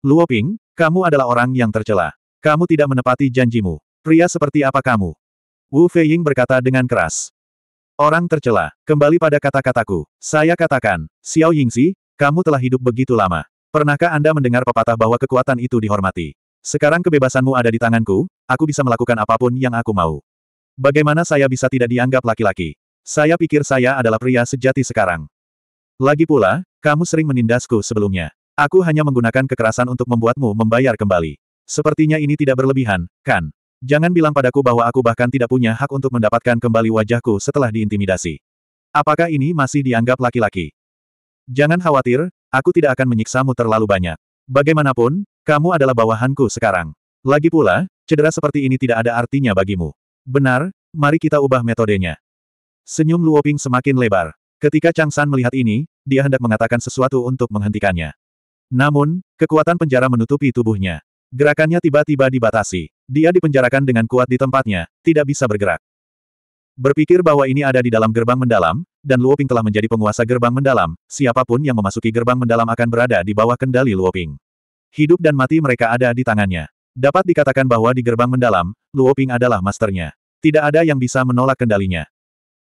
Luo Ping, kamu adalah orang yang tercela. Kamu tidak menepati janjimu. Pria seperti apa kamu? Wu Feiying berkata dengan keras. Orang tercela, kembali pada kata-kataku. Saya katakan, Xiao Yingzi, kamu telah hidup begitu lama. Pernahkah Anda mendengar pepatah bahwa kekuatan itu dihormati? Sekarang kebebasanmu ada di tanganku, aku bisa melakukan apapun yang aku mau. Bagaimana saya bisa tidak dianggap laki-laki? Saya pikir saya adalah pria sejati sekarang. Lagi pula, kamu sering menindasku sebelumnya. Aku hanya menggunakan kekerasan untuk membuatmu membayar kembali. Sepertinya ini tidak berlebihan, kan? Jangan bilang padaku bahwa aku bahkan tidak punya hak untuk mendapatkan kembali wajahku setelah diintimidasi. Apakah ini masih dianggap laki-laki? Jangan khawatir, aku tidak akan menyiksamu terlalu banyak. Bagaimanapun, kamu adalah bawahanku sekarang. Lagi pula, cedera seperti ini tidak ada artinya bagimu. Benar, mari kita ubah metodenya. Senyum Luoping semakin lebar. Ketika Chang San melihat ini, dia hendak mengatakan sesuatu untuk menghentikannya. Namun, kekuatan penjara menutupi tubuhnya. Gerakannya tiba-tiba dibatasi. Dia dipenjarakan dengan kuat di tempatnya, tidak bisa bergerak. Berpikir bahwa ini ada di dalam gerbang mendalam, dan Luoping telah menjadi penguasa gerbang mendalam, siapapun yang memasuki gerbang mendalam akan berada di bawah kendali Luoping. Hidup dan mati mereka ada di tangannya. Dapat dikatakan bahwa di gerbang mendalam, Luoping adalah masternya. Tidak ada yang bisa menolak kendalinya.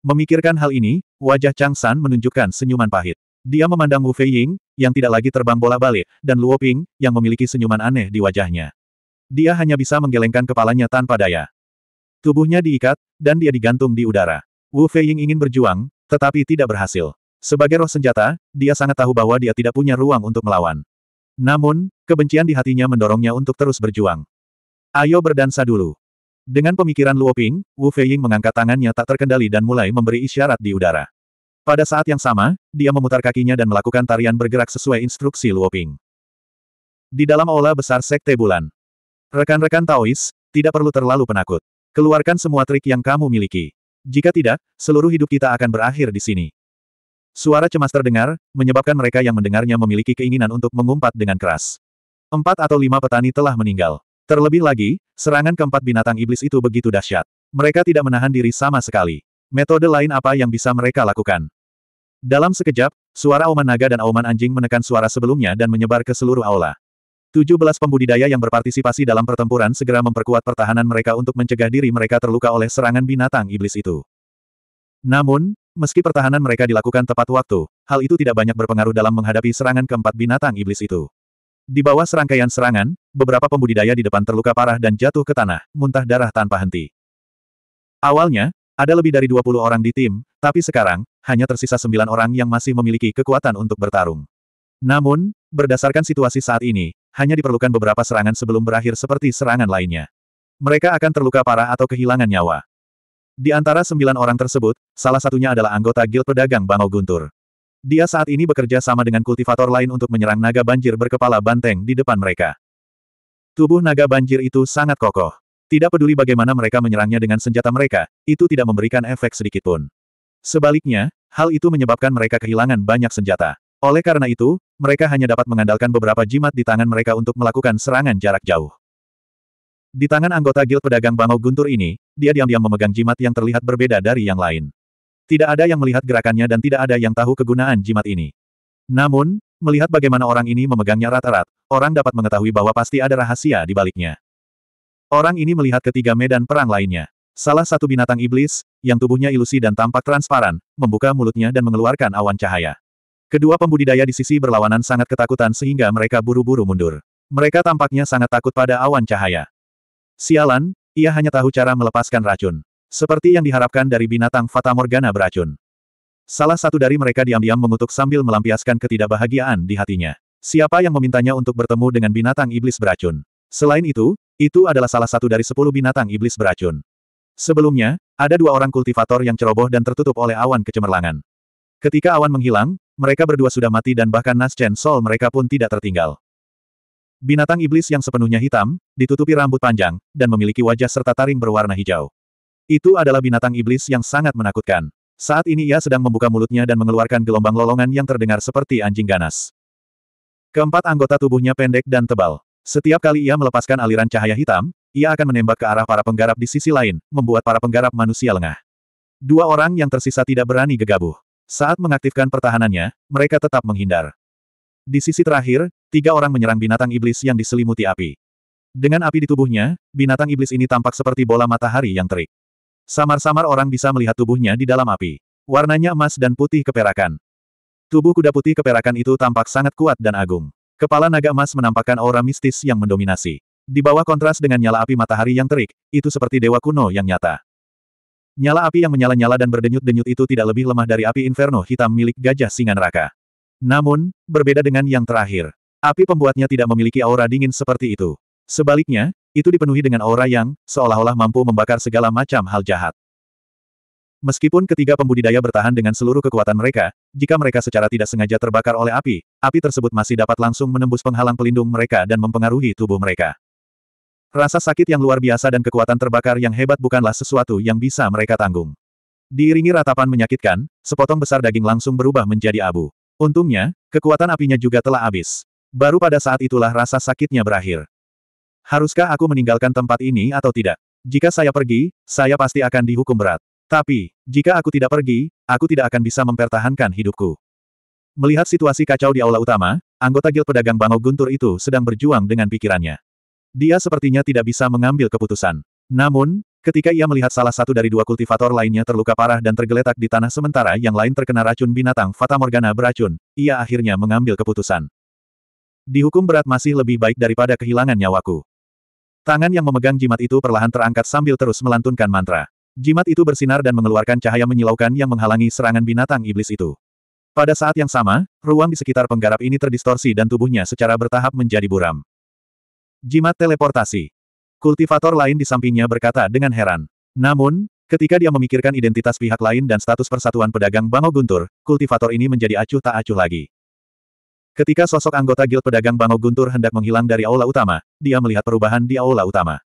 Memikirkan hal ini, wajah Chang San menunjukkan senyuman pahit. Dia memandang Wu Feiying, yang tidak lagi terbang bola-balik, dan Luo Ping, yang memiliki senyuman aneh di wajahnya. Dia hanya bisa menggelengkan kepalanya tanpa daya. Tubuhnya diikat, dan dia digantung di udara. Wu Feiying ingin berjuang, tetapi tidak berhasil. Sebagai roh senjata, dia sangat tahu bahwa dia tidak punya ruang untuk melawan. Namun, kebencian di hatinya mendorongnya untuk terus berjuang. Ayo berdansa dulu. Dengan pemikiran Luo Ping, Wu Feiying mengangkat tangannya tak terkendali dan mulai memberi isyarat di udara. Pada saat yang sama, dia memutar kakinya dan melakukan tarian bergerak sesuai instruksi Luoping. Di dalam aula besar Sekte Bulan. Rekan-rekan Taois, tidak perlu terlalu penakut. Keluarkan semua trik yang kamu miliki. Jika tidak, seluruh hidup kita akan berakhir di sini. Suara cemas terdengar, menyebabkan mereka yang mendengarnya memiliki keinginan untuk mengumpat dengan keras. Empat atau lima petani telah meninggal. Terlebih lagi, serangan keempat binatang iblis itu begitu dahsyat. Mereka tidak menahan diri sama sekali. Metode lain apa yang bisa mereka lakukan? Dalam sekejap, suara auman naga dan auman anjing menekan suara sebelumnya dan menyebar ke seluruh aula. 17 pembudidaya yang berpartisipasi dalam pertempuran segera memperkuat pertahanan mereka untuk mencegah diri mereka terluka oleh serangan binatang iblis itu. Namun, meski pertahanan mereka dilakukan tepat waktu, hal itu tidak banyak berpengaruh dalam menghadapi serangan keempat binatang iblis itu. Di bawah serangkaian serangan, beberapa pembudidaya di depan terluka parah dan jatuh ke tanah, muntah darah tanpa henti. Awalnya, ada lebih dari 20 orang di tim, tapi sekarang, hanya tersisa 9 orang yang masih memiliki kekuatan untuk bertarung. Namun, berdasarkan situasi saat ini, hanya diperlukan beberapa serangan sebelum berakhir seperti serangan lainnya. Mereka akan terluka parah atau kehilangan nyawa. Di antara sembilan orang tersebut, salah satunya adalah anggota Guild Pedagang Bangau Guntur. Dia saat ini bekerja sama dengan kultivator lain untuk menyerang naga banjir berkepala banteng di depan mereka. Tubuh naga banjir itu sangat kokoh. Tidak peduli bagaimana mereka menyerangnya dengan senjata mereka, itu tidak memberikan efek sedikit pun. Sebaliknya, hal itu menyebabkan mereka kehilangan banyak senjata. Oleh karena itu, mereka hanya dapat mengandalkan beberapa jimat di tangan mereka untuk melakukan serangan jarak jauh. Di tangan anggota Guild Pedagang Bangau Guntur ini, dia diam-diam memegang jimat yang terlihat berbeda dari yang lain. Tidak ada yang melihat gerakannya dan tidak ada yang tahu kegunaan jimat ini. Namun, melihat bagaimana orang ini memegangnya rata-rat, orang dapat mengetahui bahwa pasti ada rahasia di baliknya. Orang ini melihat ketiga medan perang lainnya. Salah satu binatang iblis, yang tubuhnya ilusi dan tampak transparan, membuka mulutnya dan mengeluarkan awan cahaya. Kedua pembudidaya di sisi berlawanan sangat ketakutan sehingga mereka buru-buru mundur. Mereka tampaknya sangat takut pada awan cahaya. Sialan, ia hanya tahu cara melepaskan racun. Seperti yang diharapkan dari binatang Fata Morgana beracun. Salah satu dari mereka diam-diam mengutuk sambil melampiaskan ketidakbahagiaan di hatinya. Siapa yang memintanya untuk bertemu dengan binatang iblis beracun? Selain itu, itu adalah salah satu dari sepuluh binatang iblis beracun. Sebelumnya, ada dua orang kultivator yang ceroboh dan tertutup oleh awan kecemerlangan. Ketika awan menghilang, mereka berdua sudah mati dan bahkan Naschen Sol mereka pun tidak tertinggal. Binatang iblis yang sepenuhnya hitam, ditutupi rambut panjang, dan memiliki wajah serta taring berwarna hijau. Itu adalah binatang iblis yang sangat menakutkan. Saat ini ia sedang membuka mulutnya dan mengeluarkan gelombang lolongan yang terdengar seperti anjing ganas. Keempat anggota tubuhnya pendek dan tebal. Setiap kali ia melepaskan aliran cahaya hitam, ia akan menembak ke arah para penggarap di sisi lain, membuat para penggarap manusia lengah. Dua orang yang tersisa tidak berani gegabah. Saat mengaktifkan pertahanannya, mereka tetap menghindar. Di sisi terakhir, tiga orang menyerang binatang iblis yang diselimuti api. Dengan api di tubuhnya, binatang iblis ini tampak seperti bola matahari yang terik. Samar-samar orang bisa melihat tubuhnya di dalam api. Warnanya emas dan putih keperakan. Tubuh kuda putih keperakan itu tampak sangat kuat dan agung. Kepala naga emas menampakkan aura mistis yang mendominasi. Di bawah kontras dengan nyala api matahari yang terik, itu seperti dewa kuno yang nyata. Nyala api yang menyala-nyala dan berdenyut-denyut itu tidak lebih lemah dari api inferno hitam milik gajah singa neraka. Namun, berbeda dengan yang terakhir. Api pembuatnya tidak memiliki aura dingin seperti itu. Sebaliknya, itu dipenuhi dengan aura yang, seolah-olah mampu membakar segala macam hal jahat. Meskipun ketiga pembudidaya bertahan dengan seluruh kekuatan mereka, jika mereka secara tidak sengaja terbakar oleh api, api tersebut masih dapat langsung menembus penghalang pelindung mereka dan mempengaruhi tubuh mereka. Rasa sakit yang luar biasa dan kekuatan terbakar yang hebat bukanlah sesuatu yang bisa mereka tanggung. Diiringi ratapan menyakitkan, sepotong besar daging langsung berubah menjadi abu. Untungnya, kekuatan apinya juga telah habis. Baru pada saat itulah rasa sakitnya berakhir. Haruskah aku meninggalkan tempat ini atau tidak? Jika saya pergi, saya pasti akan dihukum berat. Tapi, jika aku tidak pergi, aku tidak akan bisa mempertahankan hidupku. Melihat situasi kacau di aula utama, anggota guild pedagang bangau Guntur itu sedang berjuang dengan pikirannya. Dia sepertinya tidak bisa mengambil keputusan. Namun, ketika ia melihat salah satu dari dua kultivator lainnya terluka parah dan tergeletak di tanah sementara yang lain terkena racun binatang Fata Morgana beracun, ia akhirnya mengambil keputusan. Dihukum berat masih lebih baik daripada kehilangan nyawaku. Tangan yang memegang jimat itu perlahan terangkat sambil terus melantunkan mantra. Jimat itu bersinar dan mengeluarkan cahaya menyilaukan yang menghalangi serangan binatang iblis itu. Pada saat yang sama, ruang di sekitar penggarap ini terdistorsi dan tubuhnya secara bertahap menjadi buram. Jimat teleportasi. Kultivator lain di sampingnya berkata dengan heran. Namun, ketika dia memikirkan identitas pihak lain dan status persatuan pedagang Bango Guntur, kultivator ini menjadi acuh tak acuh lagi. Ketika sosok anggota Guild Pedagang Bango Guntur hendak menghilang dari aula utama, dia melihat perubahan di aula utama.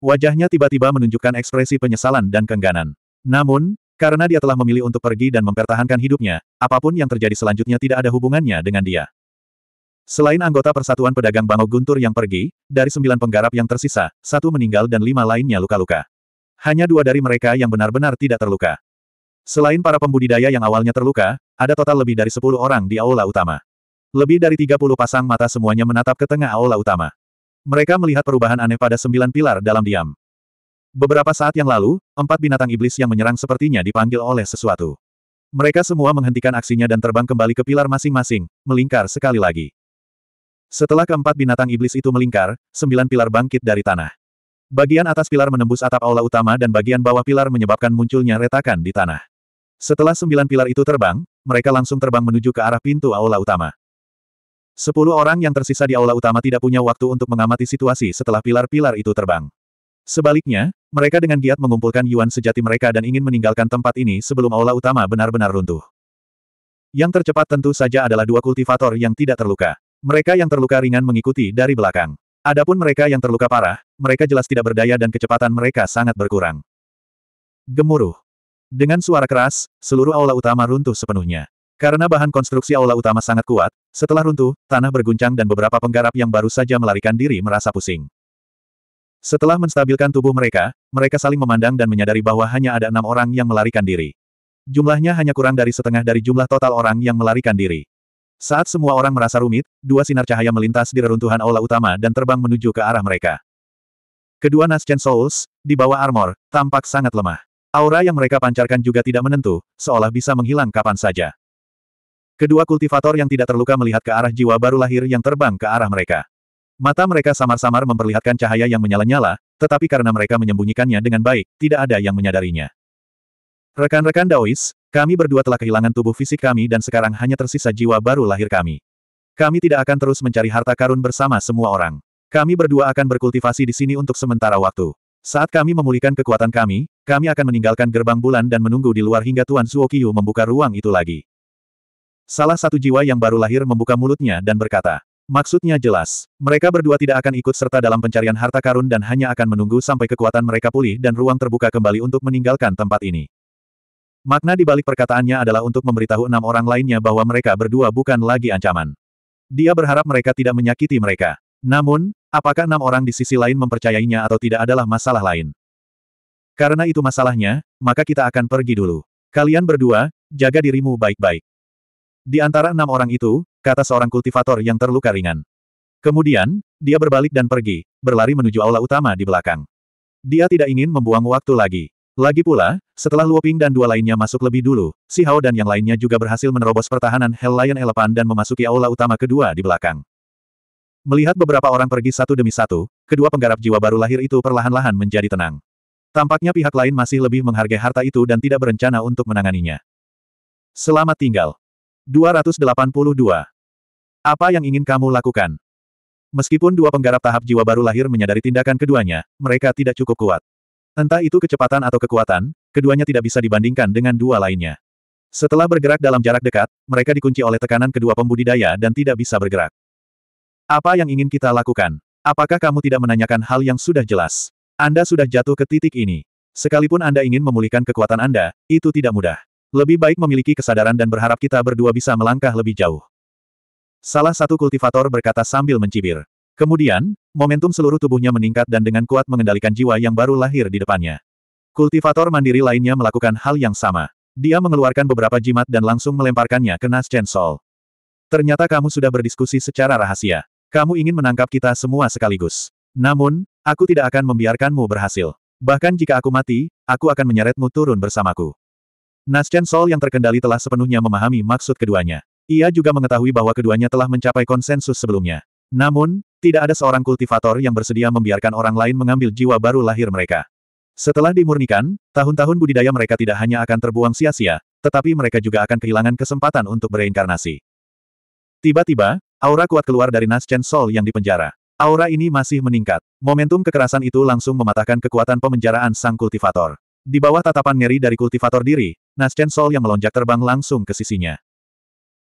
Wajahnya tiba-tiba menunjukkan ekspresi penyesalan dan kengganan. Namun, karena dia telah memilih untuk pergi dan mempertahankan hidupnya, apapun yang terjadi selanjutnya tidak ada hubungannya dengan dia. Selain anggota Persatuan Pedagang Bango Guntur yang pergi, dari sembilan penggarap yang tersisa, satu meninggal dan lima lainnya luka-luka. Hanya dua dari mereka yang benar-benar tidak terluka. Selain para pembudidaya yang awalnya terluka, ada total lebih dari sepuluh orang di aula utama. Lebih dari tiga puluh pasang mata semuanya menatap ke tengah aula utama. Mereka melihat perubahan aneh pada sembilan pilar dalam diam. Beberapa saat yang lalu, empat binatang iblis yang menyerang sepertinya dipanggil oleh sesuatu. Mereka semua menghentikan aksinya dan terbang kembali ke pilar masing-masing, melingkar sekali lagi. Setelah keempat binatang iblis itu melingkar, sembilan pilar bangkit dari tanah. Bagian atas pilar menembus atap aula utama dan bagian bawah pilar menyebabkan munculnya retakan di tanah. Setelah sembilan pilar itu terbang, mereka langsung terbang menuju ke arah pintu aula utama. Sepuluh orang yang tersisa di aula utama tidak punya waktu untuk mengamati situasi setelah pilar-pilar itu terbang. Sebaliknya, mereka dengan giat mengumpulkan yuan sejati mereka dan ingin meninggalkan tempat ini sebelum aula utama benar-benar runtuh. Yang tercepat tentu saja adalah dua kultivator yang tidak terluka. Mereka yang terluka ringan mengikuti dari belakang. Adapun mereka yang terluka parah, mereka jelas tidak berdaya dan kecepatan mereka sangat berkurang. Gemuruh. Dengan suara keras, seluruh aula utama runtuh sepenuhnya. Karena bahan konstruksi aula utama sangat kuat, setelah runtuh, tanah berguncang dan beberapa penggarap yang baru saja melarikan diri merasa pusing. Setelah menstabilkan tubuh mereka, mereka saling memandang dan menyadari bahwa hanya ada enam orang yang melarikan diri. Jumlahnya hanya kurang dari setengah dari jumlah total orang yang melarikan diri. Saat semua orang merasa rumit, dua sinar cahaya melintas di reruntuhan aula utama dan terbang menuju ke arah mereka. Kedua Nascent Souls, di bawah armor, tampak sangat lemah. Aura yang mereka pancarkan juga tidak menentu, seolah bisa menghilang kapan saja. Kedua kultivator yang tidak terluka melihat ke arah jiwa baru lahir yang terbang ke arah mereka. Mata mereka samar-samar memperlihatkan cahaya yang menyala-nyala, tetapi karena mereka menyembunyikannya dengan baik, tidak ada yang menyadarinya. Rekan-rekan Daois, kami berdua telah kehilangan tubuh fisik kami dan sekarang hanya tersisa jiwa baru lahir kami. Kami tidak akan terus mencari harta karun bersama semua orang. Kami berdua akan berkultivasi di sini untuk sementara waktu. Saat kami memulihkan kekuatan kami, kami akan meninggalkan gerbang bulan dan menunggu di luar hingga Tuan Suokiyu membuka ruang itu lagi. Salah satu jiwa yang baru lahir membuka mulutnya dan berkata, Maksudnya jelas, mereka berdua tidak akan ikut serta dalam pencarian harta karun dan hanya akan menunggu sampai kekuatan mereka pulih dan ruang terbuka kembali untuk meninggalkan tempat ini. Makna di balik perkataannya adalah untuk memberitahu enam orang lainnya bahwa mereka berdua bukan lagi ancaman. Dia berharap mereka tidak menyakiti mereka. Namun, apakah enam orang di sisi lain mempercayainya atau tidak adalah masalah lain. Karena itu masalahnya, maka kita akan pergi dulu. Kalian berdua, jaga dirimu baik-baik. Di antara enam orang itu, kata seorang kultivator yang terluka ringan. Kemudian, dia berbalik dan pergi, berlari menuju aula utama di belakang. Dia tidak ingin membuang waktu lagi. Lagi pula, setelah Luoping dan dua lainnya masuk lebih dulu, Si Hao dan yang lainnya juga berhasil menerobos pertahanan Hell Lion Elephant dan memasuki aula utama kedua di belakang. Melihat beberapa orang pergi satu demi satu, kedua penggarap jiwa baru lahir itu perlahan-lahan menjadi tenang. Tampaknya pihak lain masih lebih menghargai harta itu dan tidak berencana untuk menanganinya. Selamat tinggal. 282. Apa yang ingin kamu lakukan? Meskipun dua penggarap tahap jiwa baru lahir menyadari tindakan keduanya, mereka tidak cukup kuat. Entah itu kecepatan atau kekuatan, keduanya tidak bisa dibandingkan dengan dua lainnya. Setelah bergerak dalam jarak dekat, mereka dikunci oleh tekanan kedua pembudidaya dan tidak bisa bergerak. Apa yang ingin kita lakukan? Apakah kamu tidak menanyakan hal yang sudah jelas? Anda sudah jatuh ke titik ini. Sekalipun Anda ingin memulihkan kekuatan Anda, itu tidak mudah. Lebih baik memiliki kesadaran dan berharap kita berdua bisa melangkah lebih jauh. Salah satu kultivator berkata sambil mencibir. Kemudian, momentum seluruh tubuhnya meningkat dan dengan kuat mengendalikan jiwa yang baru lahir di depannya. Kultivator mandiri lainnya melakukan hal yang sama. Dia mengeluarkan beberapa jimat dan langsung melemparkannya ke Nas Chen Sol. Ternyata kamu sudah berdiskusi secara rahasia. Kamu ingin menangkap kita semua sekaligus. Namun, aku tidak akan membiarkanmu berhasil. Bahkan jika aku mati, aku akan menyeretmu turun bersamaku. Naschen Sol yang terkendali telah sepenuhnya memahami maksud keduanya. Ia juga mengetahui bahwa keduanya telah mencapai konsensus sebelumnya. Namun, tidak ada seorang kultivator yang bersedia membiarkan orang lain mengambil jiwa baru lahir mereka. Setelah dimurnikan, tahun-tahun budidaya mereka tidak hanya akan terbuang sia-sia, tetapi mereka juga akan kehilangan kesempatan untuk bereinkarnasi. Tiba-tiba, aura kuat keluar dari Naschen Sol yang dipenjara. Aura ini masih meningkat. Momentum kekerasan itu langsung mematahkan kekuatan pemenjaraan sang kultivator. Di bawah tatapan ngeri dari kultivator diri, Naschen Sol yang melonjak terbang langsung ke sisinya.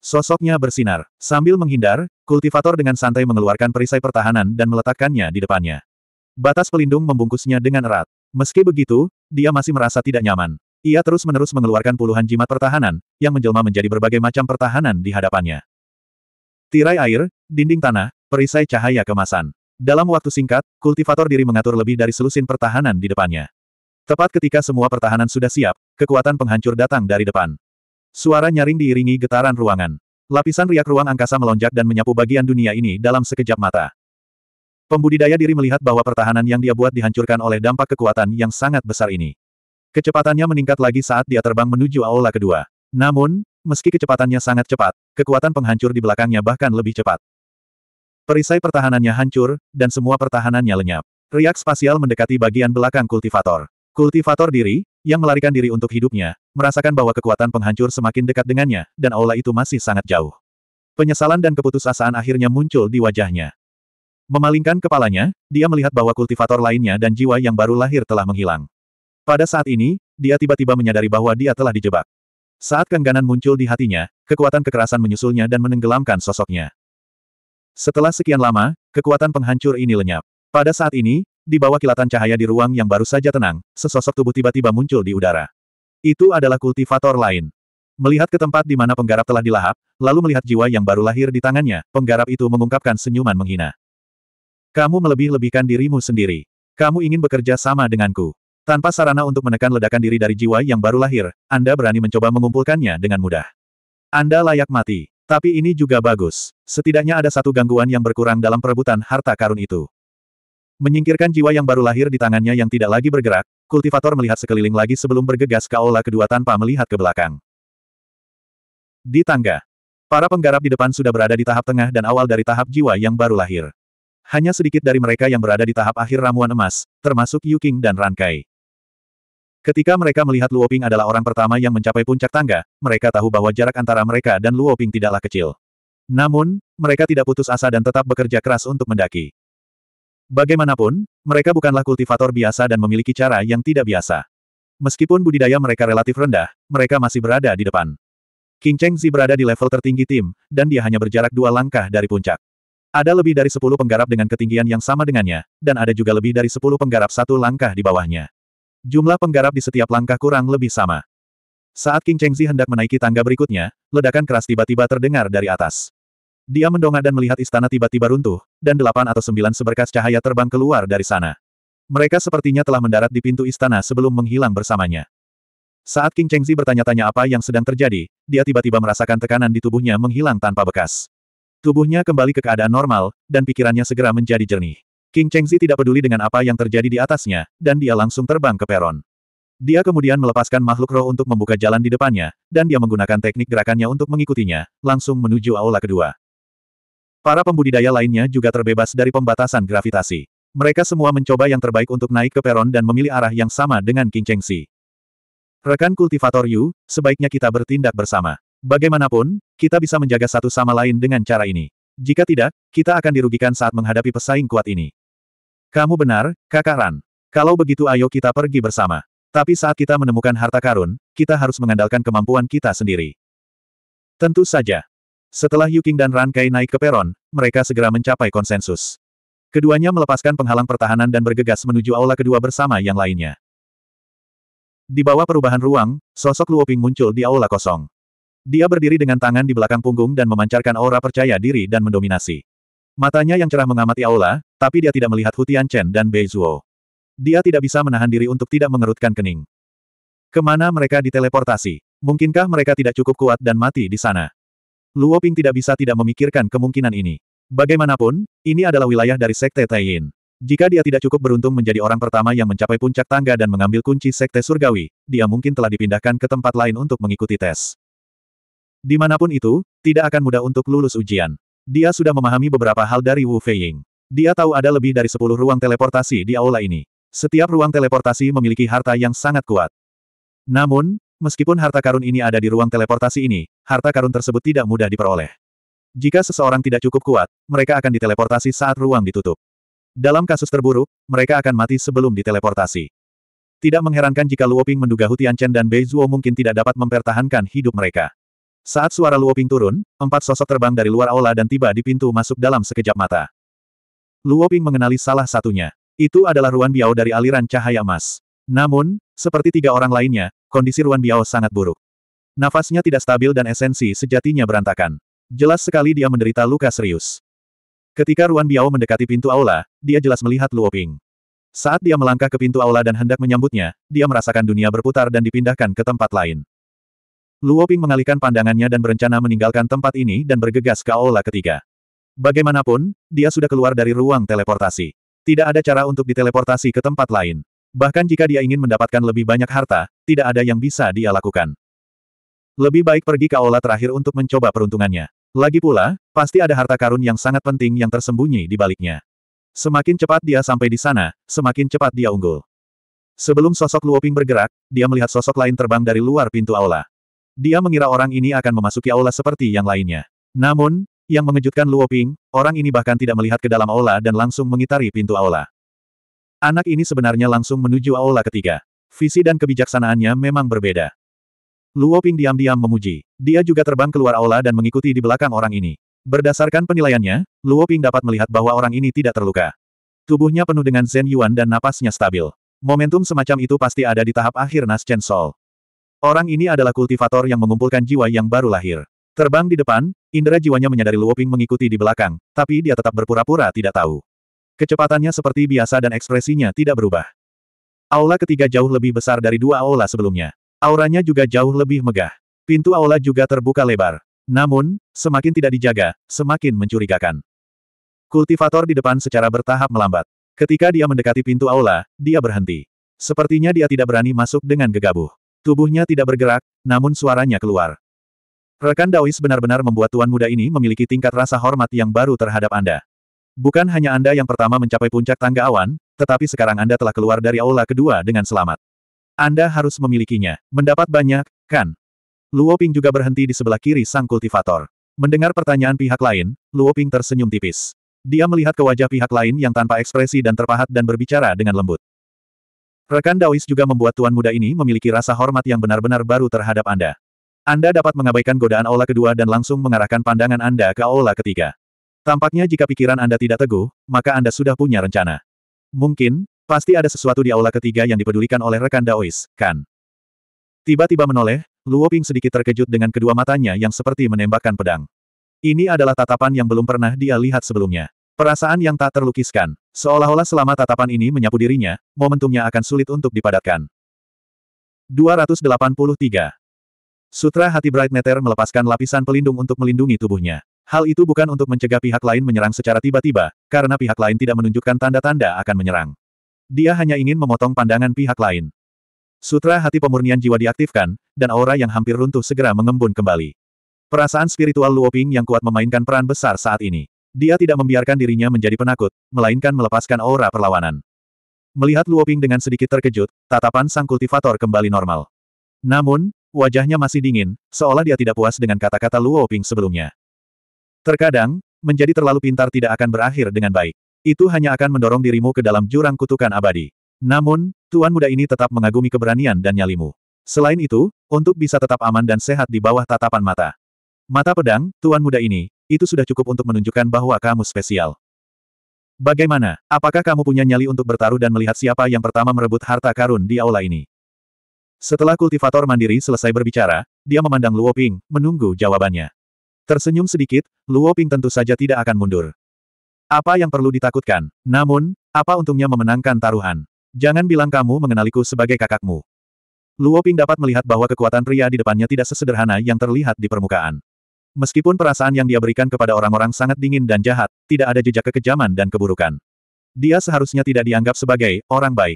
Sosoknya bersinar. Sambil menghindar, kultivator dengan santai mengeluarkan perisai pertahanan dan meletakkannya di depannya. Batas pelindung membungkusnya dengan erat. Meski begitu, dia masih merasa tidak nyaman. Ia terus-menerus mengeluarkan puluhan jimat pertahanan, yang menjelma menjadi berbagai macam pertahanan di hadapannya. Tirai air, dinding tanah, perisai cahaya kemasan. Dalam waktu singkat, kultivator diri mengatur lebih dari selusin pertahanan di depannya. Tepat ketika semua pertahanan sudah siap, kekuatan penghancur datang dari depan. Suara nyaring diiringi getaran ruangan. Lapisan riak ruang angkasa melonjak dan menyapu bagian dunia ini dalam sekejap mata. Pembudidaya diri melihat bahwa pertahanan yang dia buat dihancurkan oleh dampak kekuatan yang sangat besar ini. Kecepatannya meningkat lagi saat dia terbang menuju aula kedua. Namun, meski kecepatannya sangat cepat, kekuatan penghancur di belakangnya bahkan lebih cepat. Perisai pertahanannya hancur, dan semua pertahanannya lenyap. Riak spasial mendekati bagian belakang kultivator. Kultivator diri, yang melarikan diri untuk hidupnya, merasakan bahwa kekuatan penghancur semakin dekat dengannya, dan aula itu masih sangat jauh. Penyesalan dan keputusasaan akhirnya muncul di wajahnya. Memalingkan kepalanya, dia melihat bahwa kultivator lainnya dan jiwa yang baru lahir telah menghilang. Pada saat ini, dia tiba-tiba menyadari bahwa dia telah dijebak. Saat kengganan muncul di hatinya, kekuatan kekerasan menyusulnya dan menenggelamkan sosoknya. Setelah sekian lama, kekuatan penghancur ini lenyap. Pada saat ini, di bawah kilatan cahaya di ruang yang baru saja tenang, sesosok tubuh tiba-tiba muncul di udara. Itu adalah kultivator lain. Melihat ke tempat di mana penggarap telah dilahap, lalu melihat jiwa yang baru lahir di tangannya, penggarap itu mengungkapkan senyuman menghina. Kamu melebih-lebihkan dirimu sendiri. Kamu ingin bekerja sama denganku. Tanpa sarana untuk menekan ledakan diri dari jiwa yang baru lahir, Anda berani mencoba mengumpulkannya dengan mudah. Anda layak mati. Tapi ini juga bagus. Setidaknya ada satu gangguan yang berkurang dalam perebutan harta karun itu. Menyingkirkan jiwa yang baru lahir di tangannya yang tidak lagi bergerak, kultivator melihat sekeliling lagi sebelum bergegas ke aula kedua tanpa melihat ke belakang. Di tangga. Para penggarap di depan sudah berada di tahap tengah dan awal dari tahap jiwa yang baru lahir. Hanya sedikit dari mereka yang berada di tahap akhir ramuan emas, termasuk Yuking dan Rankai. Ketika mereka melihat Luoping adalah orang pertama yang mencapai puncak tangga, mereka tahu bahwa jarak antara mereka dan Luoping tidaklah kecil. Namun, mereka tidak putus asa dan tetap bekerja keras untuk mendaki. Bagaimanapun, mereka bukanlah kultivator biasa dan memiliki cara yang tidak biasa. Meskipun budidaya mereka relatif rendah, mereka masih berada di depan. King Cheng Zi berada di level tertinggi tim, dan dia hanya berjarak dua langkah dari puncak. Ada lebih dari sepuluh penggarap dengan ketinggian yang sama dengannya, dan ada juga lebih dari sepuluh penggarap satu langkah di bawahnya. Jumlah penggarap di setiap langkah kurang lebih sama. Saat King Cheng Zi hendak menaiki tangga berikutnya, ledakan keras tiba-tiba terdengar dari atas. Dia mendongak dan melihat istana tiba-tiba runtuh, dan delapan atau sembilan seberkas cahaya terbang keluar dari sana. Mereka sepertinya telah mendarat di pintu istana sebelum menghilang bersamanya. Saat King Chengzi bertanya-tanya apa yang sedang terjadi, dia tiba-tiba merasakan tekanan di tubuhnya menghilang tanpa bekas. Tubuhnya kembali ke keadaan normal, dan pikirannya segera menjadi jernih. King Chengzi tidak peduli dengan apa yang terjadi di atasnya, dan dia langsung terbang ke peron. Dia kemudian melepaskan makhluk roh untuk membuka jalan di depannya, dan dia menggunakan teknik gerakannya untuk mengikutinya, langsung menuju aula kedua. Para pembudidaya lainnya juga terbebas dari pembatasan gravitasi. Mereka semua mencoba yang terbaik untuk naik ke peron dan memilih arah yang sama dengan King Cheng Si. Rekan kultivator Yu, sebaiknya kita bertindak bersama. Bagaimanapun, kita bisa menjaga satu sama lain dengan cara ini. Jika tidak, kita akan dirugikan saat menghadapi pesaing kuat ini. Kamu benar, Kakak Ran. Kalau begitu ayo kita pergi bersama. Tapi saat kita menemukan harta karun, kita harus mengandalkan kemampuan kita sendiri. Tentu saja. Setelah Yuking dan Rankai naik ke peron, mereka segera mencapai konsensus. Keduanya melepaskan penghalang pertahanan dan bergegas menuju aula kedua bersama yang lainnya. Di bawah perubahan ruang, sosok Luoping muncul di aula kosong. Dia berdiri dengan tangan di belakang punggung dan memancarkan aura percaya diri dan mendominasi. Matanya yang cerah mengamati aula, tapi dia tidak melihat Hutian Chen dan Bei Zuo. Dia tidak bisa menahan diri untuk tidak mengerutkan kening. Kemana mereka diteleportasi? Mungkinkah mereka tidak cukup kuat dan mati di sana? Luo Ping tidak bisa tidak memikirkan kemungkinan ini. Bagaimanapun, ini adalah wilayah dari Sekte Taiyin. Jika dia tidak cukup beruntung menjadi orang pertama yang mencapai puncak tangga dan mengambil kunci Sekte Surgawi, dia mungkin telah dipindahkan ke tempat lain untuk mengikuti tes. Dimanapun itu, tidak akan mudah untuk lulus ujian. Dia sudah memahami beberapa hal dari Wu Feiying. Dia tahu ada lebih dari 10 ruang teleportasi di aula ini. Setiap ruang teleportasi memiliki harta yang sangat kuat. Namun, Meskipun harta karun ini ada di ruang teleportasi ini, harta karun tersebut tidak mudah diperoleh. Jika seseorang tidak cukup kuat, mereka akan diteleportasi saat ruang ditutup. Dalam kasus terburuk, mereka akan mati sebelum diteleportasi. Tidak mengherankan jika Luoping menduga Hutian Chen dan Bei Zuo mungkin tidak dapat mempertahankan hidup mereka. Saat suara Luoping turun, empat sosok terbang dari luar aula dan tiba di pintu masuk dalam sekejap mata. Luoping mengenali salah satunya. Itu adalah Ruan Biao dari aliran cahaya emas. Namun, seperti tiga orang lainnya, kondisi Ruan Biao sangat buruk. Nafasnya tidak stabil dan esensi sejatinya berantakan. Jelas sekali dia menderita luka serius. Ketika Ruan Biao mendekati pintu aula, dia jelas melihat Luo Ping. Saat dia melangkah ke pintu aula dan hendak menyambutnya, dia merasakan dunia berputar dan dipindahkan ke tempat lain. Luo Ping mengalihkan pandangannya dan berencana meninggalkan tempat ini dan bergegas ke aula ketiga. Bagaimanapun, dia sudah keluar dari ruang teleportasi. Tidak ada cara untuk diteleportasi ke tempat lain. Bahkan jika dia ingin mendapatkan lebih banyak harta, tidak ada yang bisa dia lakukan. Lebih baik pergi ke aula terakhir untuk mencoba peruntungannya. Lagi pula, pasti ada harta karun yang sangat penting yang tersembunyi di baliknya. Semakin cepat dia sampai di sana, semakin cepat dia unggul. Sebelum sosok Luoping bergerak, dia melihat sosok lain terbang dari luar pintu aula. Dia mengira orang ini akan memasuki aula seperti yang lainnya. Namun, yang mengejutkan Luoping, orang ini bahkan tidak melihat ke dalam aula dan langsung mengitari pintu aula. Anak ini sebenarnya langsung menuju aula ketiga. Visi dan kebijaksanaannya memang berbeda. Luo Ping diam-diam memuji. Dia juga terbang keluar aula dan mengikuti di belakang orang ini. Berdasarkan penilaiannya, Luo Ping dapat melihat bahwa orang ini tidak terluka. Tubuhnya penuh dengan Zen Yuan dan napasnya stabil. Momentum semacam itu pasti ada di tahap akhir Nas Chen Sol. Orang ini adalah kultivator yang mengumpulkan jiwa yang baru lahir. Terbang di depan, indera jiwanya menyadari Luo Ping mengikuti di belakang, tapi dia tetap berpura-pura tidak tahu. Kecepatannya seperti biasa dan ekspresinya tidak berubah. Aula ketiga jauh lebih besar dari dua aula sebelumnya. Auranya juga jauh lebih megah. Pintu aula juga terbuka lebar. Namun, semakin tidak dijaga, semakin mencurigakan. Kultivator di depan secara bertahap melambat. Ketika dia mendekati pintu aula, dia berhenti. Sepertinya dia tidak berani masuk dengan gegabah. Tubuhnya tidak bergerak, namun suaranya keluar. Rekan Dawis benar-benar membuat tuan muda ini memiliki tingkat rasa hormat yang baru terhadap Anda. Bukan hanya Anda yang pertama mencapai puncak tangga awan, tetapi sekarang Anda telah keluar dari aula kedua dengan selamat. Anda harus memilikinya. Mendapat banyak, kan? Luo Ping juga berhenti di sebelah kiri sang kultivator. Mendengar pertanyaan pihak lain, Luo Ping tersenyum tipis. Dia melihat ke wajah pihak lain yang tanpa ekspresi dan terpahat dan berbicara dengan lembut. Rekan Daois juga membuat tuan muda ini memiliki rasa hormat yang benar-benar baru terhadap Anda. Anda dapat mengabaikan godaan aula kedua dan langsung mengarahkan pandangan Anda ke aula ketiga. Tampaknya jika pikiran Anda tidak teguh, maka Anda sudah punya rencana. Mungkin, pasti ada sesuatu di aula ketiga yang dipedulikan oleh rekan Daois, kan? Tiba-tiba menoleh, Luo Ping sedikit terkejut dengan kedua matanya yang seperti menembakkan pedang. Ini adalah tatapan yang belum pernah dia lihat sebelumnya. Perasaan yang tak terlukiskan, seolah-olah selama tatapan ini menyapu dirinya, momentumnya akan sulit untuk dipadatkan. 283. Sutra Hati Bright Meter melepaskan lapisan pelindung untuk melindungi tubuhnya. Hal itu bukan untuk mencegah pihak lain menyerang secara tiba-tiba, karena pihak lain tidak menunjukkan tanda-tanda akan menyerang. Dia hanya ingin memotong pandangan pihak lain. Sutra hati pemurnian jiwa diaktifkan, dan aura yang hampir runtuh segera mengembun kembali. Perasaan spiritual Luoping yang kuat memainkan peran besar saat ini. Dia tidak membiarkan dirinya menjadi penakut, melainkan melepaskan aura perlawanan. Melihat Luoping dengan sedikit terkejut, tatapan sang kultivator kembali normal. Namun, wajahnya masih dingin, seolah dia tidak puas dengan kata-kata Luoping sebelumnya. Terkadang, menjadi terlalu pintar tidak akan berakhir dengan baik. Itu hanya akan mendorong dirimu ke dalam jurang kutukan abadi. Namun, tuan muda ini tetap mengagumi keberanian dan nyalimu. Selain itu, untuk bisa tetap aman dan sehat di bawah tatapan mata. Mata pedang, tuan muda ini, itu sudah cukup untuk menunjukkan bahwa kamu spesial. Bagaimana, apakah kamu punya nyali untuk bertaruh dan melihat siapa yang pertama merebut harta karun di aula ini? Setelah kultivator mandiri selesai berbicara, dia memandang Luo Ping, menunggu jawabannya. Tersenyum sedikit, Luo Ping tentu saja tidak akan mundur. Apa yang perlu ditakutkan? Namun, apa untungnya memenangkan taruhan? Jangan bilang kamu mengenaliku sebagai kakakmu. Luo Ping dapat melihat bahwa kekuatan pria di depannya tidak sesederhana yang terlihat di permukaan. Meskipun perasaan yang dia berikan kepada orang-orang sangat dingin dan jahat, tidak ada jejak kekejaman dan keburukan. Dia seharusnya tidak dianggap sebagai orang baik.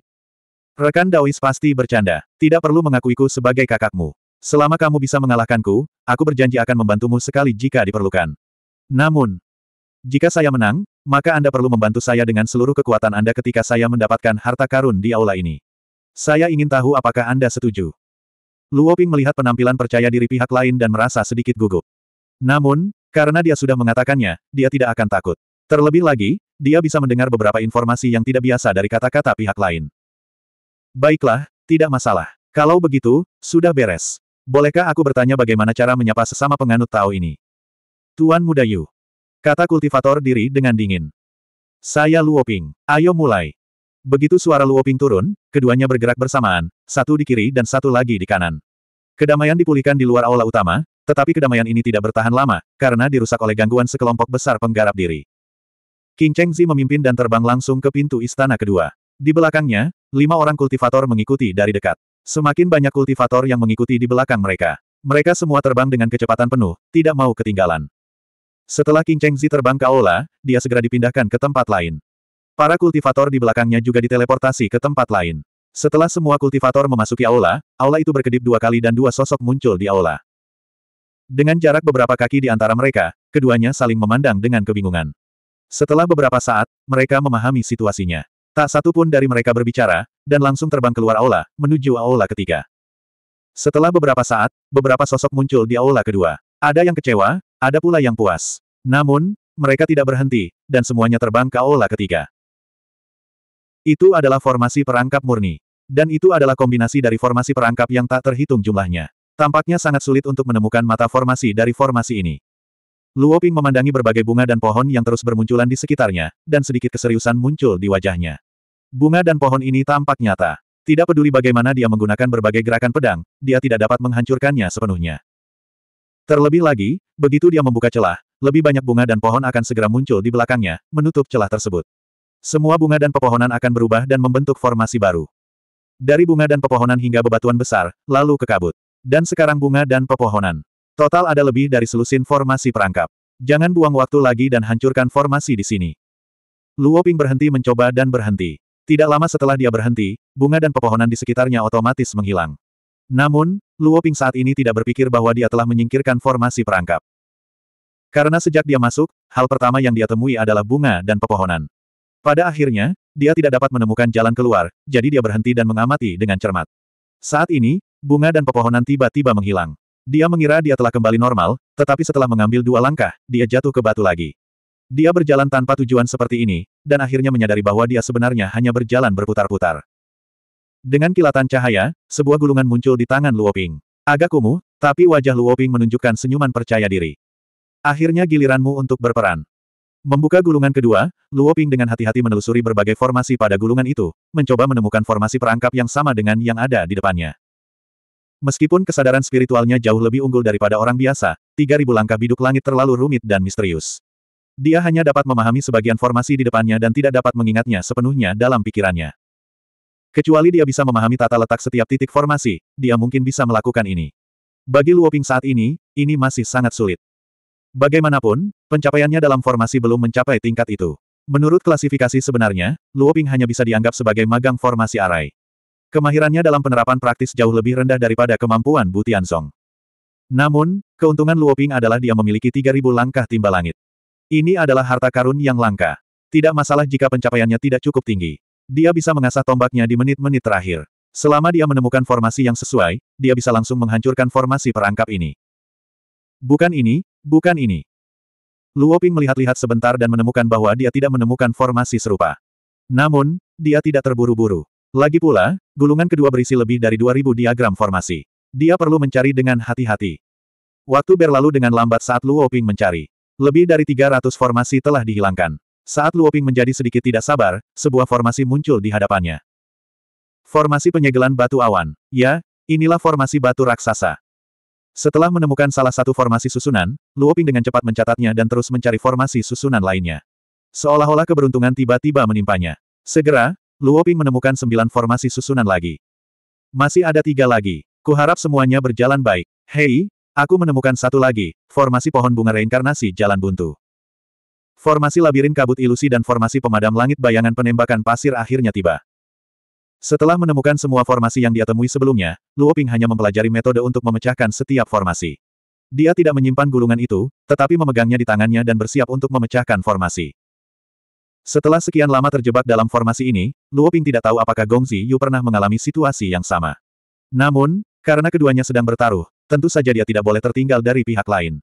Rekan Daois pasti bercanda. Tidak perlu mengakuiku sebagai kakakmu. Selama kamu bisa mengalahkanku, aku berjanji akan membantumu sekali jika diperlukan. Namun, jika saya menang, maka Anda perlu membantu saya dengan seluruh kekuatan Anda ketika saya mendapatkan harta karun di aula ini. Saya ingin tahu apakah Anda setuju. Luo Ping melihat penampilan percaya diri pihak lain dan merasa sedikit gugup. Namun, karena dia sudah mengatakannya, dia tidak akan takut. Terlebih lagi, dia bisa mendengar beberapa informasi yang tidak biasa dari kata-kata pihak lain. Baiklah, tidak masalah. Kalau begitu, sudah beres. Bolehkah aku bertanya bagaimana cara menyapa sesama penganut Tao ini? Tuan Muda Yu. Kata kultivator diri dengan dingin. Saya Luoping. Ayo mulai. Begitu suara Luoping turun, keduanya bergerak bersamaan, satu di kiri dan satu lagi di kanan. Kedamaian dipulihkan di luar aula utama, tetapi kedamaian ini tidak bertahan lama, karena dirusak oleh gangguan sekelompok besar penggarap diri. King Chengzi memimpin dan terbang langsung ke pintu istana kedua. Di belakangnya, lima orang kultivator mengikuti dari dekat. Semakin banyak kultivator yang mengikuti di belakang mereka. Mereka semua terbang dengan kecepatan penuh, tidak mau ketinggalan. Setelah King Chengzi terbang ke Aula, dia segera dipindahkan ke tempat lain. Para kultivator di belakangnya juga diteleportasi ke tempat lain. Setelah semua kultivator memasuki Aula, Aula itu berkedip dua kali dan dua sosok muncul di Aula. Dengan jarak beberapa kaki di antara mereka, keduanya saling memandang dengan kebingungan. Setelah beberapa saat, mereka memahami situasinya. Tak satu pun dari mereka berbicara, dan langsung terbang keluar aula, menuju aula ketiga. Setelah beberapa saat, beberapa sosok muncul di aula kedua. Ada yang kecewa, ada pula yang puas. Namun, mereka tidak berhenti, dan semuanya terbang ke aula ketiga. Itu adalah formasi perangkap murni. Dan itu adalah kombinasi dari formasi perangkap yang tak terhitung jumlahnya. Tampaknya sangat sulit untuk menemukan mata formasi dari formasi ini. Luoping memandangi berbagai bunga dan pohon yang terus bermunculan di sekitarnya, dan sedikit keseriusan muncul di wajahnya. Bunga dan pohon ini tampak nyata. Tidak peduli bagaimana dia menggunakan berbagai gerakan pedang, dia tidak dapat menghancurkannya sepenuhnya. Terlebih lagi, begitu dia membuka celah, lebih banyak bunga dan pohon akan segera muncul di belakangnya, menutup celah tersebut. Semua bunga dan pepohonan akan berubah dan membentuk formasi baru. Dari bunga dan pepohonan hingga bebatuan besar, lalu ke kabut. Dan sekarang bunga dan pepohonan. Total ada lebih dari selusin formasi perangkap. Jangan buang waktu lagi dan hancurkan formasi di sini. Luoping berhenti mencoba dan berhenti. Tidak lama setelah dia berhenti, bunga dan pepohonan di sekitarnya otomatis menghilang. Namun, Luo Ping saat ini tidak berpikir bahwa dia telah menyingkirkan formasi perangkap. Karena sejak dia masuk, hal pertama yang dia temui adalah bunga dan pepohonan. Pada akhirnya, dia tidak dapat menemukan jalan keluar, jadi dia berhenti dan mengamati dengan cermat. Saat ini, bunga dan pepohonan tiba-tiba menghilang. Dia mengira dia telah kembali normal, tetapi setelah mengambil dua langkah, dia jatuh ke batu lagi. Dia berjalan tanpa tujuan seperti ini, dan akhirnya menyadari bahwa dia sebenarnya hanya berjalan berputar-putar. Dengan kilatan cahaya, sebuah gulungan muncul di tangan Luoping. Agak kumuh, tapi wajah Luoping menunjukkan senyuman percaya diri. Akhirnya giliranmu untuk berperan. Membuka gulungan kedua, Luoping dengan hati-hati menelusuri berbagai formasi pada gulungan itu, mencoba menemukan formasi perangkap yang sama dengan yang ada di depannya. Meskipun kesadaran spiritualnya jauh lebih unggul daripada orang biasa, 3000 langkah biduk langit terlalu rumit dan misterius. Dia hanya dapat memahami sebagian formasi di depannya dan tidak dapat mengingatnya sepenuhnya dalam pikirannya. Kecuali dia bisa memahami tata letak setiap titik formasi, dia mungkin bisa melakukan ini. Bagi Luoping saat ini, ini masih sangat sulit. Bagaimanapun, pencapaiannya dalam formasi belum mencapai tingkat itu. Menurut klasifikasi sebenarnya, Luoping hanya bisa dianggap sebagai magang formasi arai. Kemahirannya dalam penerapan praktis jauh lebih rendah daripada kemampuan Butian Song. Namun, keuntungan Luoping adalah dia memiliki 3.000 langkah timba langit. Ini adalah harta karun yang langka. Tidak masalah jika pencapaiannya tidak cukup tinggi. Dia bisa mengasah tombaknya di menit-menit terakhir. Selama dia menemukan formasi yang sesuai, dia bisa langsung menghancurkan formasi perangkap ini. Bukan ini, bukan ini. Luo Ping melihat-lihat sebentar dan menemukan bahwa dia tidak menemukan formasi serupa. Namun, dia tidak terburu-buru. Lagi pula, gulungan kedua berisi lebih dari 2000 diagram formasi. Dia perlu mencari dengan hati-hati. Waktu berlalu dengan lambat saat Luo Ping mencari. Lebih dari 300 formasi telah dihilangkan. Saat Luoping menjadi sedikit tidak sabar, sebuah formasi muncul di hadapannya. Formasi penyegelan batu awan. Ya, inilah formasi batu raksasa. Setelah menemukan salah satu formasi susunan, Luoping dengan cepat mencatatnya dan terus mencari formasi susunan lainnya. Seolah-olah keberuntungan tiba-tiba menimpanya. Segera, Luoping menemukan sembilan formasi susunan lagi. Masih ada tiga lagi. Kuharap semuanya berjalan baik. Hei, Aku menemukan satu lagi, formasi pohon bunga reinkarnasi jalan buntu. Formasi labirin kabut ilusi dan formasi pemadam langit bayangan penembakan pasir akhirnya tiba. Setelah menemukan semua formasi yang dia temui sebelumnya, Luo Ping hanya mempelajari metode untuk memecahkan setiap formasi. Dia tidak menyimpan gulungan itu, tetapi memegangnya di tangannya dan bersiap untuk memecahkan formasi. Setelah sekian lama terjebak dalam formasi ini, Luo Ping tidak tahu apakah Gong Yu pernah mengalami situasi yang sama. Namun, karena keduanya sedang bertaruh, tentu saja dia tidak boleh tertinggal dari pihak lain.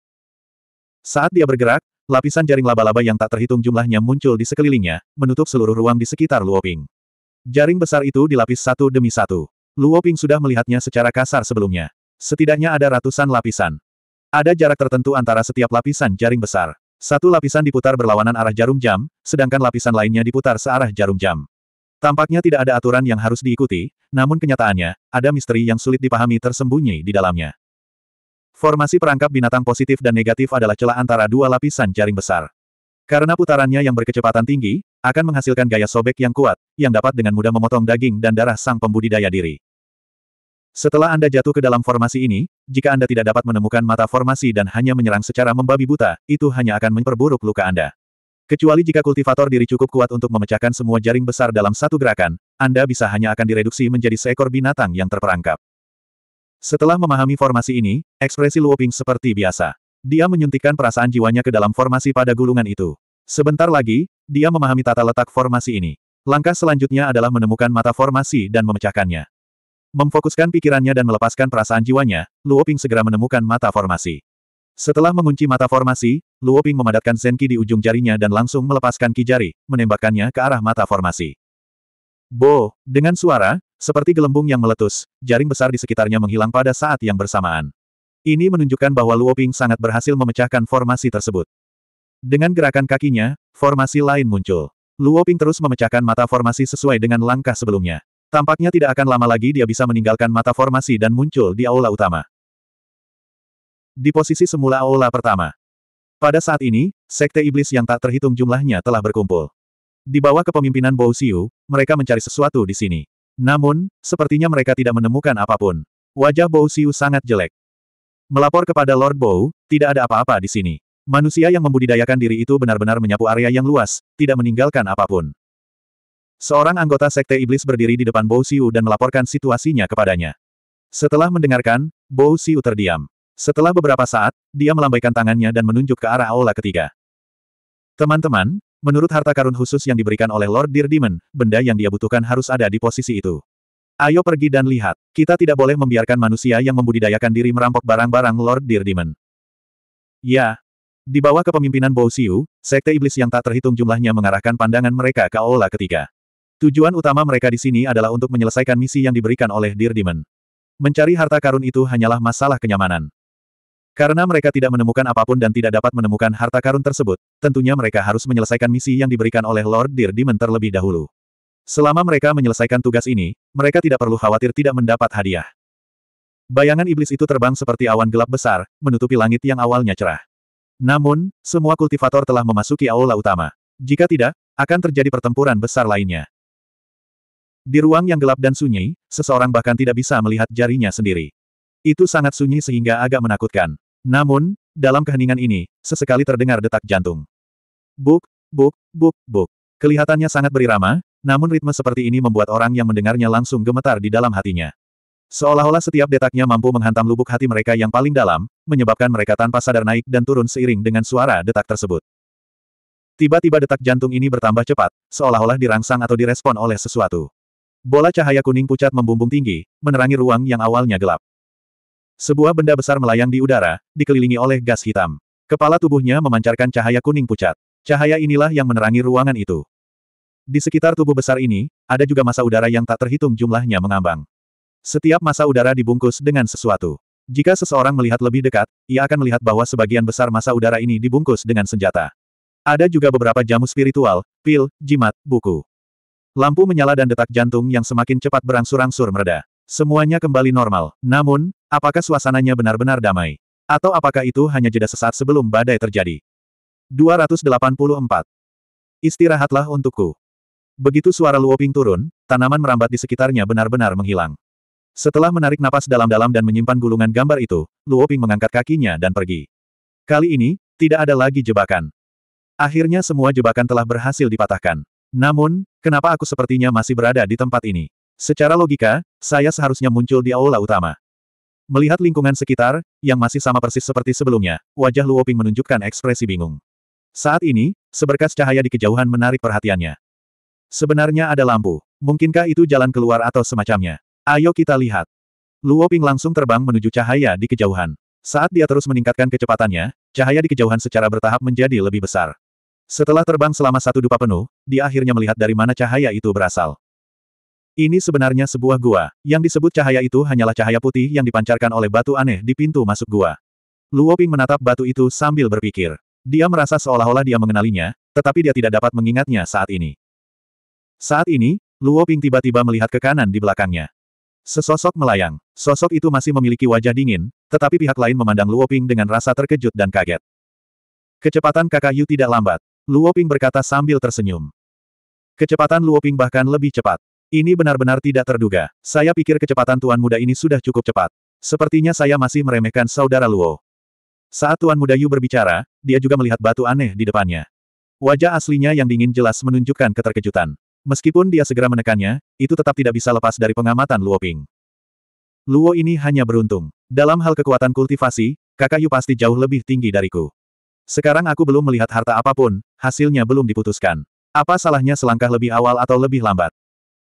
Saat dia bergerak, lapisan jaring laba-laba yang tak terhitung jumlahnya muncul di sekelilingnya, menutup seluruh ruang di sekitar Luoping. Jaring besar itu dilapis satu demi satu. Luoping sudah melihatnya secara kasar sebelumnya. Setidaknya ada ratusan lapisan. Ada jarak tertentu antara setiap lapisan jaring besar. Satu lapisan diputar berlawanan arah jarum jam, sedangkan lapisan lainnya diputar searah jarum jam. Tampaknya tidak ada aturan yang harus diikuti, namun kenyataannya, ada misteri yang sulit dipahami tersembunyi di dalamnya. Formasi perangkap binatang positif dan negatif adalah celah antara dua lapisan jaring besar. Karena putarannya yang berkecepatan tinggi, akan menghasilkan gaya sobek yang kuat, yang dapat dengan mudah memotong daging dan darah sang pembudidaya diri. Setelah Anda jatuh ke dalam formasi ini, jika Anda tidak dapat menemukan mata formasi dan hanya menyerang secara membabi buta, itu hanya akan memperburuk luka Anda. Kecuali jika kultivator diri cukup kuat untuk memecahkan semua jaring besar dalam satu gerakan, Anda bisa hanya akan direduksi menjadi seekor binatang yang terperangkap. Setelah memahami formasi ini, ekspresi Luoping seperti biasa. Dia menyuntikkan perasaan jiwanya ke dalam formasi pada gulungan itu. Sebentar lagi, dia memahami tata letak formasi ini. Langkah selanjutnya adalah menemukan mata formasi dan memecahkannya. Memfokuskan pikirannya dan melepaskan perasaan jiwanya, Luoping segera menemukan mata formasi. Setelah mengunci mata formasi, Luoping memadatkan senki di ujung jarinya dan langsung melepaskan Kijari, menembakkannya ke arah mata formasi. Bo, dengan suara, seperti gelembung yang meletus, jaring besar di sekitarnya menghilang pada saat yang bersamaan. Ini menunjukkan bahwa Luoping sangat berhasil memecahkan formasi tersebut. Dengan gerakan kakinya, formasi lain muncul. Luoping terus memecahkan mata formasi sesuai dengan langkah sebelumnya. Tampaknya tidak akan lama lagi dia bisa meninggalkan mata formasi dan muncul di aula utama. Di posisi semula aula pertama. Pada saat ini, sekte iblis yang tak terhitung jumlahnya telah berkumpul. Di bawah kepemimpinan Bou mereka mencari sesuatu di sini. Namun, sepertinya mereka tidak menemukan apapun. Wajah Bou Siu sangat jelek. Melapor kepada Lord Bou, tidak ada apa-apa di sini. Manusia yang membudidayakan diri itu benar-benar menyapu area yang luas, tidak meninggalkan apapun. Seorang anggota Sekte Iblis berdiri di depan Bou Siu dan melaporkan situasinya kepadanya. Setelah mendengarkan, Bou Siu terdiam. Setelah beberapa saat, dia melambaikan tangannya dan menunjuk ke arah aula ketiga. Teman-teman, Menurut harta karun khusus yang diberikan oleh Lord Dear Demon, benda yang dia butuhkan harus ada di posisi itu. Ayo pergi dan lihat. Kita tidak boleh membiarkan manusia yang membudidayakan diri merampok barang-barang Lord Dear Demon. Ya. Di bawah kepemimpinan Bo Xiu, sekte iblis yang tak terhitung jumlahnya mengarahkan pandangan mereka ke Aula ketiga. Tujuan utama mereka di sini adalah untuk menyelesaikan misi yang diberikan oleh Dear Demon. Mencari harta karun itu hanyalah masalah kenyamanan. Karena mereka tidak menemukan apapun dan tidak dapat menemukan harta karun tersebut, tentunya mereka harus menyelesaikan misi yang diberikan oleh Lord Demon terlebih dahulu. Selama mereka menyelesaikan tugas ini, mereka tidak perlu khawatir tidak mendapat hadiah. Bayangan iblis itu terbang seperti awan gelap besar, menutupi langit yang awalnya cerah. Namun, semua kultivator telah memasuki aula utama. Jika tidak, akan terjadi pertempuran besar lainnya. Di ruang yang gelap dan sunyi, seseorang bahkan tidak bisa melihat jarinya sendiri. Itu sangat sunyi sehingga agak menakutkan. Namun, dalam keheningan ini, sesekali terdengar detak jantung. Buk, buk, buk, buk. Kelihatannya sangat berirama, namun ritme seperti ini membuat orang yang mendengarnya langsung gemetar di dalam hatinya. Seolah-olah setiap detaknya mampu menghantam lubuk hati mereka yang paling dalam, menyebabkan mereka tanpa sadar naik dan turun seiring dengan suara detak tersebut. Tiba-tiba detak jantung ini bertambah cepat, seolah-olah dirangsang atau direspon oleh sesuatu. Bola cahaya kuning pucat membumbung tinggi, menerangi ruang yang awalnya gelap. Sebuah benda besar melayang di udara, dikelilingi oleh gas hitam. Kepala tubuhnya memancarkan cahaya kuning pucat. Cahaya inilah yang menerangi ruangan itu. Di sekitar tubuh besar ini, ada juga masa udara yang tak terhitung jumlahnya mengambang. Setiap masa udara dibungkus dengan sesuatu. Jika seseorang melihat lebih dekat, ia akan melihat bahwa sebagian besar masa udara ini dibungkus dengan senjata. Ada juga beberapa jamu spiritual, pil, jimat, buku. Lampu menyala dan detak jantung yang semakin cepat berangsur-angsur mereda. Semuanya kembali normal. Namun, apakah suasananya benar-benar damai? Atau apakah itu hanya jeda sesaat sebelum badai terjadi? 284. Istirahatlah untukku. Begitu suara Luoping turun, tanaman merambat di sekitarnya benar-benar menghilang. Setelah menarik napas dalam-dalam dan menyimpan gulungan gambar itu, Luoping mengangkat kakinya dan pergi. Kali ini, tidak ada lagi jebakan. Akhirnya semua jebakan telah berhasil dipatahkan. Namun, kenapa aku sepertinya masih berada di tempat ini? Secara logika, saya seharusnya muncul di aula utama. Melihat lingkungan sekitar, yang masih sama persis seperti sebelumnya, wajah Luoping menunjukkan ekspresi bingung. Saat ini, seberkas cahaya di kejauhan menarik perhatiannya. Sebenarnya ada lampu. Mungkinkah itu jalan keluar atau semacamnya? Ayo kita lihat. Luoping langsung terbang menuju cahaya di kejauhan. Saat dia terus meningkatkan kecepatannya, cahaya di kejauhan secara bertahap menjadi lebih besar. Setelah terbang selama satu dupa penuh, dia akhirnya melihat dari mana cahaya itu berasal. Ini sebenarnya sebuah gua, yang disebut cahaya itu hanyalah cahaya putih yang dipancarkan oleh batu aneh di pintu masuk gua. Luo Ping menatap batu itu sambil berpikir. Dia merasa seolah-olah dia mengenalinya, tetapi dia tidak dapat mengingatnya saat ini. Saat ini, Luo Ping tiba-tiba melihat ke kanan di belakangnya. Sesosok melayang. Sosok itu masih memiliki wajah dingin, tetapi pihak lain memandang Luo Ping dengan rasa terkejut dan kaget. Kecepatan kakak Yu tidak lambat. Luo Ping berkata sambil tersenyum. Kecepatan Luo Ping bahkan lebih cepat. Ini benar-benar tidak terduga. Saya pikir kecepatan tuan muda ini sudah cukup cepat. Sepertinya saya masih meremehkan saudara Luo. Saat tuan muda Yu berbicara, dia juga melihat batu aneh di depannya. Wajah aslinya yang dingin jelas menunjukkan keterkejutan. Meskipun dia segera menekannya, itu tetap tidak bisa lepas dari pengamatan Luo Ping. Luo ini hanya beruntung. Dalam hal kekuatan kultivasi, kakak Yu pasti jauh lebih tinggi dariku. Sekarang aku belum melihat harta apapun, hasilnya belum diputuskan. Apa salahnya selangkah lebih awal atau lebih lambat?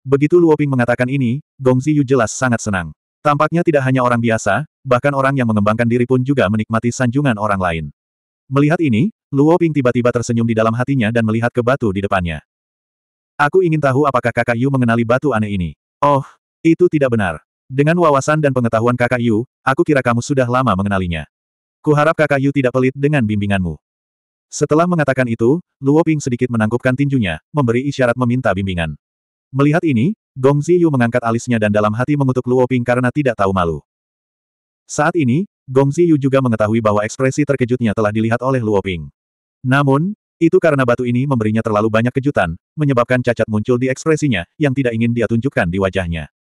Begitu Luoping mengatakan ini, Gong Ziyu jelas sangat senang. Tampaknya tidak hanya orang biasa, bahkan orang yang mengembangkan diri pun juga menikmati sanjungan orang lain. Melihat ini, Luoping tiba-tiba tersenyum di dalam hatinya dan melihat ke batu di depannya. Aku ingin tahu apakah kakak Yu mengenali batu aneh ini. Oh, itu tidak benar. Dengan wawasan dan pengetahuan kakak Yu, aku kira kamu sudah lama mengenalinya. Kuharap kakak Yu tidak pelit dengan bimbinganmu. Setelah mengatakan itu, Luoping sedikit menangkupkan tinjunya, memberi isyarat meminta bimbingan. Melihat ini, Gong Ziyu mengangkat alisnya dan dalam hati mengutuk Luo Ping karena tidak tahu malu. Saat ini, Gong Ziyu juga mengetahui bahwa ekspresi terkejutnya telah dilihat oleh Luo Ping. Namun, itu karena batu ini memberinya terlalu banyak kejutan, menyebabkan cacat muncul di ekspresinya, yang tidak ingin dia tunjukkan di wajahnya.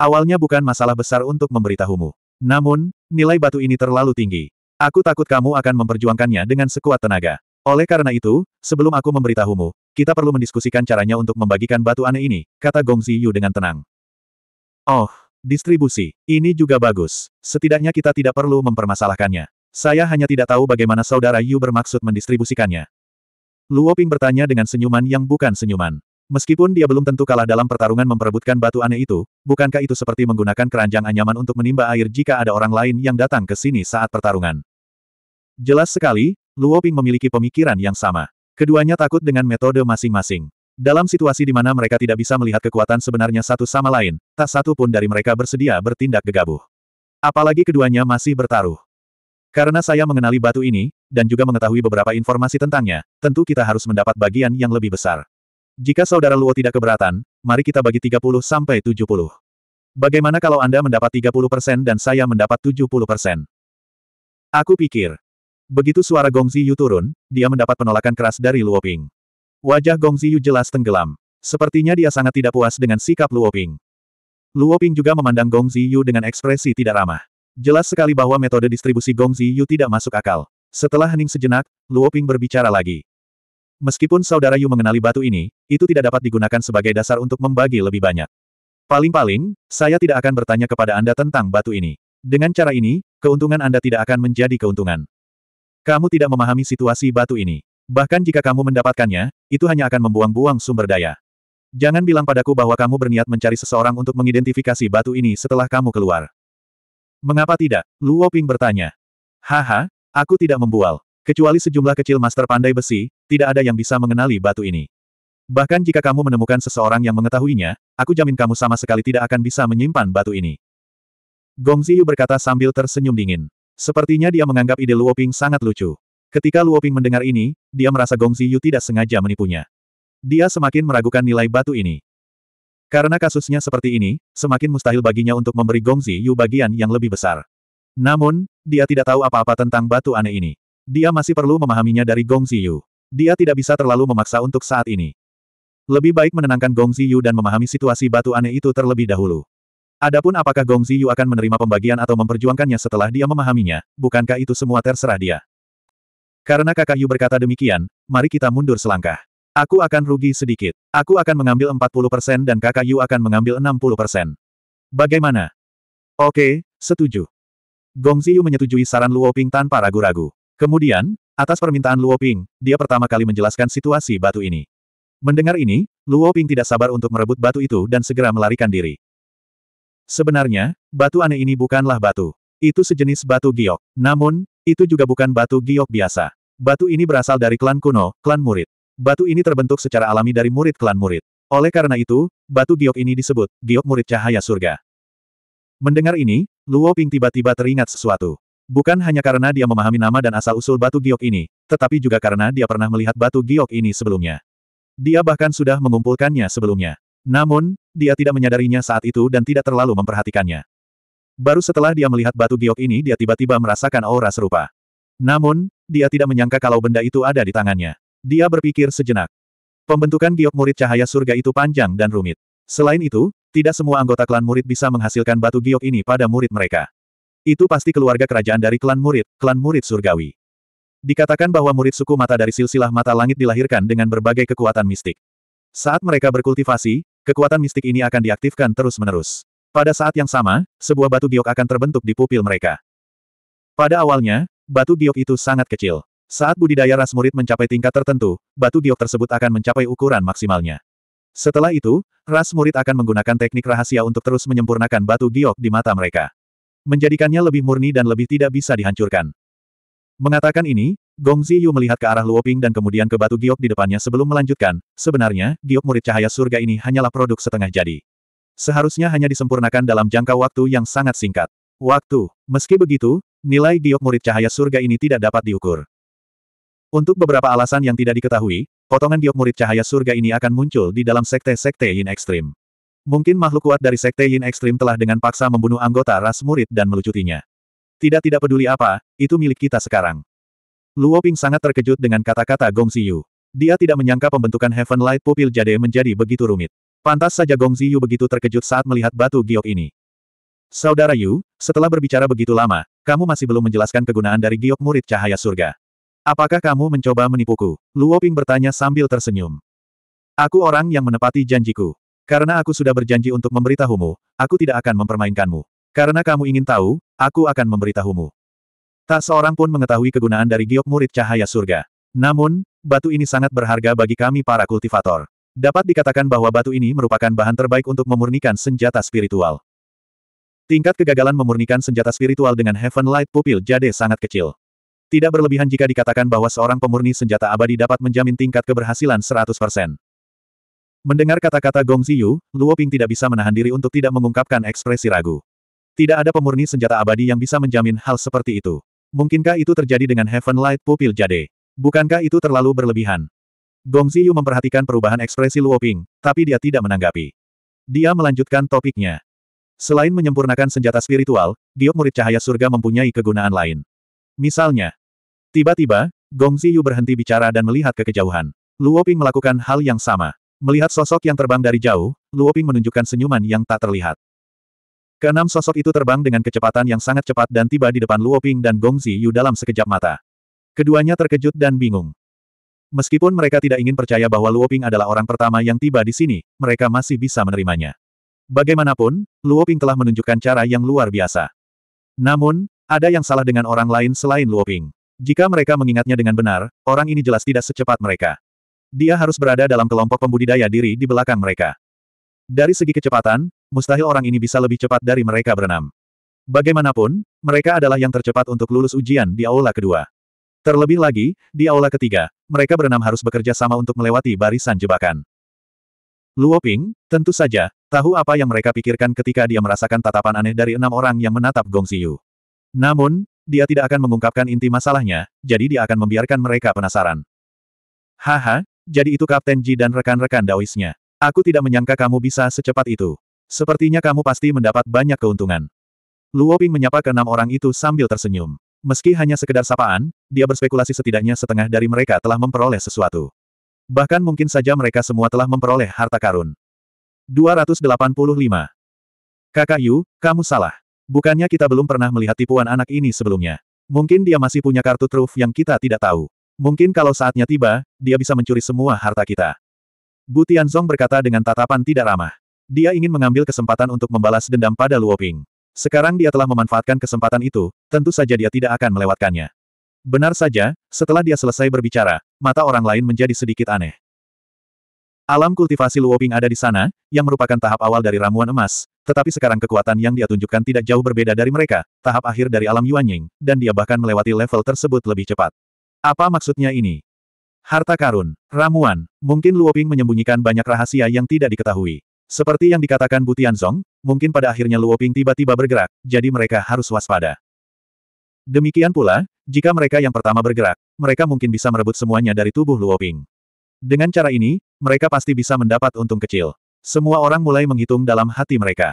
Awalnya bukan masalah besar untuk memberitahumu. Namun, nilai batu ini terlalu tinggi. Aku takut kamu akan memperjuangkannya dengan sekuat tenaga. Oleh karena itu, sebelum aku memberitahumu, kita perlu mendiskusikan caranya untuk membagikan batu aneh ini, kata Gong Ziyu dengan tenang. Oh, distribusi, ini juga bagus. Setidaknya kita tidak perlu mempermasalahkannya. Saya hanya tidak tahu bagaimana saudara Yu bermaksud mendistribusikannya. Luo Ping bertanya dengan senyuman yang bukan senyuman. Meskipun dia belum tentu kalah dalam pertarungan memperebutkan batu aneh itu, bukankah itu seperti menggunakan keranjang anyaman untuk menimba air jika ada orang lain yang datang ke sini saat pertarungan? Jelas sekali, Luo Ping memiliki pemikiran yang sama. Keduanya takut dengan metode masing-masing. Dalam situasi di mana mereka tidak bisa melihat kekuatan sebenarnya satu sama lain, tak satu pun dari mereka bersedia bertindak gegabah. Apalagi keduanya masih bertaruh. Karena saya mengenali batu ini, dan juga mengetahui beberapa informasi tentangnya, tentu kita harus mendapat bagian yang lebih besar. Jika saudara Luo tidak keberatan, mari kita bagi 30-70. Bagaimana kalau Anda mendapat 30% dan saya mendapat 70%? Aku pikir, Begitu suara Gong Ziyu turun, dia mendapat penolakan keras dari Luoping. Wajah Gong Ziyu jelas tenggelam. Sepertinya dia sangat tidak puas dengan sikap Luoping. Luoping juga memandang Gong Ziyu dengan ekspresi tidak ramah. Jelas sekali bahwa metode distribusi Gong Ziyu tidak masuk akal. Setelah hening sejenak, Luoping berbicara lagi. Meskipun saudara Yu mengenali batu ini, itu tidak dapat digunakan sebagai dasar untuk membagi lebih banyak. Paling-paling, saya tidak akan bertanya kepada Anda tentang batu ini. Dengan cara ini, keuntungan Anda tidak akan menjadi keuntungan. Kamu tidak memahami situasi batu ini. Bahkan jika kamu mendapatkannya, itu hanya akan membuang-buang sumber daya. Jangan bilang padaku bahwa kamu berniat mencari seseorang untuk mengidentifikasi batu ini setelah kamu keluar. Mengapa tidak? Luo Ping bertanya. Haha, aku tidak membual. Kecuali sejumlah kecil master pandai besi, tidak ada yang bisa mengenali batu ini. Bahkan jika kamu menemukan seseorang yang mengetahuinya, aku jamin kamu sama sekali tidak akan bisa menyimpan batu ini. Gong Ziyu berkata sambil tersenyum dingin. Sepertinya dia menganggap ide Luoping sangat lucu. Ketika Luoping mendengar ini, dia merasa Gong Ziyu tidak sengaja menipunya. Dia semakin meragukan nilai batu ini. Karena kasusnya seperti ini, semakin mustahil baginya untuk memberi Gong Ziyu bagian yang lebih besar. Namun, dia tidak tahu apa-apa tentang batu aneh ini. Dia masih perlu memahaminya dari Gong Ziyu. Dia tidak bisa terlalu memaksa untuk saat ini. Lebih baik menenangkan Gong Ziyu dan memahami situasi batu aneh itu terlebih dahulu. Adapun apakah Gong Ziyu akan menerima pembagian atau memperjuangkannya setelah dia memahaminya, bukankah itu semua terserah dia? Karena kakak Yu berkata demikian, mari kita mundur selangkah. Aku akan rugi sedikit. Aku akan mengambil 40% dan kakak Yu akan mengambil 60%. Bagaimana? Oke, setuju. Gong Ziyu menyetujui saran Luo Ping tanpa ragu-ragu. Kemudian, atas permintaan Luo Ping, dia pertama kali menjelaskan situasi batu ini. Mendengar ini, Luo Ping tidak sabar untuk merebut batu itu dan segera melarikan diri. Sebenarnya, batu aneh ini bukanlah batu. Itu sejenis batu giok. Namun, itu juga bukan batu giok biasa. Batu ini berasal dari klan kuno, klan murid. Batu ini terbentuk secara alami dari murid klan murid. Oleh karena itu, batu giok ini disebut, giok murid cahaya surga. Mendengar ini, Luo Ping tiba-tiba teringat sesuatu. Bukan hanya karena dia memahami nama dan asal-usul batu giok ini, tetapi juga karena dia pernah melihat batu giok ini sebelumnya. Dia bahkan sudah mengumpulkannya sebelumnya. Namun, dia tidak menyadarinya saat itu dan tidak terlalu memperhatikannya. Baru setelah dia melihat batu giok ini dia tiba-tiba merasakan aura serupa. Namun, dia tidak menyangka kalau benda itu ada di tangannya. Dia berpikir sejenak. Pembentukan giok murid cahaya surga itu panjang dan rumit. Selain itu, tidak semua anggota klan murid bisa menghasilkan batu giok ini pada murid mereka. Itu pasti keluarga kerajaan dari klan murid, klan murid surgawi. Dikatakan bahwa murid suku mata dari silsilah mata langit dilahirkan dengan berbagai kekuatan mistik. Saat mereka berkultivasi, Kekuatan mistik ini akan diaktifkan terus-menerus. Pada saat yang sama, sebuah batu giok akan terbentuk di pupil mereka. Pada awalnya, batu giok itu sangat kecil. Saat budidaya ras murid mencapai tingkat tertentu, batu giok tersebut akan mencapai ukuran maksimalnya. Setelah itu, ras murid akan menggunakan teknik rahasia untuk terus menyempurnakan batu giok di mata mereka. Menjadikannya lebih murni dan lebih tidak bisa dihancurkan. Mengatakan ini, Gong Ziyu melihat ke arah Luoping dan kemudian ke batu giok di depannya sebelum melanjutkan, sebenarnya, giok murid cahaya surga ini hanyalah produk setengah jadi. Seharusnya hanya disempurnakan dalam jangka waktu yang sangat singkat. Waktu. Meski begitu, nilai giok murid cahaya surga ini tidak dapat diukur. Untuk beberapa alasan yang tidak diketahui, potongan giok murid cahaya surga ini akan muncul di dalam sekte-sekte Yin Ekstrim. Mungkin makhluk kuat dari sekte Yin Ekstrim telah dengan paksa membunuh anggota ras murid dan melucutinya. Tidak-tidak peduli apa, itu milik kita sekarang. Luo Ping sangat terkejut dengan kata-kata Gong Ziyu. Dia tidak menyangka pembentukan Heaven Light Pupil Jade menjadi begitu rumit. Pantas saja Gong Ziyu begitu terkejut saat melihat batu giok ini. Saudara Yu, setelah berbicara begitu lama, kamu masih belum menjelaskan kegunaan dari giok murid cahaya surga. Apakah kamu mencoba menipuku? Luo Ping bertanya sambil tersenyum. Aku orang yang menepati janjiku. Karena aku sudah berjanji untuk memberitahumu, aku tidak akan mempermainkanmu. Karena kamu ingin tahu, aku akan memberitahumu. Tak seorang pun mengetahui kegunaan dari giok murid cahaya surga. Namun, batu ini sangat berharga bagi kami para kultivator. Dapat dikatakan bahwa batu ini merupakan bahan terbaik untuk memurnikan senjata spiritual. Tingkat kegagalan memurnikan senjata spiritual dengan Heaven Light Pupil Jade sangat kecil. Tidak berlebihan jika dikatakan bahwa seorang pemurni senjata abadi dapat menjamin tingkat keberhasilan 100%. Mendengar kata-kata Gong Ziyu, Luo Ping tidak bisa menahan diri untuk tidak mengungkapkan ekspresi ragu. Tidak ada pemurni senjata abadi yang bisa menjamin hal seperti itu. Mungkinkah itu terjadi dengan Heaven Light Pupil Jade? Bukankah itu terlalu berlebihan? Gong Ziyu memperhatikan perubahan ekspresi Luoping, tapi dia tidak menanggapi. Dia melanjutkan topiknya. Selain menyempurnakan senjata spiritual, giok murid cahaya surga mempunyai kegunaan lain. Misalnya, tiba-tiba, Gong Ziyu berhenti bicara dan melihat ke kejauhan. Luoping melakukan hal yang sama. Melihat sosok yang terbang dari jauh, Luoping menunjukkan senyuman yang tak terlihat. Keenam sosok itu terbang dengan kecepatan yang sangat cepat dan tiba di depan Luo Ping dan Gong Ziyu dalam sekejap mata. Keduanya terkejut dan bingung. Meskipun mereka tidak ingin percaya bahwa Luo Ping adalah orang pertama yang tiba di sini, mereka masih bisa menerimanya. Bagaimanapun, Luo Ping telah menunjukkan cara yang luar biasa. Namun, ada yang salah dengan orang lain selain Luo Ping. Jika mereka mengingatnya dengan benar, orang ini jelas tidak secepat mereka. Dia harus berada dalam kelompok pembudidaya diri di belakang mereka. Dari segi kecepatan, mustahil orang ini bisa lebih cepat dari mereka berenam. Bagaimanapun, mereka adalah yang tercepat untuk lulus ujian di aula kedua. Terlebih lagi, di aula ketiga, mereka berenam harus bekerja sama untuk melewati barisan jebakan. Luo Ping, tentu saja, tahu apa yang mereka pikirkan ketika dia merasakan tatapan aneh dari enam orang yang menatap Gong Xiu. Namun, dia tidak akan mengungkapkan inti masalahnya, jadi dia akan membiarkan mereka penasaran. Haha, jadi itu Kapten Ji dan rekan-rekan Daoisnya. Aku tidak menyangka kamu bisa secepat itu. Sepertinya kamu pasti mendapat banyak keuntungan. Luo Ping menyapa keenam orang itu sambil tersenyum. Meski hanya sekedar sapaan, dia berspekulasi setidaknya setengah dari mereka telah memperoleh sesuatu. Bahkan mungkin saja mereka semua telah memperoleh harta karun. 285. Kakak Yu, kamu salah. Bukannya kita belum pernah melihat tipuan anak ini sebelumnya. Mungkin dia masih punya kartu truf yang kita tidak tahu. Mungkin kalau saatnya tiba, dia bisa mencuri semua harta kita. Bu Tianzong berkata dengan tatapan tidak ramah. Dia ingin mengambil kesempatan untuk membalas dendam pada Luoping. Sekarang dia telah memanfaatkan kesempatan itu, tentu saja dia tidak akan melewatkannya. Benar saja, setelah dia selesai berbicara, mata orang lain menjadi sedikit aneh. Alam kultivasi Luoping ada di sana, yang merupakan tahap awal dari ramuan emas, tetapi sekarang kekuatan yang dia tunjukkan tidak jauh berbeda dari mereka, tahap akhir dari alam Yuanying, dan dia bahkan melewati level tersebut lebih cepat. Apa maksudnya ini? Harta karun, ramuan, mungkin Luoping menyembunyikan banyak rahasia yang tidak diketahui. Seperti yang dikatakan Bu Zong, mungkin pada akhirnya Luoping tiba-tiba bergerak, jadi mereka harus waspada. Demikian pula, jika mereka yang pertama bergerak, mereka mungkin bisa merebut semuanya dari tubuh Luoping. Dengan cara ini, mereka pasti bisa mendapat untung kecil. Semua orang mulai menghitung dalam hati mereka.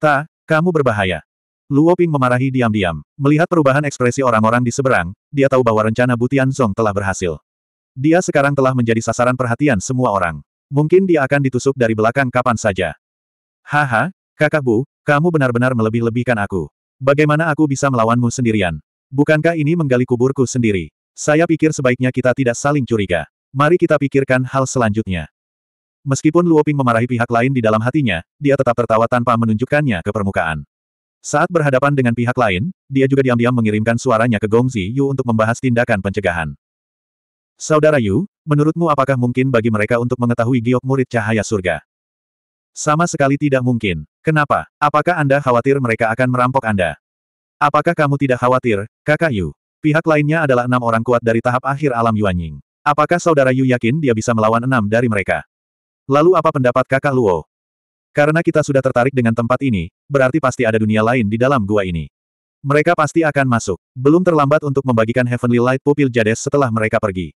Ta, kamu berbahaya. Luo Ping memarahi diam-diam. Melihat perubahan ekspresi orang-orang di seberang, dia tahu bahwa rencana Butian Zong telah berhasil. Dia sekarang telah menjadi sasaran perhatian semua orang. Mungkin dia akan ditusuk dari belakang kapan saja. Haha, kakak Bu, kamu benar-benar melebih-lebihkan aku. Bagaimana aku bisa melawanmu sendirian? Bukankah ini menggali kuburku sendiri? Saya pikir sebaiknya kita tidak saling curiga. Mari kita pikirkan hal selanjutnya. Meskipun Luoping memarahi pihak lain di dalam hatinya, dia tetap tertawa tanpa menunjukkannya ke permukaan. Saat berhadapan dengan pihak lain, dia juga diam-diam mengirimkan suaranya ke Gongzi Yu untuk membahas tindakan pencegahan. Saudara Yu, menurutmu apakah mungkin bagi mereka untuk mengetahui giok murid cahaya surga? Sama sekali tidak mungkin. Kenapa? Apakah Anda khawatir mereka akan merampok Anda? Apakah kamu tidak khawatir, kakak Yu? Pihak lainnya adalah enam orang kuat dari tahap akhir alam Yuanying. Apakah saudara Yu yakin dia bisa melawan enam dari mereka? Lalu apa pendapat kakak Luo? Karena kita sudah tertarik dengan tempat ini, berarti pasti ada dunia lain di dalam gua ini. Mereka pasti akan masuk. Belum terlambat untuk membagikan Heavenly Light Pupil Jades setelah mereka pergi.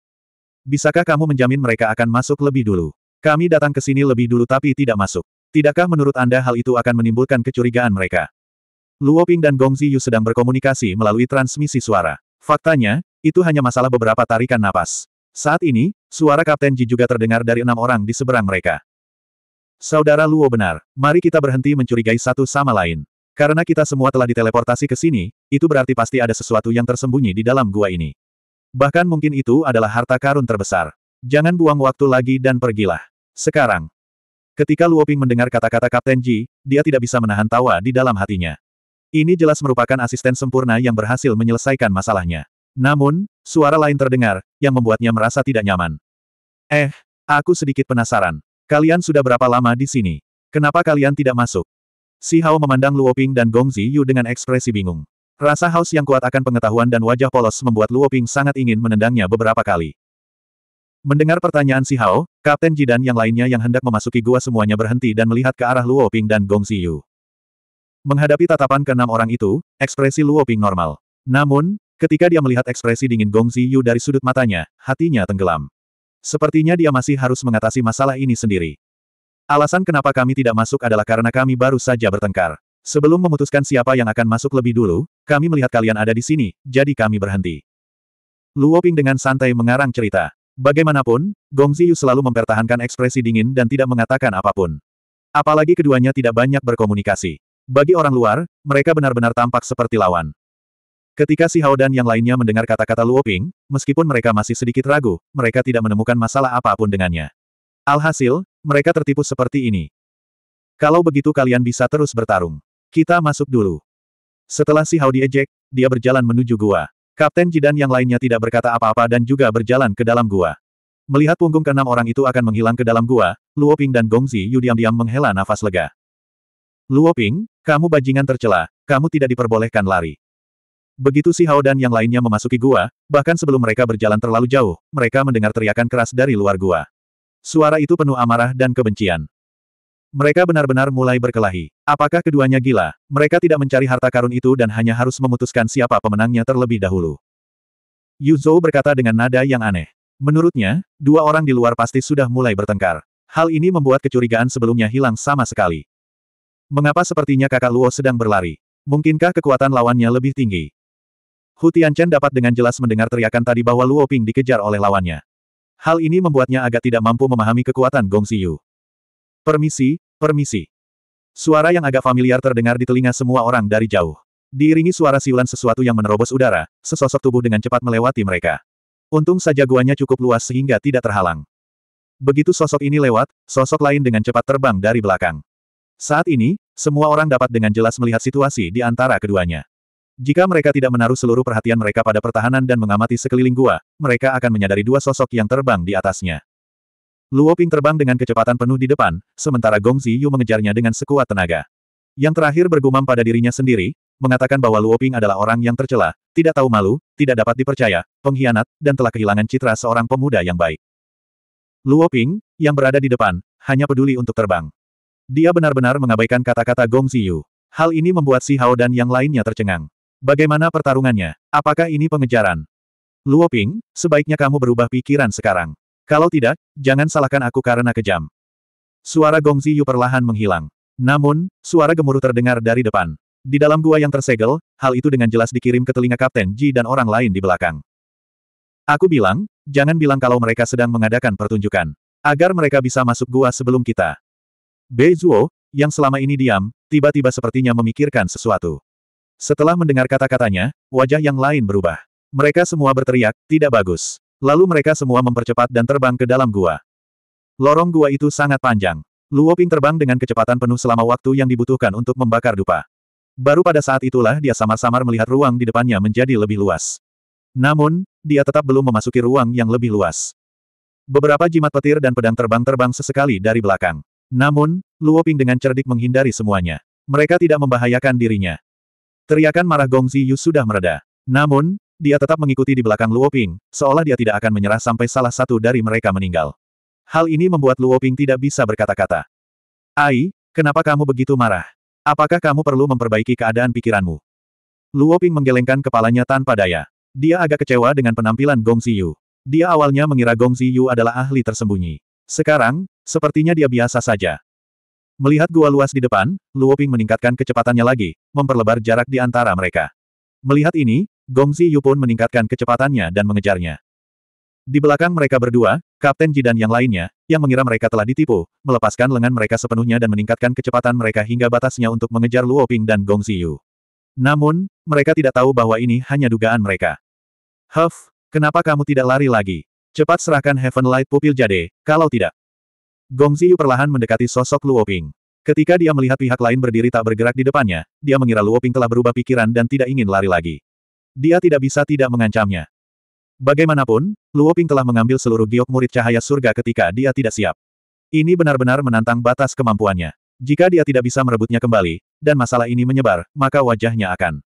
Bisakah kamu menjamin mereka akan masuk lebih dulu? Kami datang ke sini lebih dulu tapi tidak masuk. Tidakkah menurut Anda hal itu akan menimbulkan kecurigaan mereka? Luo Ping dan Gong Ziyu sedang berkomunikasi melalui transmisi suara. Faktanya, itu hanya masalah beberapa tarikan napas. Saat ini, suara Kapten Ji juga terdengar dari enam orang di seberang mereka. Saudara Luo benar, mari kita berhenti mencurigai satu sama lain. Karena kita semua telah diteleportasi ke sini, itu berarti pasti ada sesuatu yang tersembunyi di dalam gua ini. Bahkan mungkin itu adalah harta karun terbesar. Jangan buang waktu lagi dan pergilah. Sekarang. Ketika Luoping mendengar kata-kata Kapten Ji, dia tidak bisa menahan tawa di dalam hatinya. Ini jelas merupakan asisten sempurna yang berhasil menyelesaikan masalahnya. Namun, suara lain terdengar, yang membuatnya merasa tidak nyaman. Eh, aku sedikit penasaran. Kalian sudah berapa lama di sini? Kenapa kalian tidak masuk? Si Hao memandang Luoping dan Gongzi Yu dengan ekspresi bingung. Rasa haus yang kuat akan pengetahuan dan wajah polos membuat Luo Ping sangat ingin menendangnya beberapa kali. Mendengar pertanyaan Si Hao, Kapten Ji dan yang lainnya yang hendak memasuki gua semuanya berhenti dan melihat ke arah Luo Ping dan Gong Xiu. Menghadapi tatapan keenam orang itu, ekspresi Luo Ping normal. Namun, ketika dia melihat ekspresi dingin Gong Xiu dari sudut matanya, hatinya tenggelam. Sepertinya dia masih harus mengatasi masalah ini sendiri. Alasan kenapa kami tidak masuk adalah karena kami baru saja bertengkar. Sebelum memutuskan siapa yang akan masuk lebih dulu, kami melihat kalian ada di sini, jadi kami berhenti. Luoping dengan santai mengarang cerita. Bagaimanapun, Gong Ziyu selalu mempertahankan ekspresi dingin dan tidak mengatakan apapun. Apalagi keduanya tidak banyak berkomunikasi. Bagi orang luar, mereka benar-benar tampak seperti lawan. Ketika Si Hao dan yang lainnya mendengar kata-kata Luoping, meskipun mereka masih sedikit ragu, mereka tidak menemukan masalah apapun dengannya. Alhasil, mereka tertipu seperti ini. Kalau begitu kalian bisa terus bertarung. Kita masuk dulu. Setelah si Hao diejek, dia berjalan menuju gua. Kapten Jidan yang lainnya tidak berkata apa-apa dan juga berjalan ke dalam gua. Melihat punggung keenam orang itu akan menghilang ke dalam gua, Luo Ping dan Gongzi Yu diam-diam menghela nafas lega. Luo Ping, kamu bajingan tercela, kamu tidak diperbolehkan lari. Begitu si Hao dan yang lainnya memasuki gua, bahkan sebelum mereka berjalan terlalu jauh, mereka mendengar teriakan keras dari luar gua. Suara itu penuh amarah dan kebencian. Mereka benar-benar mulai berkelahi. Apakah keduanya gila? Mereka tidak mencari harta karun itu dan hanya harus memutuskan siapa pemenangnya terlebih dahulu. Yu Yuzhou berkata dengan nada yang aneh. Menurutnya, dua orang di luar pasti sudah mulai bertengkar. Hal ini membuat kecurigaan sebelumnya hilang sama sekali. Mengapa sepertinya kakak Luo sedang berlari? Mungkinkah kekuatan lawannya lebih tinggi? Hu Tianchen dapat dengan jelas mendengar teriakan tadi bahwa Luo Ping dikejar oleh lawannya. Hal ini membuatnya agak tidak mampu memahami kekuatan Gong Xiu. Permisi, permisi. Suara yang agak familiar terdengar di telinga semua orang dari jauh. Diiringi suara siulan sesuatu yang menerobos udara, sesosok tubuh dengan cepat melewati mereka. Untung saja guanya cukup luas sehingga tidak terhalang. Begitu sosok ini lewat, sosok lain dengan cepat terbang dari belakang. Saat ini, semua orang dapat dengan jelas melihat situasi di antara keduanya. Jika mereka tidak menaruh seluruh perhatian mereka pada pertahanan dan mengamati sekeliling gua, mereka akan menyadari dua sosok yang terbang di atasnya. Luo Ping terbang dengan kecepatan penuh di depan, sementara Gong Ziyu mengejarnya dengan sekuat tenaga. Yang terakhir bergumam pada dirinya sendiri, mengatakan bahwa Luo Ping adalah orang yang tercela, tidak tahu malu, tidak dapat dipercaya, pengkhianat, dan telah kehilangan citra seorang pemuda yang baik. Luo Ping, yang berada di depan, hanya peduli untuk terbang. Dia benar-benar mengabaikan kata-kata Gong Ziyu. Hal ini membuat Si Hao dan yang lainnya tercengang. Bagaimana pertarungannya? Apakah ini pengejaran? Luo Ping, sebaiknya kamu berubah pikiran sekarang. Kalau tidak, jangan salahkan aku karena kejam. Suara Gong Ziyu perlahan menghilang. Namun, suara gemuruh terdengar dari depan. Di dalam gua yang tersegel, hal itu dengan jelas dikirim ke telinga Kapten Ji dan orang lain di belakang. Aku bilang, jangan bilang kalau mereka sedang mengadakan pertunjukan. Agar mereka bisa masuk gua sebelum kita. Bei Zuo, yang selama ini diam, tiba-tiba sepertinya memikirkan sesuatu. Setelah mendengar kata-katanya, wajah yang lain berubah. Mereka semua berteriak, tidak bagus. Lalu mereka semua mempercepat dan terbang ke dalam gua. Lorong gua itu sangat panjang. Luo Ping terbang dengan kecepatan penuh selama waktu yang dibutuhkan untuk membakar dupa. Baru pada saat itulah dia samar-samar melihat ruang di depannya menjadi lebih luas. Namun, dia tetap belum memasuki ruang yang lebih luas. Beberapa jimat petir dan pedang terbang-terbang sesekali dari belakang. Namun, Luo Ping dengan cerdik menghindari semuanya. Mereka tidak membahayakan dirinya. Teriakan marah Gongzi Yu sudah mereda. Namun, dia tetap mengikuti di belakang Luo Ping, seolah dia tidak akan menyerah sampai salah satu dari mereka meninggal. Hal ini membuat Luo Ping tidak bisa berkata-kata. Ai, kenapa kamu begitu marah? Apakah kamu perlu memperbaiki keadaan pikiranmu? Luo Ping menggelengkan kepalanya tanpa daya. Dia agak kecewa dengan penampilan Gong Ziyu. Dia awalnya mengira Gong Ziyu adalah ahli tersembunyi. Sekarang, sepertinya dia biasa saja. Melihat gua luas di depan, Luo Ping meningkatkan kecepatannya lagi, memperlebar jarak di antara mereka. Melihat ini, Gong Ziyu pun meningkatkan kecepatannya dan mengejarnya. Di belakang mereka berdua, Kapten Ji dan yang lainnya, yang mengira mereka telah ditipu, melepaskan lengan mereka sepenuhnya dan meningkatkan kecepatan mereka hingga batasnya untuk mengejar Luo Ping dan Gong Ziyu. Namun, mereka tidak tahu bahwa ini hanya dugaan mereka. Huff, kenapa kamu tidak lari lagi? Cepat serahkan Heaven Light Pupil Jade, kalau tidak. Gong Ziyu perlahan mendekati sosok Luo Ping. Ketika dia melihat pihak lain berdiri tak bergerak di depannya, dia mengira Luo Ping telah berubah pikiran dan tidak ingin lari lagi. Dia tidak bisa tidak mengancamnya. Bagaimanapun, Luo Ping telah mengambil seluruh giok murid cahaya surga ketika dia tidak siap. Ini benar-benar menantang batas kemampuannya. Jika dia tidak bisa merebutnya kembali, dan masalah ini menyebar, maka wajahnya akan.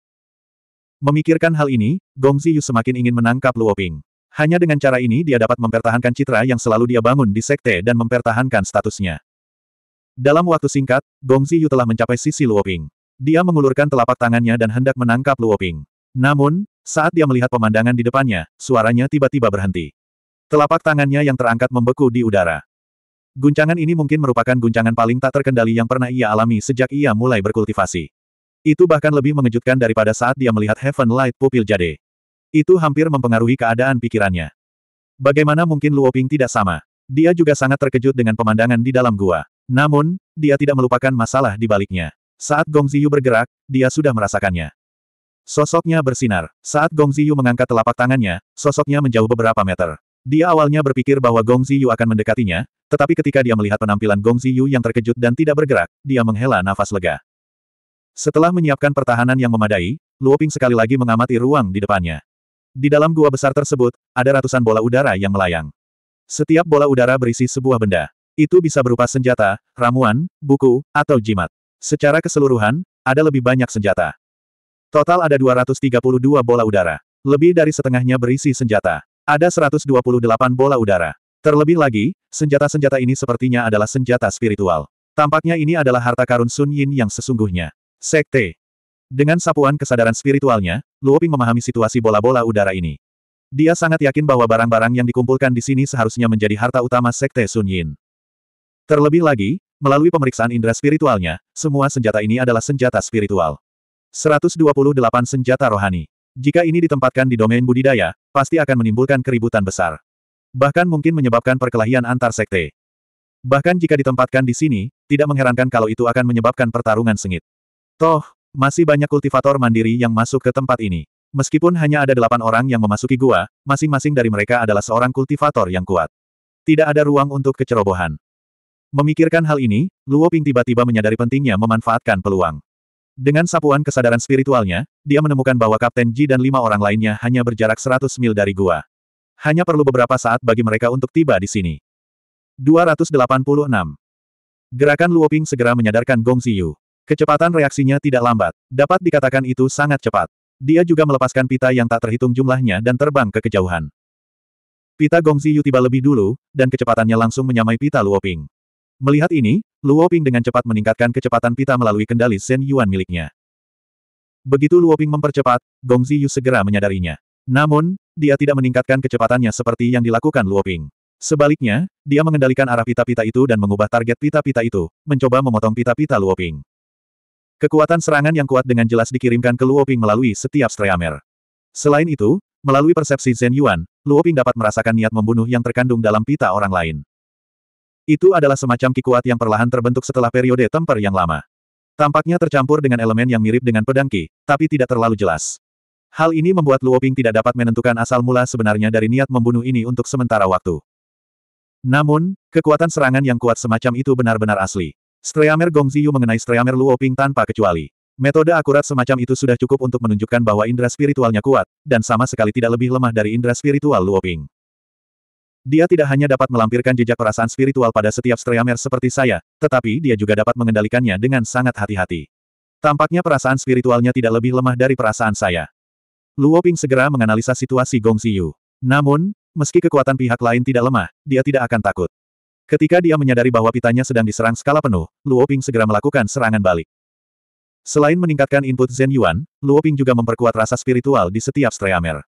Memikirkan hal ini, Gong Ziyu semakin ingin menangkap Luo Ping. Hanya dengan cara ini dia dapat mempertahankan citra yang selalu dia bangun di sekte dan mempertahankan statusnya. Dalam waktu singkat, Gong Ziyu telah mencapai sisi Luo Ping. Dia mengulurkan telapak tangannya dan hendak menangkap Luo Ping. Namun, saat dia melihat pemandangan di depannya, suaranya tiba-tiba berhenti. Telapak tangannya yang terangkat membeku di udara. Guncangan ini mungkin merupakan guncangan paling tak terkendali yang pernah ia alami sejak ia mulai berkultivasi. Itu bahkan lebih mengejutkan daripada saat dia melihat Heaven Light Pupil Jade. Itu hampir mempengaruhi keadaan pikirannya. Bagaimana mungkin Luoping tidak sama? Dia juga sangat terkejut dengan pemandangan di dalam gua. Namun, dia tidak melupakan masalah di baliknya. Saat Gong Ziyu bergerak, dia sudah merasakannya. Sosoknya bersinar. Saat Gong Ziyu mengangkat telapak tangannya, sosoknya menjauh beberapa meter. Dia awalnya berpikir bahwa Gong Ziyu akan mendekatinya, tetapi ketika dia melihat penampilan Gong Ziyu yang terkejut dan tidak bergerak, dia menghela nafas lega. Setelah menyiapkan pertahanan yang memadai, Luoping sekali lagi mengamati ruang di depannya. Di dalam gua besar tersebut, ada ratusan bola udara yang melayang. Setiap bola udara berisi sebuah benda. Itu bisa berupa senjata, ramuan, buku, atau jimat. Secara keseluruhan, ada lebih banyak senjata. Total ada 232 bola udara. Lebih dari setengahnya berisi senjata. Ada 128 bola udara. Terlebih lagi, senjata-senjata ini sepertinya adalah senjata spiritual. Tampaknya ini adalah harta karun Sun Yin yang sesungguhnya. Sekte. Dengan sapuan kesadaran spiritualnya, Luoping memahami situasi bola-bola udara ini. Dia sangat yakin bahwa barang-barang yang dikumpulkan di sini seharusnya menjadi harta utama Sekte Sun Yin. Terlebih lagi, melalui pemeriksaan indera spiritualnya, semua senjata ini adalah senjata spiritual. 128 senjata rohani. Jika ini ditempatkan di domain budidaya, pasti akan menimbulkan keributan besar. Bahkan mungkin menyebabkan perkelahian antar sekte. Bahkan jika ditempatkan di sini, tidak mengherankan kalau itu akan menyebabkan pertarungan sengit. Toh, masih banyak kultivator mandiri yang masuk ke tempat ini. Meskipun hanya ada delapan orang yang memasuki gua, masing-masing dari mereka adalah seorang kultivator yang kuat. Tidak ada ruang untuk kecerobohan. Memikirkan hal ini, Luo Ping tiba-tiba menyadari pentingnya memanfaatkan peluang. Dengan sapuan kesadaran spiritualnya, dia menemukan bahwa Kapten Ji dan lima orang lainnya hanya berjarak 100 mil dari gua. Hanya perlu beberapa saat bagi mereka untuk tiba di sini. 286. Gerakan Luoping segera menyadarkan Gong Ziyu. Kecepatan reaksinya tidak lambat. Dapat dikatakan itu sangat cepat. Dia juga melepaskan pita yang tak terhitung jumlahnya dan terbang ke kejauhan. Pita Gong Ziyu tiba lebih dulu, dan kecepatannya langsung menyamai pita Luoping. Melihat ini, Luo Ping dengan cepat meningkatkan kecepatan pita melalui kendali Shen Yuan miliknya. Begitu Luo Ping mempercepat, Gong Ziyu segera menyadarinya. Namun, dia tidak meningkatkan kecepatannya seperti yang dilakukan Luo Ping. Sebaliknya, dia mengendalikan arah pita-pita itu dan mengubah target pita-pita itu, mencoba memotong pita-pita Luo Ping. Kekuatan serangan yang kuat dengan jelas dikirimkan ke Luo Ping melalui setiap streamer. Selain itu, melalui persepsi Zen Yuan, Luo Ping dapat merasakan niat membunuh yang terkandung dalam pita orang lain. Itu adalah semacam kikuat yang perlahan terbentuk setelah periode temper yang lama. Tampaknya tercampur dengan elemen yang mirip dengan pedang ki, tapi tidak terlalu jelas. Hal ini membuat Luoping tidak dapat menentukan asal mula sebenarnya dari niat membunuh ini untuk sementara waktu. Namun, kekuatan serangan yang kuat semacam itu benar-benar asli. Streamer Gongziyu mengenai Streamer Luoping tanpa kecuali. Metode akurat semacam itu sudah cukup untuk menunjukkan bahwa indera spiritualnya kuat, dan sama sekali tidak lebih lemah dari indera spiritual Luoping. Dia tidak hanya dapat melampirkan jejak perasaan spiritual pada setiap streamer seperti saya, tetapi dia juga dapat mengendalikannya dengan sangat hati-hati. Tampaknya perasaan spiritualnya tidak lebih lemah dari perasaan saya. Luo Ping segera menganalisa situasi Gong Xiu. Namun, meski kekuatan pihak lain tidak lemah, dia tidak akan takut. Ketika dia menyadari bahwa pitanya sedang diserang skala penuh, Luo Ping segera melakukan serangan balik. Selain meningkatkan input Zen Yuan, Luo Ping juga memperkuat rasa spiritual di setiap streamer.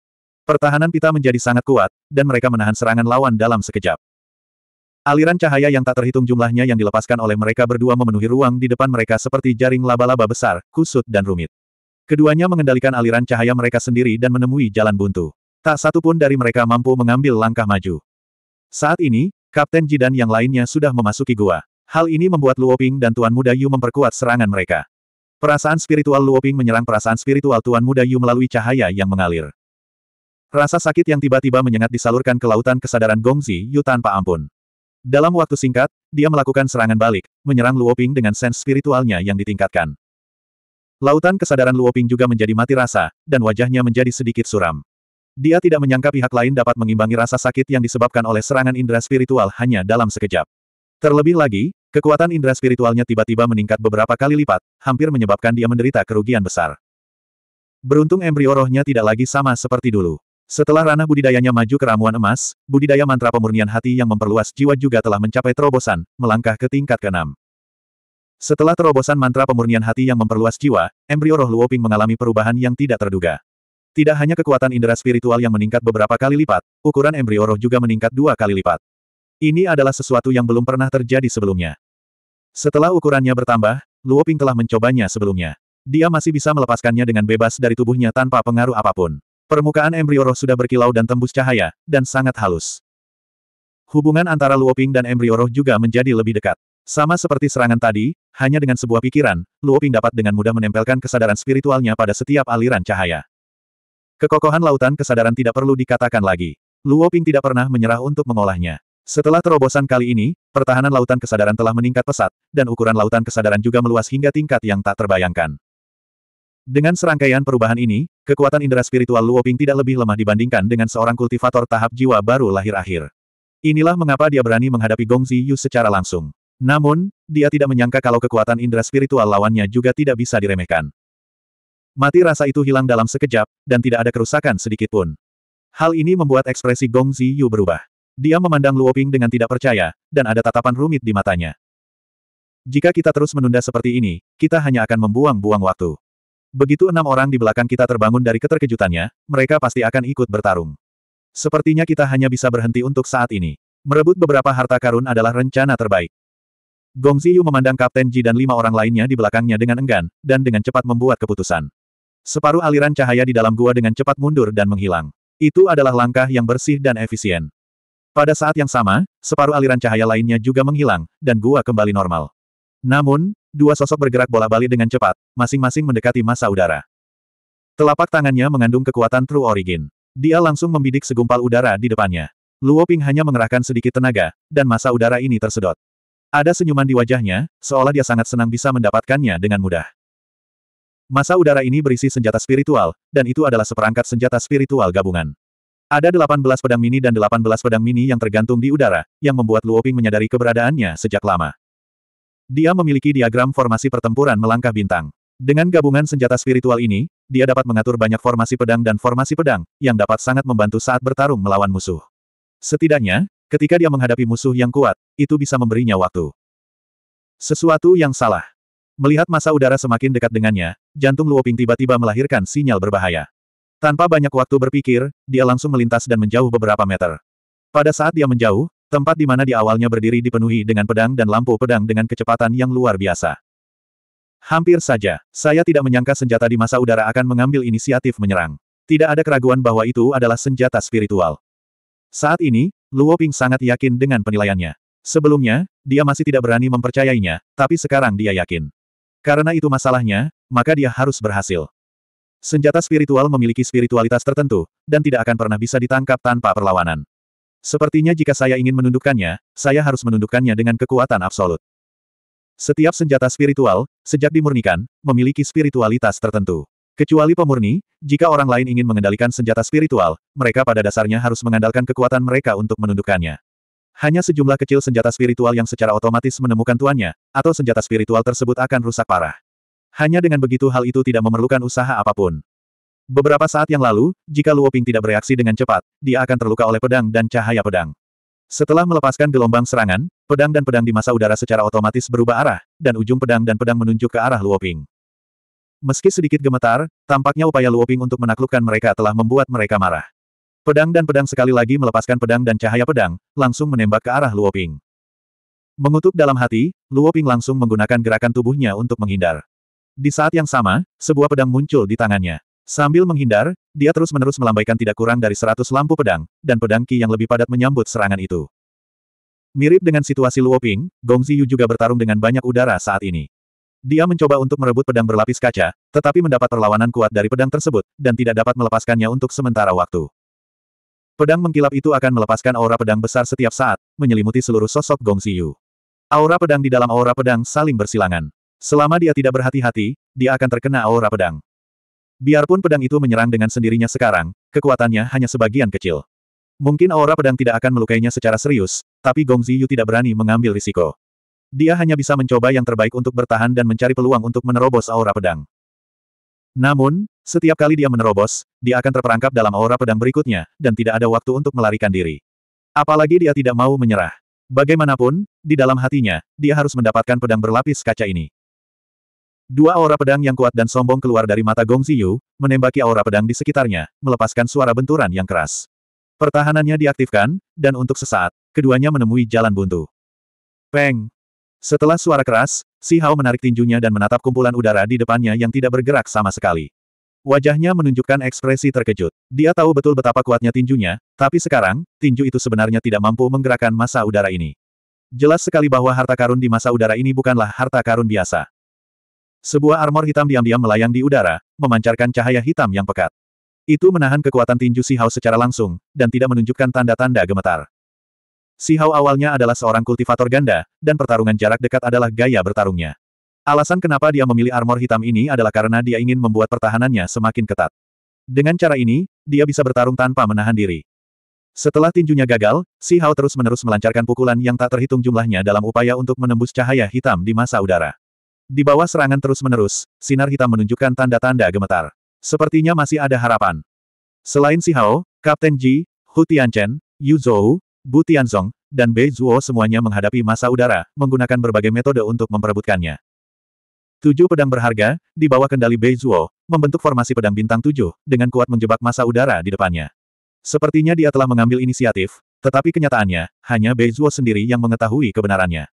Pertahanan pita menjadi sangat kuat, dan mereka menahan serangan lawan dalam sekejap. Aliran cahaya yang tak terhitung jumlahnya yang dilepaskan oleh mereka berdua memenuhi ruang di depan mereka seperti jaring laba-laba besar, kusut dan rumit. Keduanya mengendalikan aliran cahaya mereka sendiri dan menemui jalan buntu. Tak satu pun dari mereka mampu mengambil langkah maju. Saat ini, Kapten Ji dan yang lainnya sudah memasuki gua. Hal ini membuat Luoping dan Tuan Muda Yu memperkuat serangan mereka. Perasaan spiritual Luoping menyerang perasaan spiritual Tuan Muda Yu melalui cahaya yang mengalir. Rasa sakit yang tiba-tiba menyengat disalurkan ke lautan kesadaran Gongzi Yu tanpa ampun. Dalam waktu singkat, dia melakukan serangan balik, menyerang Luoping dengan sens spiritualnya yang ditingkatkan. Lautan kesadaran Luoping juga menjadi mati rasa, dan wajahnya menjadi sedikit suram. Dia tidak menyangka pihak lain dapat mengimbangi rasa sakit yang disebabkan oleh serangan indera spiritual hanya dalam sekejap. Terlebih lagi, kekuatan indera spiritualnya tiba-tiba meningkat beberapa kali lipat, hampir menyebabkan dia menderita kerugian besar. Beruntung embrio rohnya tidak lagi sama seperti dulu. Setelah ranah budidayanya maju ke ramuan emas, budidaya mantra pemurnian hati yang memperluas jiwa juga telah mencapai terobosan, melangkah ke tingkat keenam. Setelah terobosan mantra pemurnian hati yang memperluas jiwa, embrio roh Luoping mengalami perubahan yang tidak terduga. Tidak hanya kekuatan indera spiritual yang meningkat beberapa kali lipat, ukuran embrio roh juga meningkat dua kali lipat. Ini adalah sesuatu yang belum pernah terjadi sebelumnya. Setelah ukurannya bertambah, Luoping telah mencobanya sebelumnya. Dia masih bisa melepaskannya dengan bebas dari tubuhnya tanpa pengaruh apapun. Permukaan embrio roh sudah berkilau dan tembus cahaya, dan sangat halus. Hubungan antara Luoping dan embrio roh juga menjadi lebih dekat. Sama seperti serangan tadi, hanya dengan sebuah pikiran, Luoping dapat dengan mudah menempelkan kesadaran spiritualnya pada setiap aliran cahaya. Kekokohan lautan kesadaran tidak perlu dikatakan lagi. Luoping tidak pernah menyerah untuk mengolahnya. Setelah terobosan kali ini, pertahanan lautan kesadaran telah meningkat pesat, dan ukuran lautan kesadaran juga meluas hingga tingkat yang tak terbayangkan. Dengan serangkaian perubahan ini, Kekuatan indera spiritual Luoping tidak lebih lemah dibandingkan dengan seorang kultivator tahap jiwa baru lahir akhir. Inilah mengapa dia berani menghadapi Gong Ziyu secara langsung. Namun, dia tidak menyangka kalau kekuatan indera spiritual lawannya juga tidak bisa diremehkan. Mati rasa itu hilang dalam sekejap, dan tidak ada kerusakan sedikitpun. Hal ini membuat ekspresi Gong Ziyu berubah. Dia memandang Luoping dengan tidak percaya, dan ada tatapan rumit di matanya. Jika kita terus menunda seperti ini, kita hanya akan membuang-buang waktu. Begitu enam orang di belakang kita terbangun dari keterkejutannya, mereka pasti akan ikut bertarung. Sepertinya kita hanya bisa berhenti untuk saat ini. Merebut beberapa harta karun adalah rencana terbaik. Gong Ziyu memandang Kapten Ji dan lima orang lainnya di belakangnya dengan enggan, dan dengan cepat membuat keputusan. Separuh aliran cahaya di dalam gua dengan cepat mundur dan menghilang. Itu adalah langkah yang bersih dan efisien. Pada saat yang sama, separuh aliran cahaya lainnya juga menghilang, dan gua kembali normal. Namun, Dua sosok bergerak bola bali dengan cepat, masing-masing mendekati masa udara. Telapak tangannya mengandung kekuatan True Origin. Dia langsung membidik segumpal udara di depannya. Luo Ping hanya mengerahkan sedikit tenaga, dan masa udara ini tersedot. Ada senyuman di wajahnya, seolah dia sangat senang bisa mendapatkannya dengan mudah. Masa udara ini berisi senjata spiritual, dan itu adalah seperangkat senjata spiritual gabungan. Ada 18 pedang mini dan 18 pedang mini yang tergantung di udara, yang membuat Luo Ping menyadari keberadaannya sejak lama. Dia memiliki diagram formasi pertempuran melangkah bintang. Dengan gabungan senjata spiritual ini, dia dapat mengatur banyak formasi pedang dan formasi pedang, yang dapat sangat membantu saat bertarung melawan musuh. Setidaknya, ketika dia menghadapi musuh yang kuat, itu bisa memberinya waktu. Sesuatu yang salah. Melihat masa udara semakin dekat dengannya, jantung Luoping tiba-tiba melahirkan sinyal berbahaya. Tanpa banyak waktu berpikir, dia langsung melintas dan menjauh beberapa meter. Pada saat dia menjauh, Tempat di mana di awalnya berdiri dipenuhi dengan pedang dan lampu pedang dengan kecepatan yang luar biasa. Hampir saja, saya tidak menyangka senjata di masa udara akan mengambil inisiatif menyerang. Tidak ada keraguan bahwa itu adalah senjata spiritual. Saat ini, Luo Ping sangat yakin dengan penilaiannya. Sebelumnya, dia masih tidak berani mempercayainya, tapi sekarang dia yakin. Karena itu masalahnya, maka dia harus berhasil. Senjata spiritual memiliki spiritualitas tertentu, dan tidak akan pernah bisa ditangkap tanpa perlawanan. Sepertinya jika saya ingin menundukkannya, saya harus menundukkannya dengan kekuatan absolut. Setiap senjata spiritual, sejak dimurnikan, memiliki spiritualitas tertentu. Kecuali pemurni, jika orang lain ingin mengendalikan senjata spiritual, mereka pada dasarnya harus mengandalkan kekuatan mereka untuk menundukkannya. Hanya sejumlah kecil senjata spiritual yang secara otomatis menemukan tuannya, atau senjata spiritual tersebut akan rusak parah. Hanya dengan begitu hal itu tidak memerlukan usaha apapun. Beberapa saat yang lalu, jika Luoping tidak bereaksi dengan cepat, dia akan terluka oleh pedang dan cahaya pedang. Setelah melepaskan gelombang serangan, pedang dan pedang di masa udara secara otomatis berubah arah, dan ujung pedang dan pedang menunjuk ke arah Luoping. Meski sedikit gemetar, tampaknya upaya Luoping untuk menaklukkan mereka telah membuat mereka marah. Pedang dan pedang sekali lagi melepaskan pedang dan cahaya pedang, langsung menembak ke arah Luoping. Mengutuk dalam hati, Luoping langsung menggunakan gerakan tubuhnya untuk menghindar. Di saat yang sama, sebuah pedang muncul di tangannya. Sambil menghindar, dia terus-menerus melambaikan tidak kurang dari seratus lampu pedang, dan pedang Qi yang lebih padat menyambut serangan itu. Mirip dengan situasi Luoping, Gong Ziyu juga bertarung dengan banyak udara saat ini. Dia mencoba untuk merebut pedang berlapis kaca, tetapi mendapat perlawanan kuat dari pedang tersebut, dan tidak dapat melepaskannya untuk sementara waktu. Pedang mengkilap itu akan melepaskan aura pedang besar setiap saat, menyelimuti seluruh sosok Gong Ziyu. Aura pedang di dalam aura pedang saling bersilangan. Selama dia tidak berhati-hati, dia akan terkena aura pedang. Biarpun pedang itu menyerang dengan sendirinya sekarang, kekuatannya hanya sebagian kecil. Mungkin aura pedang tidak akan melukainya secara serius, tapi Gong Ziyu tidak berani mengambil risiko. Dia hanya bisa mencoba yang terbaik untuk bertahan dan mencari peluang untuk menerobos aura pedang. Namun, setiap kali dia menerobos, dia akan terperangkap dalam aura pedang berikutnya, dan tidak ada waktu untuk melarikan diri. Apalagi dia tidak mau menyerah. Bagaimanapun, di dalam hatinya, dia harus mendapatkan pedang berlapis kaca ini. Dua aura pedang yang kuat dan sombong keluar dari mata Gong Ziyu, menembaki aura pedang di sekitarnya, melepaskan suara benturan yang keras. Pertahanannya diaktifkan, dan untuk sesaat, keduanya menemui jalan buntu. Peng! Setelah suara keras, Si Hao menarik tinjunya dan menatap kumpulan udara di depannya yang tidak bergerak sama sekali. Wajahnya menunjukkan ekspresi terkejut. Dia tahu betul betapa kuatnya tinjunya, tapi sekarang, tinju itu sebenarnya tidak mampu menggerakkan masa udara ini. Jelas sekali bahwa harta karun di masa udara ini bukanlah harta karun biasa. Sebuah armor hitam diam-diam melayang di udara, memancarkan cahaya hitam yang pekat. Itu menahan kekuatan tinju Si Hao secara langsung, dan tidak menunjukkan tanda-tanda gemetar. Si Hao awalnya adalah seorang kultivator ganda, dan pertarungan jarak dekat adalah gaya bertarungnya. Alasan kenapa dia memilih armor hitam ini adalah karena dia ingin membuat pertahanannya semakin ketat. Dengan cara ini, dia bisa bertarung tanpa menahan diri. Setelah tinjunya gagal, Si Hao terus-menerus melancarkan pukulan yang tak terhitung jumlahnya dalam upaya untuk menembus cahaya hitam di masa udara. Di bawah serangan terus-menerus, sinar hitam menunjukkan tanda-tanda gemetar. Sepertinya masih ada harapan. Selain Si Hao, Kapten Ji, Hu Tianchen, Yu Zhou, Bu Tianzong, dan Bei Zuo semuanya menghadapi masa udara, menggunakan berbagai metode untuk memperebutkannya. Tujuh pedang berharga, di bawah kendali Bei Zuo, membentuk formasi pedang bintang tujuh, dengan kuat menjebak masa udara di depannya. Sepertinya dia telah mengambil inisiatif, tetapi kenyataannya, hanya Bei Zuo sendiri yang mengetahui kebenarannya.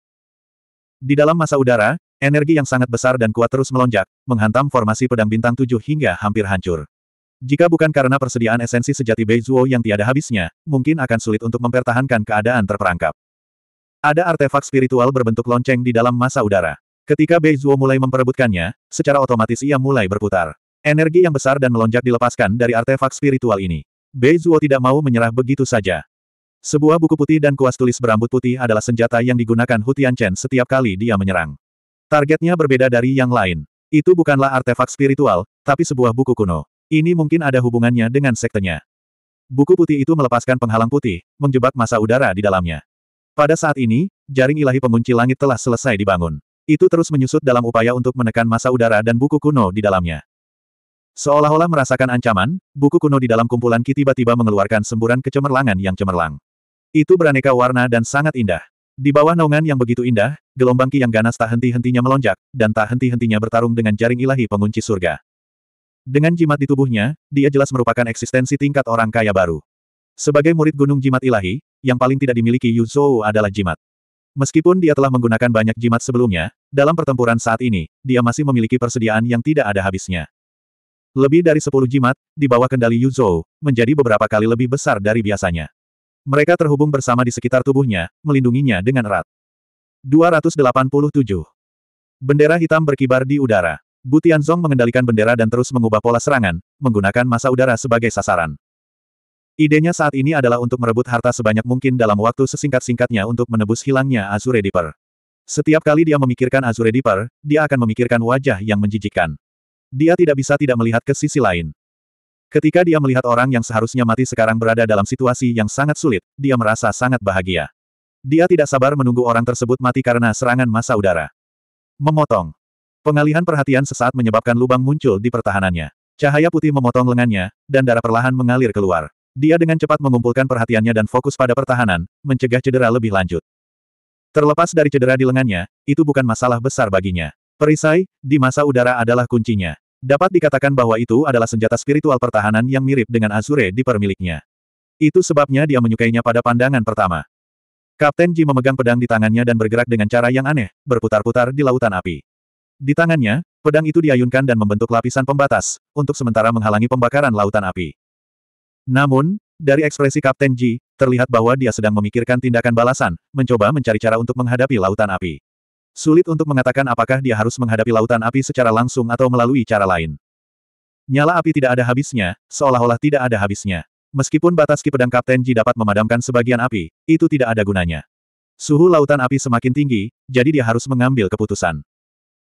Di dalam masa udara, Energi yang sangat besar dan kuat terus melonjak, menghantam formasi pedang bintang tujuh hingga hampir hancur. Jika bukan karena persediaan esensi sejati Bei Beizuo yang tiada habisnya, mungkin akan sulit untuk mempertahankan keadaan terperangkap. Ada artefak spiritual berbentuk lonceng di dalam masa udara. Ketika Bei Beizuo mulai memperebutkannya, secara otomatis ia mulai berputar. Energi yang besar dan melonjak dilepaskan dari artefak spiritual ini. Bei Beizuo tidak mau menyerah begitu saja. Sebuah buku putih dan kuas tulis berambut putih adalah senjata yang digunakan Hu Chen setiap kali dia menyerang. Targetnya berbeda dari yang lain. Itu bukanlah artefak spiritual, tapi sebuah buku kuno. Ini mungkin ada hubungannya dengan sektenya. Buku putih itu melepaskan penghalang putih, menjebak masa udara di dalamnya. Pada saat ini, jaring ilahi pengunci langit telah selesai dibangun. Itu terus menyusut dalam upaya untuk menekan masa udara dan buku kuno di dalamnya. Seolah-olah merasakan ancaman, buku kuno di dalam kumpulan Ki tiba-tiba mengeluarkan semburan kecemerlangan yang cemerlang. Itu beraneka warna dan sangat indah. Di bawah naungan yang begitu indah, gelombang ki yang ganas tak henti-hentinya melonjak, dan tak henti-hentinya bertarung dengan jaring ilahi pengunci surga. Dengan jimat di tubuhnya, dia jelas merupakan eksistensi tingkat orang kaya baru. Sebagai murid gunung jimat ilahi, yang paling tidak dimiliki Yu Zhou adalah jimat. Meskipun dia telah menggunakan banyak jimat sebelumnya, dalam pertempuran saat ini, dia masih memiliki persediaan yang tidak ada habisnya. Lebih dari sepuluh jimat, di bawah kendali Yu Zhou, menjadi beberapa kali lebih besar dari biasanya. Mereka terhubung bersama di sekitar tubuhnya, melindunginya dengan erat. 287. Bendera hitam berkibar di udara. Bu Tianzong mengendalikan bendera dan terus mengubah pola serangan, menggunakan masa udara sebagai sasaran. Idenya saat ini adalah untuk merebut harta sebanyak mungkin dalam waktu sesingkat-singkatnya untuk menebus hilangnya Azure Deeper. Setiap kali dia memikirkan Azure Deeper, dia akan memikirkan wajah yang menjijikkan. Dia tidak bisa tidak melihat ke sisi lain. Ketika dia melihat orang yang seharusnya mati sekarang berada dalam situasi yang sangat sulit, dia merasa sangat bahagia. Dia tidak sabar menunggu orang tersebut mati karena serangan masa udara. Memotong. Pengalihan perhatian sesaat menyebabkan lubang muncul di pertahanannya. Cahaya putih memotong lengannya, dan darah perlahan mengalir keluar. Dia dengan cepat mengumpulkan perhatiannya dan fokus pada pertahanan, mencegah cedera lebih lanjut. Terlepas dari cedera di lengannya, itu bukan masalah besar baginya. Perisai, di masa udara adalah kuncinya. Dapat dikatakan bahwa itu adalah senjata spiritual pertahanan yang mirip dengan Azure di permiliknya. Itu sebabnya dia menyukainya pada pandangan pertama. Kapten Ji memegang pedang di tangannya dan bergerak dengan cara yang aneh, berputar-putar di lautan api. Di tangannya, pedang itu diayunkan dan membentuk lapisan pembatas, untuk sementara menghalangi pembakaran lautan api. Namun, dari ekspresi Kapten Ji, terlihat bahwa dia sedang memikirkan tindakan balasan, mencoba mencari cara untuk menghadapi lautan api. Sulit untuk mengatakan apakah dia harus menghadapi lautan api secara langsung atau melalui cara lain. Nyala api tidak ada habisnya, seolah-olah tidak ada habisnya. Meskipun batas ki pedang Kapten Ji dapat memadamkan sebagian api, itu tidak ada gunanya. Suhu lautan api semakin tinggi, jadi dia harus mengambil keputusan.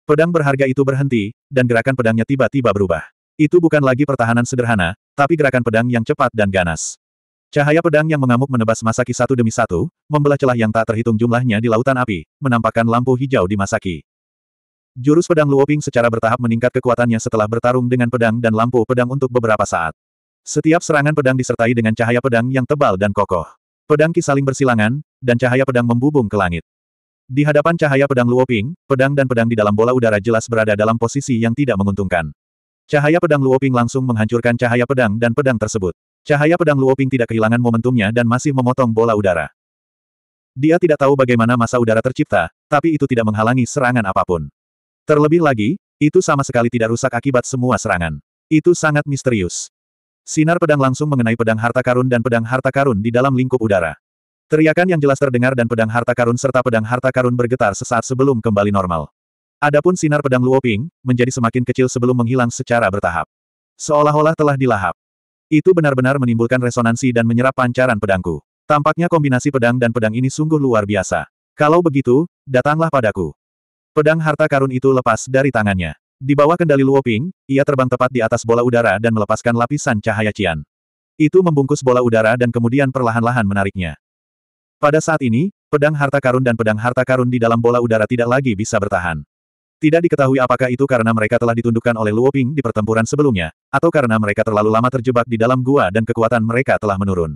Pedang berharga itu berhenti, dan gerakan pedangnya tiba-tiba berubah. Itu bukan lagi pertahanan sederhana, tapi gerakan pedang yang cepat dan ganas. Cahaya pedang yang mengamuk menebas Masaki satu demi satu, membelah celah yang tak terhitung jumlahnya di lautan api, menampakkan lampu hijau di Masaki. Jurus pedang Luoping secara bertahap meningkat kekuatannya setelah bertarung dengan pedang dan lampu pedang untuk beberapa saat. Setiap serangan pedang disertai dengan cahaya pedang yang tebal dan kokoh. Pedang Ki saling bersilangan, dan cahaya pedang membubung ke langit. Di hadapan cahaya pedang Luoping, pedang dan pedang di dalam bola udara jelas berada dalam posisi yang tidak menguntungkan. Cahaya pedang Luoping langsung menghancurkan cahaya pedang dan pedang tersebut. Cahaya pedang Luoping tidak kehilangan momentumnya dan masih memotong bola udara. Dia tidak tahu bagaimana masa udara tercipta, tapi itu tidak menghalangi serangan apapun. Terlebih lagi, itu sama sekali tidak rusak akibat semua serangan. Itu sangat misterius. Sinar pedang langsung mengenai pedang harta karun dan pedang harta karun di dalam lingkup udara. Teriakan yang jelas terdengar dan pedang harta karun serta pedang harta karun bergetar sesaat sebelum kembali normal. Adapun sinar pedang Luoping, menjadi semakin kecil sebelum menghilang secara bertahap. Seolah-olah telah dilahap. Itu benar-benar menimbulkan resonansi dan menyerap pancaran pedangku. Tampaknya kombinasi pedang dan pedang ini sungguh luar biasa. Kalau begitu, datanglah padaku. Pedang harta karun itu lepas dari tangannya. Di bawah kendali Luoping, ia terbang tepat di atas bola udara dan melepaskan lapisan cahaya Cian. Itu membungkus bola udara dan kemudian perlahan-lahan menariknya. Pada saat ini, pedang harta karun dan pedang harta karun di dalam bola udara tidak lagi bisa bertahan. Tidak diketahui apakah itu karena mereka telah ditundukkan oleh Luoping di pertempuran sebelumnya, atau karena mereka terlalu lama terjebak di dalam gua dan kekuatan mereka telah menurun.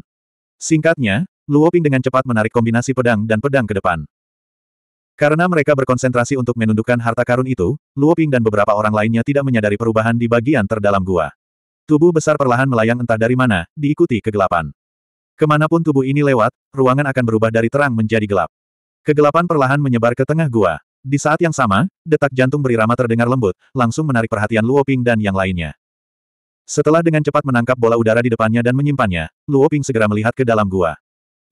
Singkatnya, Luoping dengan cepat menarik kombinasi pedang dan pedang ke depan. Karena mereka berkonsentrasi untuk menundukkan harta karun itu, Luoping dan beberapa orang lainnya tidak menyadari perubahan di bagian terdalam gua. Tubuh besar perlahan melayang entah dari mana, diikuti kegelapan. Kemanapun tubuh ini lewat, ruangan akan berubah dari terang menjadi gelap. Kegelapan perlahan menyebar ke tengah gua. Di saat yang sama, detak jantung berirama terdengar lembut, langsung menarik perhatian Luoping dan yang lainnya. Setelah dengan cepat menangkap bola udara di depannya dan menyimpannya, Luoping segera melihat ke dalam gua.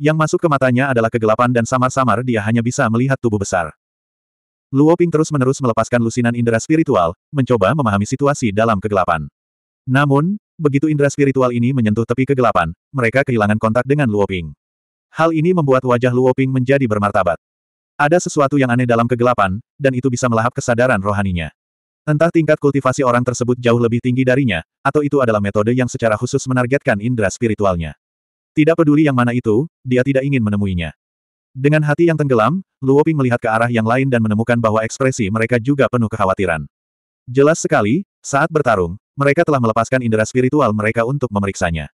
Yang masuk ke matanya adalah kegelapan dan samar-samar dia hanya bisa melihat tubuh besar. Luo Ping terus-menerus melepaskan lusinan indera spiritual, mencoba memahami situasi dalam kegelapan. Namun, begitu indera spiritual ini menyentuh tepi kegelapan, mereka kehilangan kontak dengan Luo Ping. Hal ini membuat wajah Luo Ping menjadi bermartabat. Ada sesuatu yang aneh dalam kegelapan, dan itu bisa melahap kesadaran rohaninya. Entah tingkat kultivasi orang tersebut jauh lebih tinggi darinya, atau itu adalah metode yang secara khusus menargetkan indera spiritualnya. Tidak peduli yang mana itu, dia tidak ingin menemuinya. Dengan hati yang tenggelam, Luoping melihat ke arah yang lain dan menemukan bahwa ekspresi mereka juga penuh kekhawatiran. Jelas sekali, saat bertarung, mereka telah melepaskan indera spiritual mereka untuk memeriksanya.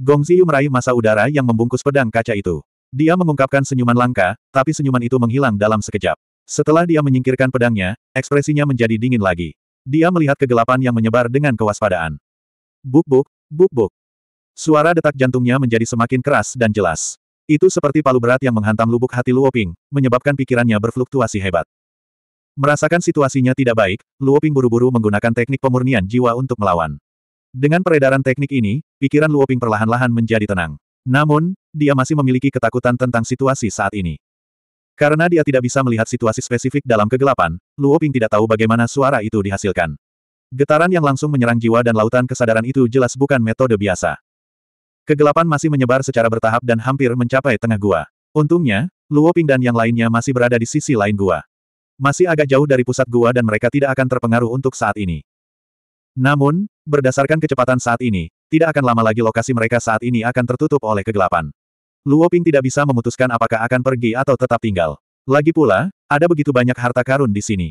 Gong Ziyu meraih masa udara yang membungkus pedang kaca itu. Dia mengungkapkan senyuman langka, tapi senyuman itu menghilang dalam sekejap. Setelah dia menyingkirkan pedangnya, ekspresinya menjadi dingin lagi. Dia melihat kegelapan yang menyebar dengan kewaspadaan. Buk-buk, buk-buk. Suara detak jantungnya menjadi semakin keras dan jelas. Itu seperti palu berat yang menghantam lubuk hati Luoping, menyebabkan pikirannya berfluktuasi hebat. Merasakan situasinya tidak baik, Luoping buru-buru menggunakan teknik pemurnian jiwa untuk melawan. Dengan peredaran teknik ini, pikiran Luoping perlahan-lahan menjadi tenang. Namun, dia masih memiliki ketakutan tentang situasi saat ini. Karena dia tidak bisa melihat situasi spesifik dalam kegelapan, Luoping tidak tahu bagaimana suara itu dihasilkan. Getaran yang langsung menyerang jiwa dan lautan kesadaran itu jelas bukan metode biasa. Kegelapan masih menyebar secara bertahap dan hampir mencapai tengah gua. Untungnya, Luo Ping dan yang lainnya masih berada di sisi lain gua. Masih agak jauh dari pusat gua dan mereka tidak akan terpengaruh untuk saat ini. Namun, berdasarkan kecepatan saat ini, tidak akan lama lagi lokasi mereka saat ini akan tertutup oleh kegelapan. Luo Ping tidak bisa memutuskan apakah akan pergi atau tetap tinggal. Lagi pula, ada begitu banyak harta karun di sini.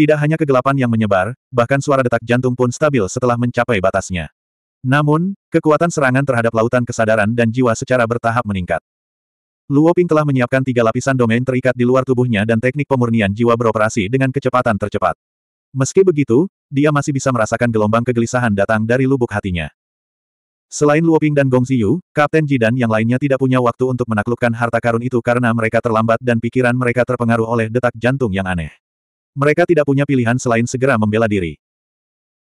Tidak hanya kegelapan yang menyebar, bahkan suara detak jantung pun stabil setelah mencapai batasnya. Namun, kekuatan serangan terhadap lautan kesadaran dan jiwa secara bertahap meningkat. Luoping telah menyiapkan tiga lapisan domain terikat di luar tubuhnya dan teknik pemurnian jiwa beroperasi dengan kecepatan tercepat. Meski begitu, dia masih bisa merasakan gelombang kegelisahan datang dari lubuk hatinya. Selain Luoping dan Gong Ziyu, Kapten Ji dan yang lainnya tidak punya waktu untuk menaklukkan harta karun itu karena mereka terlambat dan pikiran mereka terpengaruh oleh detak jantung yang aneh. Mereka tidak punya pilihan selain segera membela diri.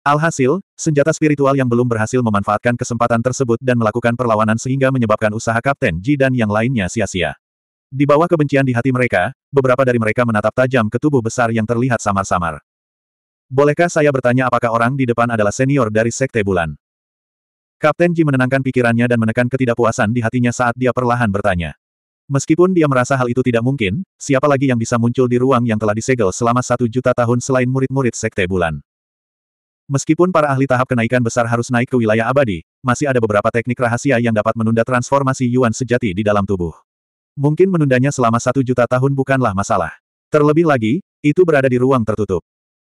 Alhasil, senjata spiritual yang belum berhasil memanfaatkan kesempatan tersebut dan melakukan perlawanan sehingga menyebabkan usaha Kapten Ji dan yang lainnya sia-sia. Di bawah kebencian di hati mereka, beberapa dari mereka menatap tajam ke tubuh besar yang terlihat samar-samar. Bolehkah saya bertanya apakah orang di depan adalah senior dari Sekte Bulan? Kapten Ji menenangkan pikirannya dan menekan ketidakpuasan di hatinya saat dia perlahan bertanya. Meskipun dia merasa hal itu tidak mungkin, siapa lagi yang bisa muncul di ruang yang telah disegel selama satu juta tahun selain murid-murid Sekte Bulan? Meskipun para ahli tahap kenaikan besar harus naik ke wilayah abadi, masih ada beberapa teknik rahasia yang dapat menunda transformasi Yuan sejati di dalam tubuh. Mungkin menundanya selama satu juta tahun bukanlah masalah. Terlebih lagi, itu berada di ruang tertutup.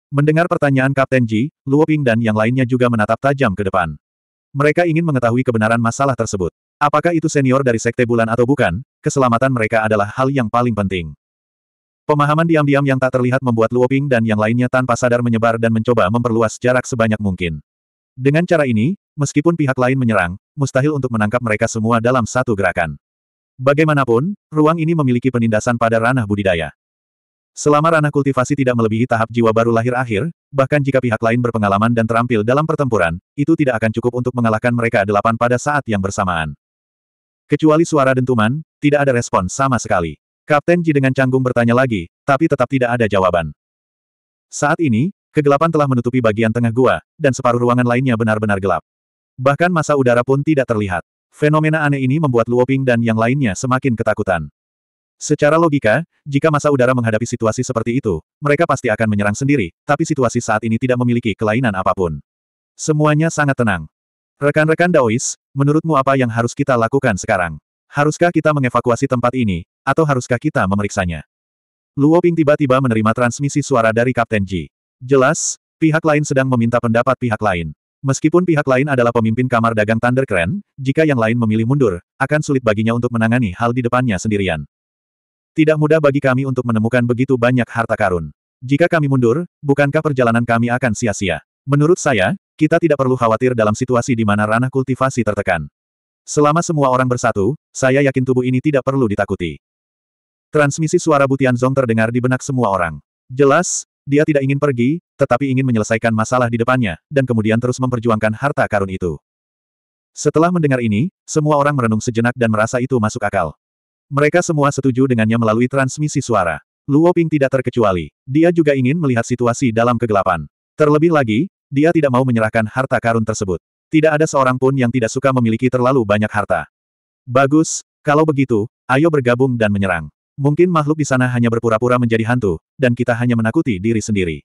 Mendengar pertanyaan Kapten Ji, Luoping dan yang lainnya juga menatap tajam ke depan. Mereka ingin mengetahui kebenaran masalah tersebut. Apakah itu senior dari Sekte Bulan atau bukan, keselamatan mereka adalah hal yang paling penting. Pemahaman diam-diam yang tak terlihat membuat Luoping dan yang lainnya tanpa sadar menyebar dan mencoba memperluas jarak sebanyak mungkin. Dengan cara ini, meskipun pihak lain menyerang, mustahil untuk menangkap mereka semua dalam satu gerakan. Bagaimanapun, ruang ini memiliki penindasan pada ranah budidaya. Selama ranah kultivasi tidak melebihi tahap jiwa baru lahir akhir, bahkan jika pihak lain berpengalaman dan terampil dalam pertempuran, itu tidak akan cukup untuk mengalahkan mereka delapan pada saat yang bersamaan. Kecuali suara dentuman, tidak ada respon sama sekali. Kapten Ji dengan canggung bertanya lagi, tapi tetap tidak ada jawaban. Saat ini, kegelapan telah menutupi bagian tengah gua, dan separuh ruangan lainnya benar-benar gelap. Bahkan masa udara pun tidak terlihat. Fenomena aneh ini membuat Luoping dan yang lainnya semakin ketakutan. Secara logika, jika masa udara menghadapi situasi seperti itu, mereka pasti akan menyerang sendiri, tapi situasi saat ini tidak memiliki kelainan apapun. Semuanya sangat tenang. Rekan-rekan Daois, menurutmu apa yang harus kita lakukan sekarang? Haruskah kita mengevakuasi tempat ini, atau haruskah kita memeriksanya? Luo Ping tiba-tiba menerima transmisi suara dari Kapten Ji. Jelas, pihak lain sedang meminta pendapat pihak lain. Meskipun pihak lain adalah pemimpin kamar dagang Thunder Thundercran, jika yang lain memilih mundur, akan sulit baginya untuk menangani hal di depannya sendirian. Tidak mudah bagi kami untuk menemukan begitu banyak harta karun. Jika kami mundur, bukankah perjalanan kami akan sia-sia? Menurut saya, kita tidak perlu khawatir dalam situasi di mana ranah kultivasi tertekan. Selama semua orang bersatu, saya yakin tubuh ini tidak perlu ditakuti. Transmisi suara Butian Zong terdengar di benak semua orang. Jelas, dia tidak ingin pergi, tetapi ingin menyelesaikan masalah di depannya, dan kemudian terus memperjuangkan harta karun itu. Setelah mendengar ini, semua orang merenung sejenak dan merasa itu masuk akal. Mereka semua setuju dengannya melalui transmisi suara. Luo Ping tidak terkecuali. Dia juga ingin melihat situasi dalam kegelapan. Terlebih lagi, dia tidak mau menyerahkan harta karun tersebut. Tidak ada seorang pun yang tidak suka memiliki terlalu banyak harta. Bagus, kalau begitu, ayo bergabung dan menyerang. Mungkin makhluk di sana hanya berpura-pura menjadi hantu, dan kita hanya menakuti diri sendiri.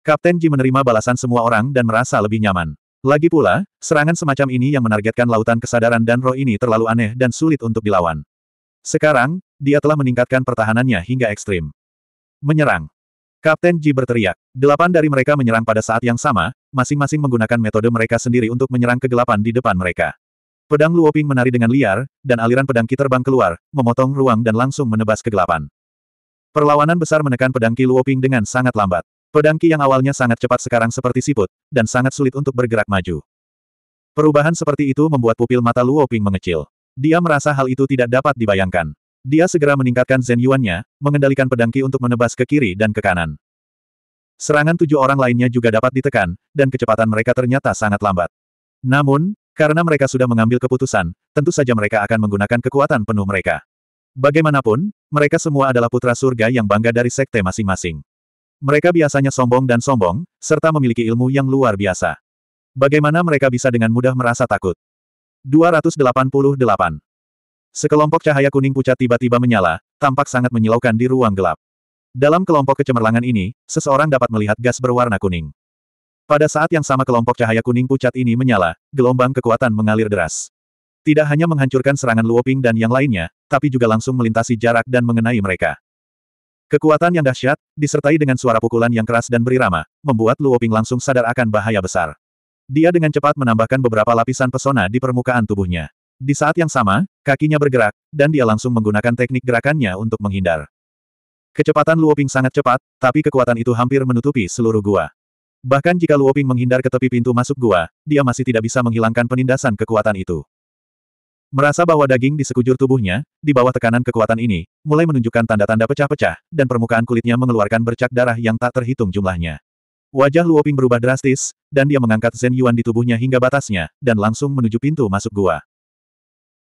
Kapten Ji menerima balasan semua orang dan merasa lebih nyaman. Lagi pula, serangan semacam ini yang menargetkan lautan kesadaran dan roh ini terlalu aneh dan sulit untuk dilawan. Sekarang, dia telah meningkatkan pertahanannya hingga ekstrim. Menyerang. Kapten Ji berteriak. Delapan dari mereka menyerang pada saat yang sama, masing-masing menggunakan metode mereka sendiri untuk menyerang kegelapan di depan mereka. Pedang Luoping menari dengan liar, dan aliran pedang Ki terbang keluar, memotong ruang dan langsung menebas kegelapan. Perlawanan besar menekan pedang Ki Luoping dengan sangat lambat. Pedang Ki yang awalnya sangat cepat sekarang seperti siput, dan sangat sulit untuk bergerak maju. Perubahan seperti itu membuat pupil mata Luoping mengecil. Dia merasa hal itu tidak dapat dibayangkan. Dia segera meningkatkan Zen Yuannya, mengendalikan pedangki untuk menebas ke kiri dan ke kanan. Serangan tujuh orang lainnya juga dapat ditekan, dan kecepatan mereka ternyata sangat lambat. Namun, karena mereka sudah mengambil keputusan, tentu saja mereka akan menggunakan kekuatan penuh mereka. Bagaimanapun, mereka semua adalah putra surga yang bangga dari sekte masing-masing. Mereka biasanya sombong dan sombong, serta memiliki ilmu yang luar biasa. Bagaimana mereka bisa dengan mudah merasa takut? 288 Sekelompok cahaya kuning pucat tiba-tiba menyala, tampak sangat menyilaukan di ruang gelap. Dalam kelompok kecemerlangan ini, seseorang dapat melihat gas berwarna kuning. Pada saat yang sama kelompok cahaya kuning pucat ini menyala, gelombang kekuatan mengalir deras. Tidak hanya menghancurkan serangan Luoping dan yang lainnya, tapi juga langsung melintasi jarak dan mengenai mereka. Kekuatan yang dahsyat, disertai dengan suara pukulan yang keras dan berirama, membuat Luoping langsung sadar akan bahaya besar. Dia dengan cepat menambahkan beberapa lapisan pesona di permukaan tubuhnya. Di saat yang sama, kakinya bergerak, dan dia langsung menggunakan teknik gerakannya untuk menghindar. Kecepatan Luoping sangat cepat, tapi kekuatan itu hampir menutupi seluruh gua. Bahkan jika Luoping menghindar ke tepi pintu masuk gua, dia masih tidak bisa menghilangkan penindasan kekuatan itu. Merasa bahwa daging di sekujur tubuhnya, di bawah tekanan kekuatan ini, mulai menunjukkan tanda-tanda pecah-pecah, dan permukaan kulitnya mengeluarkan bercak darah yang tak terhitung jumlahnya. Wajah Luoping berubah drastis, dan dia mengangkat Zen Yuan di tubuhnya hingga batasnya, dan langsung menuju pintu masuk gua.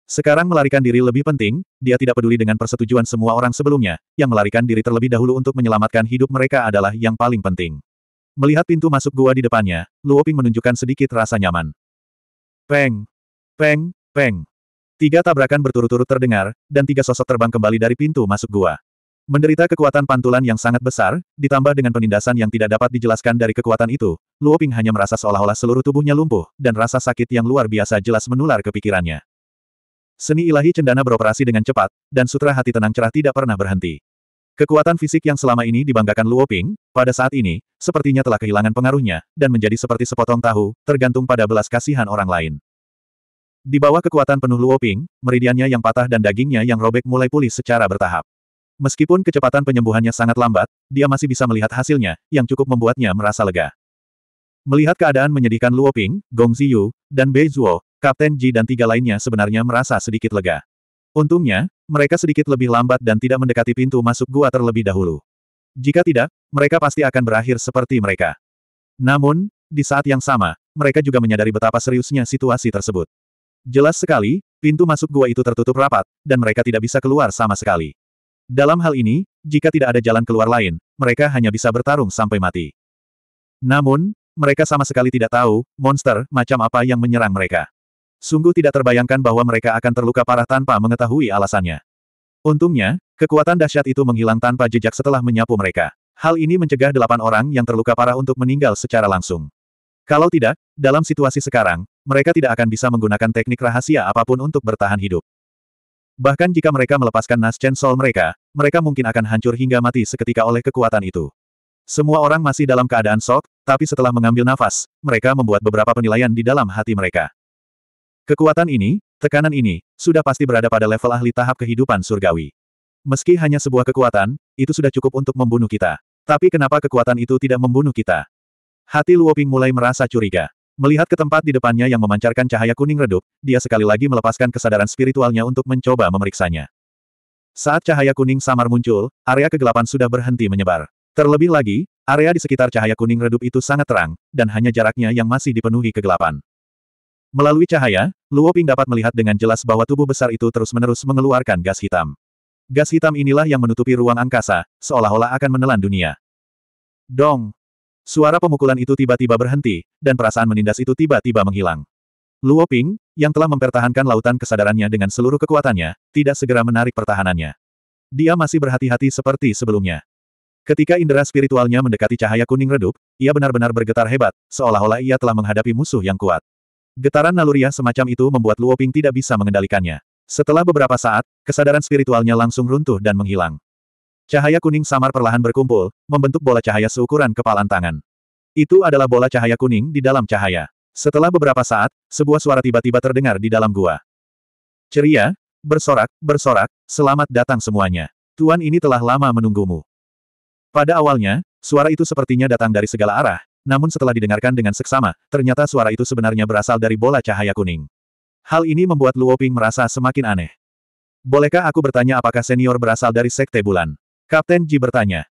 Sekarang melarikan diri lebih penting, dia tidak peduli dengan persetujuan semua orang sebelumnya, yang melarikan diri terlebih dahulu untuk menyelamatkan hidup mereka adalah yang paling penting. Melihat pintu masuk gua di depannya, Luoping menunjukkan sedikit rasa nyaman. Peng! Peng! Peng! Tiga tabrakan berturut-turut terdengar, dan tiga sosok terbang kembali dari pintu masuk gua. Menderita kekuatan pantulan yang sangat besar, ditambah dengan penindasan yang tidak dapat dijelaskan dari kekuatan itu, Luoping hanya merasa seolah-olah seluruh tubuhnya lumpuh, dan rasa sakit yang luar biasa jelas menular ke pikirannya. Seni ilahi cendana beroperasi dengan cepat, dan sutra hati tenang cerah tidak pernah berhenti. Kekuatan fisik yang selama ini dibanggakan Luo Ping, pada saat ini, sepertinya telah kehilangan pengaruhnya, dan menjadi seperti sepotong tahu, tergantung pada belas kasihan orang lain. Di bawah kekuatan penuh Luo Ping, meridiannya yang patah dan dagingnya yang robek mulai pulih secara bertahap. Meskipun kecepatan penyembuhannya sangat lambat, dia masih bisa melihat hasilnya, yang cukup membuatnya merasa lega. Melihat keadaan menyedihkan Luo Ping, Gong Ziyu, dan Bei Zuo, Kapten Ji dan tiga lainnya sebenarnya merasa sedikit lega. Untungnya, mereka sedikit lebih lambat dan tidak mendekati pintu masuk gua terlebih dahulu. Jika tidak, mereka pasti akan berakhir seperti mereka. Namun, di saat yang sama, mereka juga menyadari betapa seriusnya situasi tersebut. Jelas sekali, pintu masuk gua itu tertutup rapat, dan mereka tidak bisa keluar sama sekali. Dalam hal ini, jika tidak ada jalan keluar lain, mereka hanya bisa bertarung sampai mati. Namun, mereka sama sekali tidak tahu, monster, macam apa yang menyerang mereka. Sungguh tidak terbayangkan bahwa mereka akan terluka parah tanpa mengetahui alasannya. Untungnya, kekuatan dahsyat itu menghilang tanpa jejak setelah menyapu mereka. Hal ini mencegah delapan orang yang terluka parah untuk meninggal secara langsung. Kalau tidak, dalam situasi sekarang, mereka tidak akan bisa menggunakan teknik rahasia apapun untuk bertahan hidup. Bahkan jika mereka melepaskan Naschen Soul mereka, mereka mungkin akan hancur hingga mati seketika oleh kekuatan itu. Semua orang masih dalam keadaan shock, tapi setelah mengambil nafas, mereka membuat beberapa penilaian di dalam hati mereka. Kekuatan ini, tekanan ini, sudah pasti berada pada level ahli tahap kehidupan surgawi. Meski hanya sebuah kekuatan, itu sudah cukup untuk membunuh kita. Tapi kenapa kekuatan itu tidak membunuh kita? Hati Luoping mulai merasa curiga. Melihat ke tempat di depannya yang memancarkan cahaya kuning redup, dia sekali lagi melepaskan kesadaran spiritualnya untuk mencoba memeriksanya. Saat cahaya kuning samar muncul, area kegelapan sudah berhenti menyebar. Terlebih lagi, area di sekitar cahaya kuning redup itu sangat terang, dan hanya jaraknya yang masih dipenuhi kegelapan. Melalui cahaya, Luo Ping dapat melihat dengan jelas bahwa tubuh besar itu terus-menerus mengeluarkan gas hitam. Gas hitam inilah yang menutupi ruang angkasa, seolah-olah akan menelan dunia. Dong! Suara pemukulan itu tiba-tiba berhenti, dan perasaan menindas itu tiba-tiba menghilang. Luo Ping, yang telah mempertahankan lautan kesadarannya dengan seluruh kekuatannya, tidak segera menarik pertahanannya. Dia masih berhati-hati seperti sebelumnya. Ketika indera spiritualnya mendekati cahaya kuning redup, ia benar-benar bergetar hebat, seolah-olah ia telah menghadapi musuh yang kuat. Getaran naluriah semacam itu membuat Luo Ping tidak bisa mengendalikannya. Setelah beberapa saat, kesadaran spiritualnya langsung runtuh dan menghilang. Cahaya kuning samar perlahan berkumpul, membentuk bola cahaya seukuran kepalan tangan. Itu adalah bola cahaya kuning di dalam cahaya. Setelah beberapa saat, sebuah suara tiba-tiba terdengar di dalam gua. Ceria, bersorak, bersorak, selamat datang semuanya. Tuan ini telah lama menunggumu. Pada awalnya, suara itu sepertinya datang dari segala arah, namun setelah didengarkan dengan seksama, ternyata suara itu sebenarnya berasal dari bola cahaya kuning. Hal ini membuat Luoping merasa semakin aneh. Bolehkah aku bertanya apakah senior berasal dari Sekte Bulan? Kapten Ji bertanya.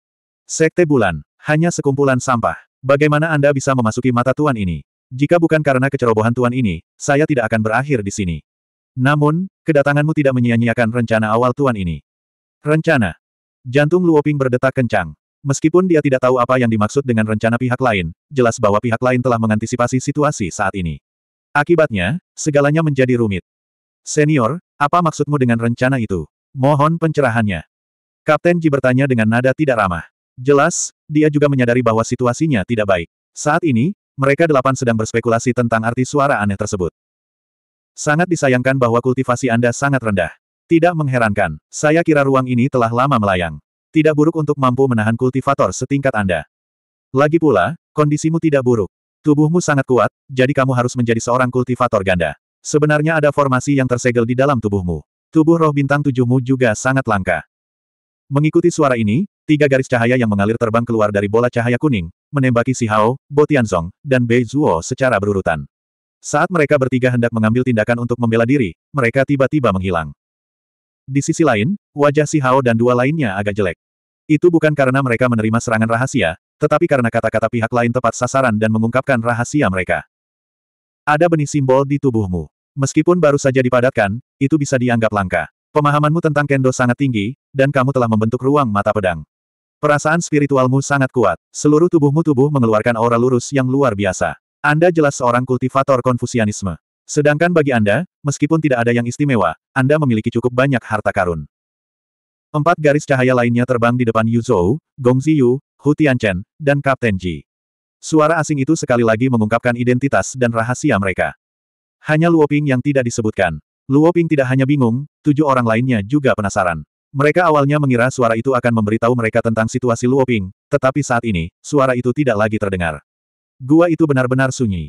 Sekte Bulan, hanya sekumpulan sampah. Bagaimana Anda bisa memasuki mata Tuan ini? Jika bukan karena kecerobohan Tuan ini, saya tidak akan berakhir di sini. Namun, kedatanganmu tidak menyia-nyiakan rencana awal Tuan ini. Rencana. Jantung Luoping berdetak kencang. Meskipun dia tidak tahu apa yang dimaksud dengan rencana pihak lain, jelas bahwa pihak lain telah mengantisipasi situasi saat ini. Akibatnya, segalanya menjadi rumit. Senior, apa maksudmu dengan rencana itu? Mohon pencerahannya. Kapten Ji bertanya dengan nada tidak ramah. Jelas, dia juga menyadari bahwa situasinya tidak baik. Saat ini, mereka delapan sedang berspekulasi tentang arti suara aneh tersebut. Sangat disayangkan bahwa kultivasi Anda sangat rendah. Tidak mengherankan, saya kira ruang ini telah lama melayang. Tidak buruk untuk mampu menahan kultivator setingkat Anda. Lagi pula, kondisimu tidak buruk. Tubuhmu sangat kuat, jadi kamu harus menjadi seorang kultivator ganda. Sebenarnya ada formasi yang tersegel di dalam tubuhmu. Tubuh roh bintang tujuhmu juga sangat langka. Mengikuti suara ini, tiga garis cahaya yang mengalir terbang keluar dari bola cahaya kuning, menembaki Si Hao, Bo Tianzong, dan Bei Zuo secara berurutan. Saat mereka bertiga hendak mengambil tindakan untuk membela diri, mereka tiba-tiba menghilang. Di sisi lain, wajah Si Hao dan dua lainnya agak jelek. Itu bukan karena mereka menerima serangan rahasia, tetapi karena kata-kata pihak lain tepat sasaran dan mengungkapkan rahasia mereka. Ada benih simbol di tubuhmu. Meskipun baru saja dipadatkan, itu bisa dianggap langka. Pemahamanmu tentang kendo sangat tinggi, dan kamu telah membentuk ruang mata pedang. Perasaan spiritualmu sangat kuat. Seluruh tubuhmu tubuh mengeluarkan aura lurus yang luar biasa. Anda jelas seorang kultivator konfusianisme. Sedangkan bagi Anda, meskipun tidak ada yang istimewa, anda memiliki cukup banyak harta karun. Empat garis cahaya lainnya terbang di depan Yu Zhou, Gong Ziyu, Hu Tianchen, dan Kapten Ji. Suara asing itu sekali lagi mengungkapkan identitas dan rahasia mereka. Hanya Luoping yang tidak disebutkan. Luoping tidak hanya bingung, tujuh orang lainnya juga penasaran. Mereka awalnya mengira suara itu akan memberitahu mereka tentang situasi Luoping, tetapi saat ini, suara itu tidak lagi terdengar. Gua itu benar-benar sunyi.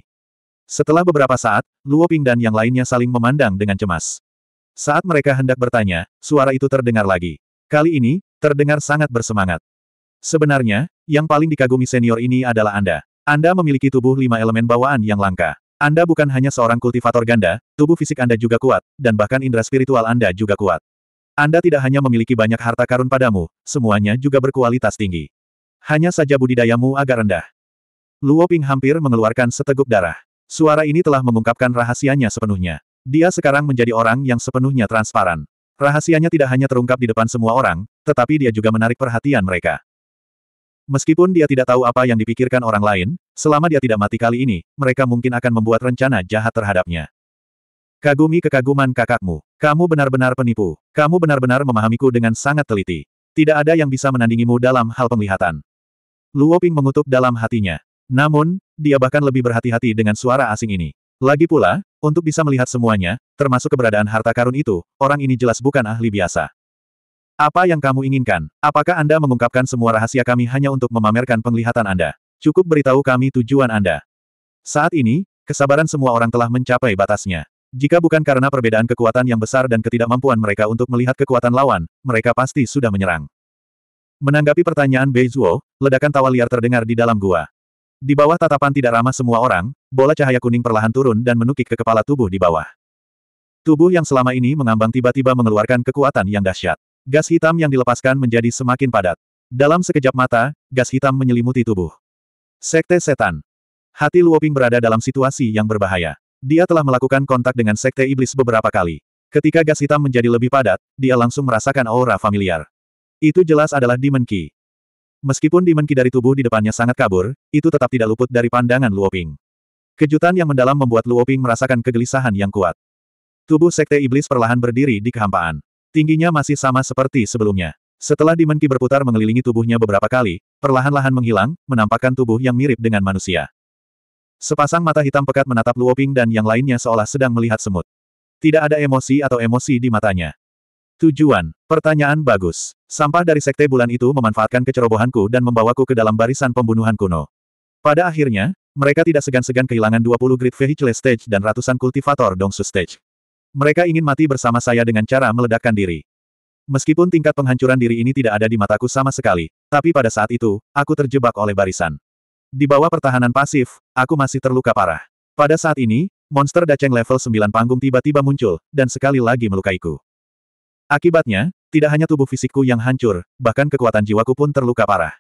Setelah beberapa saat, Luoping dan yang lainnya saling memandang dengan cemas. Saat mereka hendak bertanya, suara itu terdengar lagi. Kali ini, terdengar sangat bersemangat. Sebenarnya, yang paling dikagumi senior ini adalah Anda. Anda memiliki tubuh lima elemen bawaan yang langka. Anda bukan hanya seorang kultivator ganda, tubuh fisik Anda juga kuat, dan bahkan indera spiritual Anda juga kuat. Anda tidak hanya memiliki banyak harta karun padamu, semuanya juga berkualitas tinggi. Hanya saja budidayamu agak rendah. Luo Ping hampir mengeluarkan seteguk darah. Suara ini telah mengungkapkan rahasianya sepenuhnya. Dia sekarang menjadi orang yang sepenuhnya transparan. Rahasianya tidak hanya terungkap di depan semua orang, tetapi dia juga menarik perhatian mereka. Meskipun dia tidak tahu apa yang dipikirkan orang lain, selama dia tidak mati kali ini, mereka mungkin akan membuat rencana jahat terhadapnya. Kagumi kekaguman kakakmu. Kamu benar-benar penipu. Kamu benar-benar memahamiku dengan sangat teliti. Tidak ada yang bisa menandingimu dalam hal penglihatan. Luoping mengutuk dalam hatinya. Namun, dia bahkan lebih berhati-hati dengan suara asing ini. Lagi pula, untuk bisa melihat semuanya, termasuk keberadaan harta karun itu, orang ini jelas bukan ahli biasa. Apa yang kamu inginkan? Apakah Anda mengungkapkan semua rahasia kami hanya untuk memamerkan penglihatan Anda? Cukup beritahu kami tujuan Anda. Saat ini, kesabaran semua orang telah mencapai batasnya. Jika bukan karena perbedaan kekuatan yang besar dan ketidakmampuan mereka untuk melihat kekuatan lawan, mereka pasti sudah menyerang. Menanggapi pertanyaan Bei Zuo, ledakan tawa liar terdengar di dalam gua. Di bawah tatapan tidak ramah semua orang, bola cahaya kuning perlahan turun dan menukik ke kepala tubuh di bawah. Tubuh yang selama ini mengambang tiba-tiba mengeluarkan kekuatan yang dahsyat. Gas hitam yang dilepaskan menjadi semakin padat. Dalam sekejap mata, gas hitam menyelimuti tubuh. Sekte Setan. Hati Luoping berada dalam situasi yang berbahaya. Dia telah melakukan kontak dengan Sekte Iblis beberapa kali. Ketika gas hitam menjadi lebih padat, dia langsung merasakan aura familiar. Itu jelas adalah Demon Key. Meskipun demon dari tubuh di depannya sangat kabur, itu tetap tidak luput dari pandangan Luoping. Kejutan yang mendalam membuat Luoping merasakan kegelisahan yang kuat. Tubuh sekte iblis perlahan berdiri di kehampaan. Tingginya masih sama seperti sebelumnya. Setelah demon berputar mengelilingi tubuhnya beberapa kali, perlahan-lahan menghilang, menampakkan tubuh yang mirip dengan manusia. Sepasang mata hitam pekat menatap Luoping dan yang lainnya seolah sedang melihat semut. Tidak ada emosi atau emosi di matanya. Tujuan. Pertanyaan bagus. Sampah dari sekte bulan itu memanfaatkan kecerobohanku dan membawaku ke dalam barisan pembunuhan kuno. Pada akhirnya, mereka tidak segan-segan kehilangan 20 Great Vehicle Stage dan ratusan kultivator Dongsu Stage. Mereka ingin mati bersama saya dengan cara meledakkan diri. Meskipun tingkat penghancuran diri ini tidak ada di mataku sama sekali, tapi pada saat itu, aku terjebak oleh barisan. Di bawah pertahanan pasif, aku masih terluka parah. Pada saat ini, monster Daceng level 9 panggung tiba-tiba muncul, dan sekali lagi melukaiku. Akibatnya, tidak hanya tubuh fisikku yang hancur, bahkan kekuatan jiwaku pun terluka parah.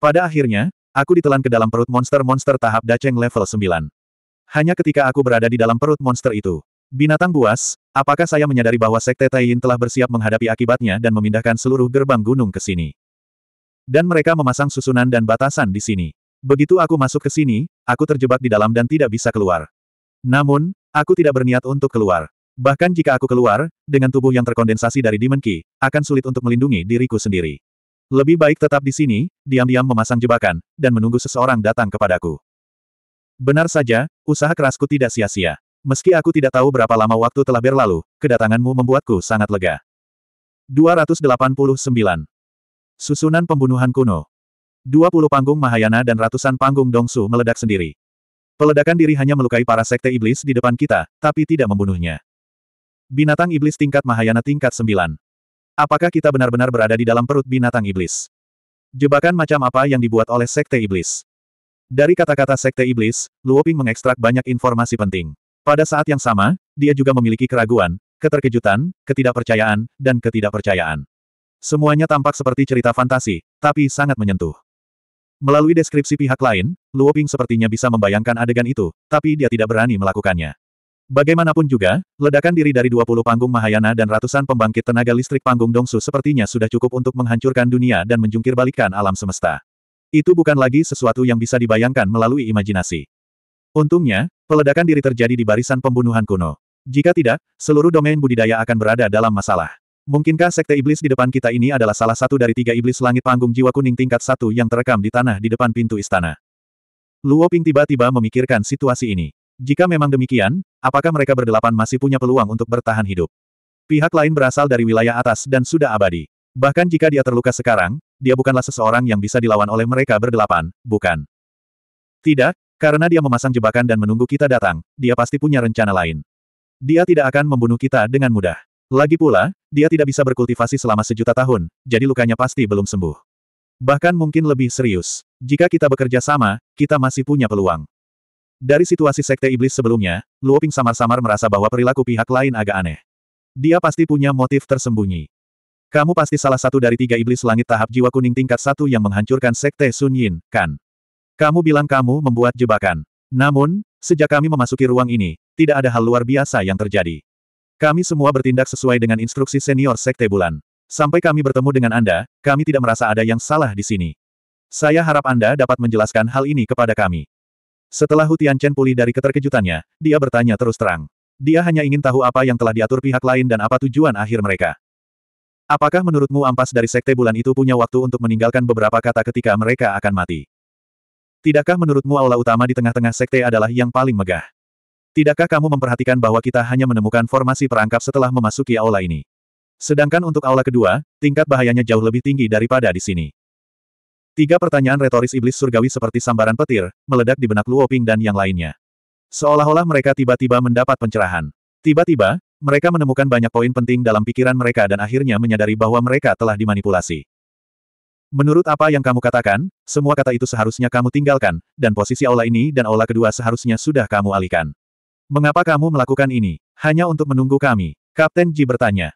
Pada akhirnya, aku ditelan ke dalam perut monster-monster tahap Daceng level 9. Hanya ketika aku berada di dalam perut monster itu. Binatang buas, apakah saya menyadari bahwa Sekte Taiyin telah bersiap menghadapi akibatnya dan memindahkan seluruh gerbang gunung ke sini? Dan mereka memasang susunan dan batasan di sini. Begitu aku masuk ke sini, aku terjebak di dalam dan tidak bisa keluar. Namun, aku tidak berniat untuk keluar. Bahkan jika aku keluar, dengan tubuh yang terkondensasi dari Demon Key, akan sulit untuk melindungi diriku sendiri. Lebih baik tetap di sini, diam-diam memasang jebakan, dan menunggu seseorang datang kepadaku. Benar saja, usaha kerasku tidak sia-sia. Meski aku tidak tahu berapa lama waktu telah berlalu, kedatanganmu membuatku sangat lega. 289. Susunan Pembunuhan Kuno 20 panggung Mahayana dan ratusan panggung Dongsu meledak sendiri. Peledakan diri hanya melukai para sekte iblis di depan kita, tapi tidak membunuhnya. Binatang iblis tingkat Mahayana tingkat 9. Apakah kita benar-benar berada di dalam perut binatang iblis? Jebakan macam apa yang dibuat oleh sekte iblis? Dari kata-kata sekte iblis, Luoping mengekstrak banyak informasi penting. Pada saat yang sama, dia juga memiliki keraguan, keterkejutan, ketidakpercayaan, dan ketidakpercayaan. Semuanya tampak seperti cerita fantasi, tapi sangat menyentuh. Melalui deskripsi pihak lain, Luoping sepertinya bisa membayangkan adegan itu, tapi dia tidak berani melakukannya. Bagaimanapun juga, ledakan diri dari 20 panggung Mahayana dan ratusan pembangkit tenaga listrik panggung Dongsu sepertinya sudah cukup untuk menghancurkan dunia dan menjungkirbalikkan alam semesta. Itu bukan lagi sesuatu yang bisa dibayangkan melalui imajinasi. Untungnya, peledakan diri terjadi di barisan pembunuhan kuno. Jika tidak, seluruh domain budidaya akan berada dalam masalah. Mungkinkah sekte iblis di depan kita ini adalah salah satu dari tiga iblis langit panggung jiwa kuning tingkat satu yang terekam di tanah di depan pintu istana? Luo Ping tiba-tiba memikirkan situasi ini. Jika memang demikian, apakah mereka berdelapan masih punya peluang untuk bertahan hidup? Pihak lain berasal dari wilayah atas dan sudah abadi. Bahkan jika dia terluka sekarang, dia bukanlah seseorang yang bisa dilawan oleh mereka berdelapan, bukan? Tidak, karena dia memasang jebakan dan menunggu kita datang, dia pasti punya rencana lain. Dia tidak akan membunuh kita dengan mudah. Lagi pula, dia tidak bisa berkultivasi selama sejuta tahun, jadi lukanya pasti belum sembuh. Bahkan mungkin lebih serius. Jika kita bekerja sama, kita masih punya peluang. Dari situasi sekte iblis sebelumnya, Luoping samar-samar merasa bahwa perilaku pihak lain agak aneh. Dia pasti punya motif tersembunyi. Kamu pasti salah satu dari tiga iblis langit tahap jiwa kuning tingkat satu yang menghancurkan sekte Sun Yin, kan? Kamu bilang kamu membuat jebakan. Namun, sejak kami memasuki ruang ini, tidak ada hal luar biasa yang terjadi. Kami semua bertindak sesuai dengan instruksi senior sekte bulan. Sampai kami bertemu dengan Anda, kami tidak merasa ada yang salah di sini. Saya harap Anda dapat menjelaskan hal ini kepada kami. Setelah Hu Tianchen pulih dari keterkejutannya, dia bertanya terus terang. Dia hanya ingin tahu apa yang telah diatur pihak lain dan apa tujuan akhir mereka. Apakah menurutmu ampas dari sekte bulan itu punya waktu untuk meninggalkan beberapa kata ketika mereka akan mati? Tidakkah menurutmu aula utama di tengah-tengah sekte adalah yang paling megah? Tidakkah kamu memperhatikan bahwa kita hanya menemukan formasi perangkap setelah memasuki aula ini? Sedangkan untuk aula kedua, tingkat bahayanya jauh lebih tinggi daripada di sini. Tiga pertanyaan retoris iblis surgawi seperti sambaran petir, meledak di benak Luo Ping dan yang lainnya. Seolah-olah mereka tiba-tiba mendapat pencerahan. Tiba-tiba, mereka menemukan banyak poin penting dalam pikiran mereka dan akhirnya menyadari bahwa mereka telah dimanipulasi. Menurut apa yang kamu katakan, semua kata itu seharusnya kamu tinggalkan, dan posisi aula ini dan aula kedua seharusnya sudah kamu alihkan. Mengapa kamu melakukan ini? Hanya untuk menunggu kami, Kapten Ji bertanya.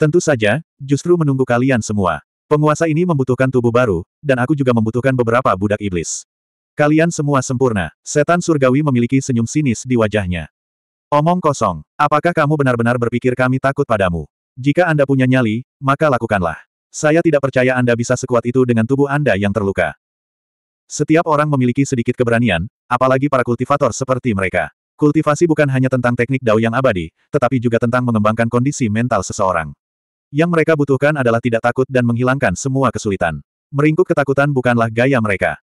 Tentu saja, justru menunggu kalian semua. Penguasa ini membutuhkan tubuh baru, dan aku juga membutuhkan beberapa budak iblis. Kalian semua sempurna. Setan surgawi memiliki senyum sinis di wajahnya. Omong kosong. Apakah kamu benar-benar berpikir kami takut padamu? Jika Anda punya nyali, maka lakukanlah. Saya tidak percaya Anda bisa sekuat itu dengan tubuh Anda yang terluka. Setiap orang memiliki sedikit keberanian, apalagi para kultivator seperti mereka. Kultivasi bukan hanya tentang teknik dao yang abadi, tetapi juga tentang mengembangkan kondisi mental seseorang. Yang mereka butuhkan adalah tidak takut dan menghilangkan semua kesulitan. Meringkuk ketakutan bukanlah gaya mereka.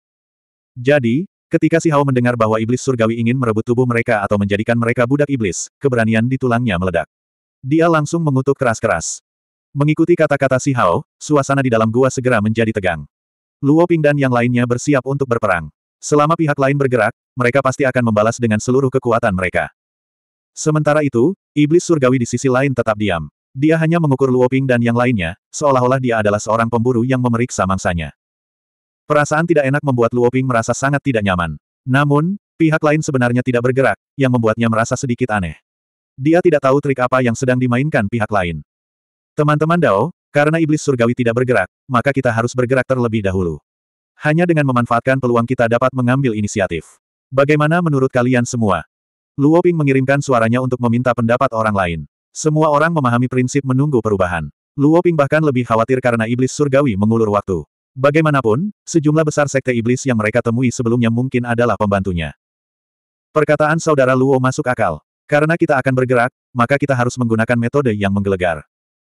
Jadi, ketika si Hao mendengar bahwa iblis surgawi ingin merebut tubuh mereka atau menjadikan mereka budak iblis, keberanian di tulangnya meledak. Dia langsung mengutuk keras-keras. Mengikuti kata-kata si Hao, suasana di dalam gua segera menjadi tegang. Luo Ping dan yang lainnya bersiap untuk berperang. Selama pihak lain bergerak, mereka pasti akan membalas dengan seluruh kekuatan mereka. Sementara itu, iblis surgawi di sisi lain tetap diam. Dia hanya mengukur Luoping dan yang lainnya, seolah-olah dia adalah seorang pemburu yang memeriksa mangsanya. Perasaan tidak enak membuat Luoping merasa sangat tidak nyaman. Namun, pihak lain sebenarnya tidak bergerak, yang membuatnya merasa sedikit aneh. Dia tidak tahu trik apa yang sedang dimainkan pihak lain. Teman-teman Dao, karena iblis surgawi tidak bergerak, maka kita harus bergerak terlebih dahulu. Hanya dengan memanfaatkan peluang kita dapat mengambil inisiatif. Bagaimana menurut kalian semua? Luoping mengirimkan suaranya untuk meminta pendapat orang lain. Semua orang memahami prinsip menunggu perubahan. Luo Ping bahkan lebih khawatir karena iblis surgawi mengulur waktu. Bagaimanapun, sejumlah besar sekte iblis yang mereka temui sebelumnya mungkin adalah pembantunya. Perkataan saudara Luo masuk akal. Karena kita akan bergerak, maka kita harus menggunakan metode yang menggelegar.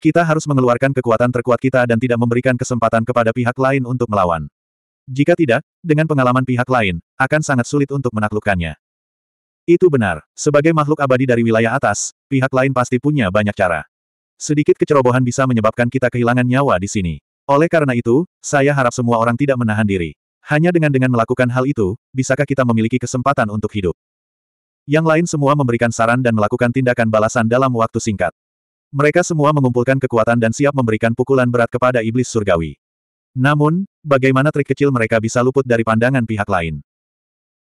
Kita harus mengeluarkan kekuatan terkuat kita dan tidak memberikan kesempatan kepada pihak lain untuk melawan. Jika tidak, dengan pengalaman pihak lain, akan sangat sulit untuk menaklukkannya. Itu benar, sebagai makhluk abadi dari wilayah atas, Pihak lain pasti punya banyak cara. Sedikit kecerobohan bisa menyebabkan kita kehilangan nyawa di sini. Oleh karena itu, saya harap semua orang tidak menahan diri. Hanya dengan dengan melakukan hal itu, bisakah kita memiliki kesempatan untuk hidup. Yang lain semua memberikan saran dan melakukan tindakan balasan dalam waktu singkat. Mereka semua mengumpulkan kekuatan dan siap memberikan pukulan berat kepada iblis surgawi. Namun, bagaimana trik kecil mereka bisa luput dari pandangan pihak lain?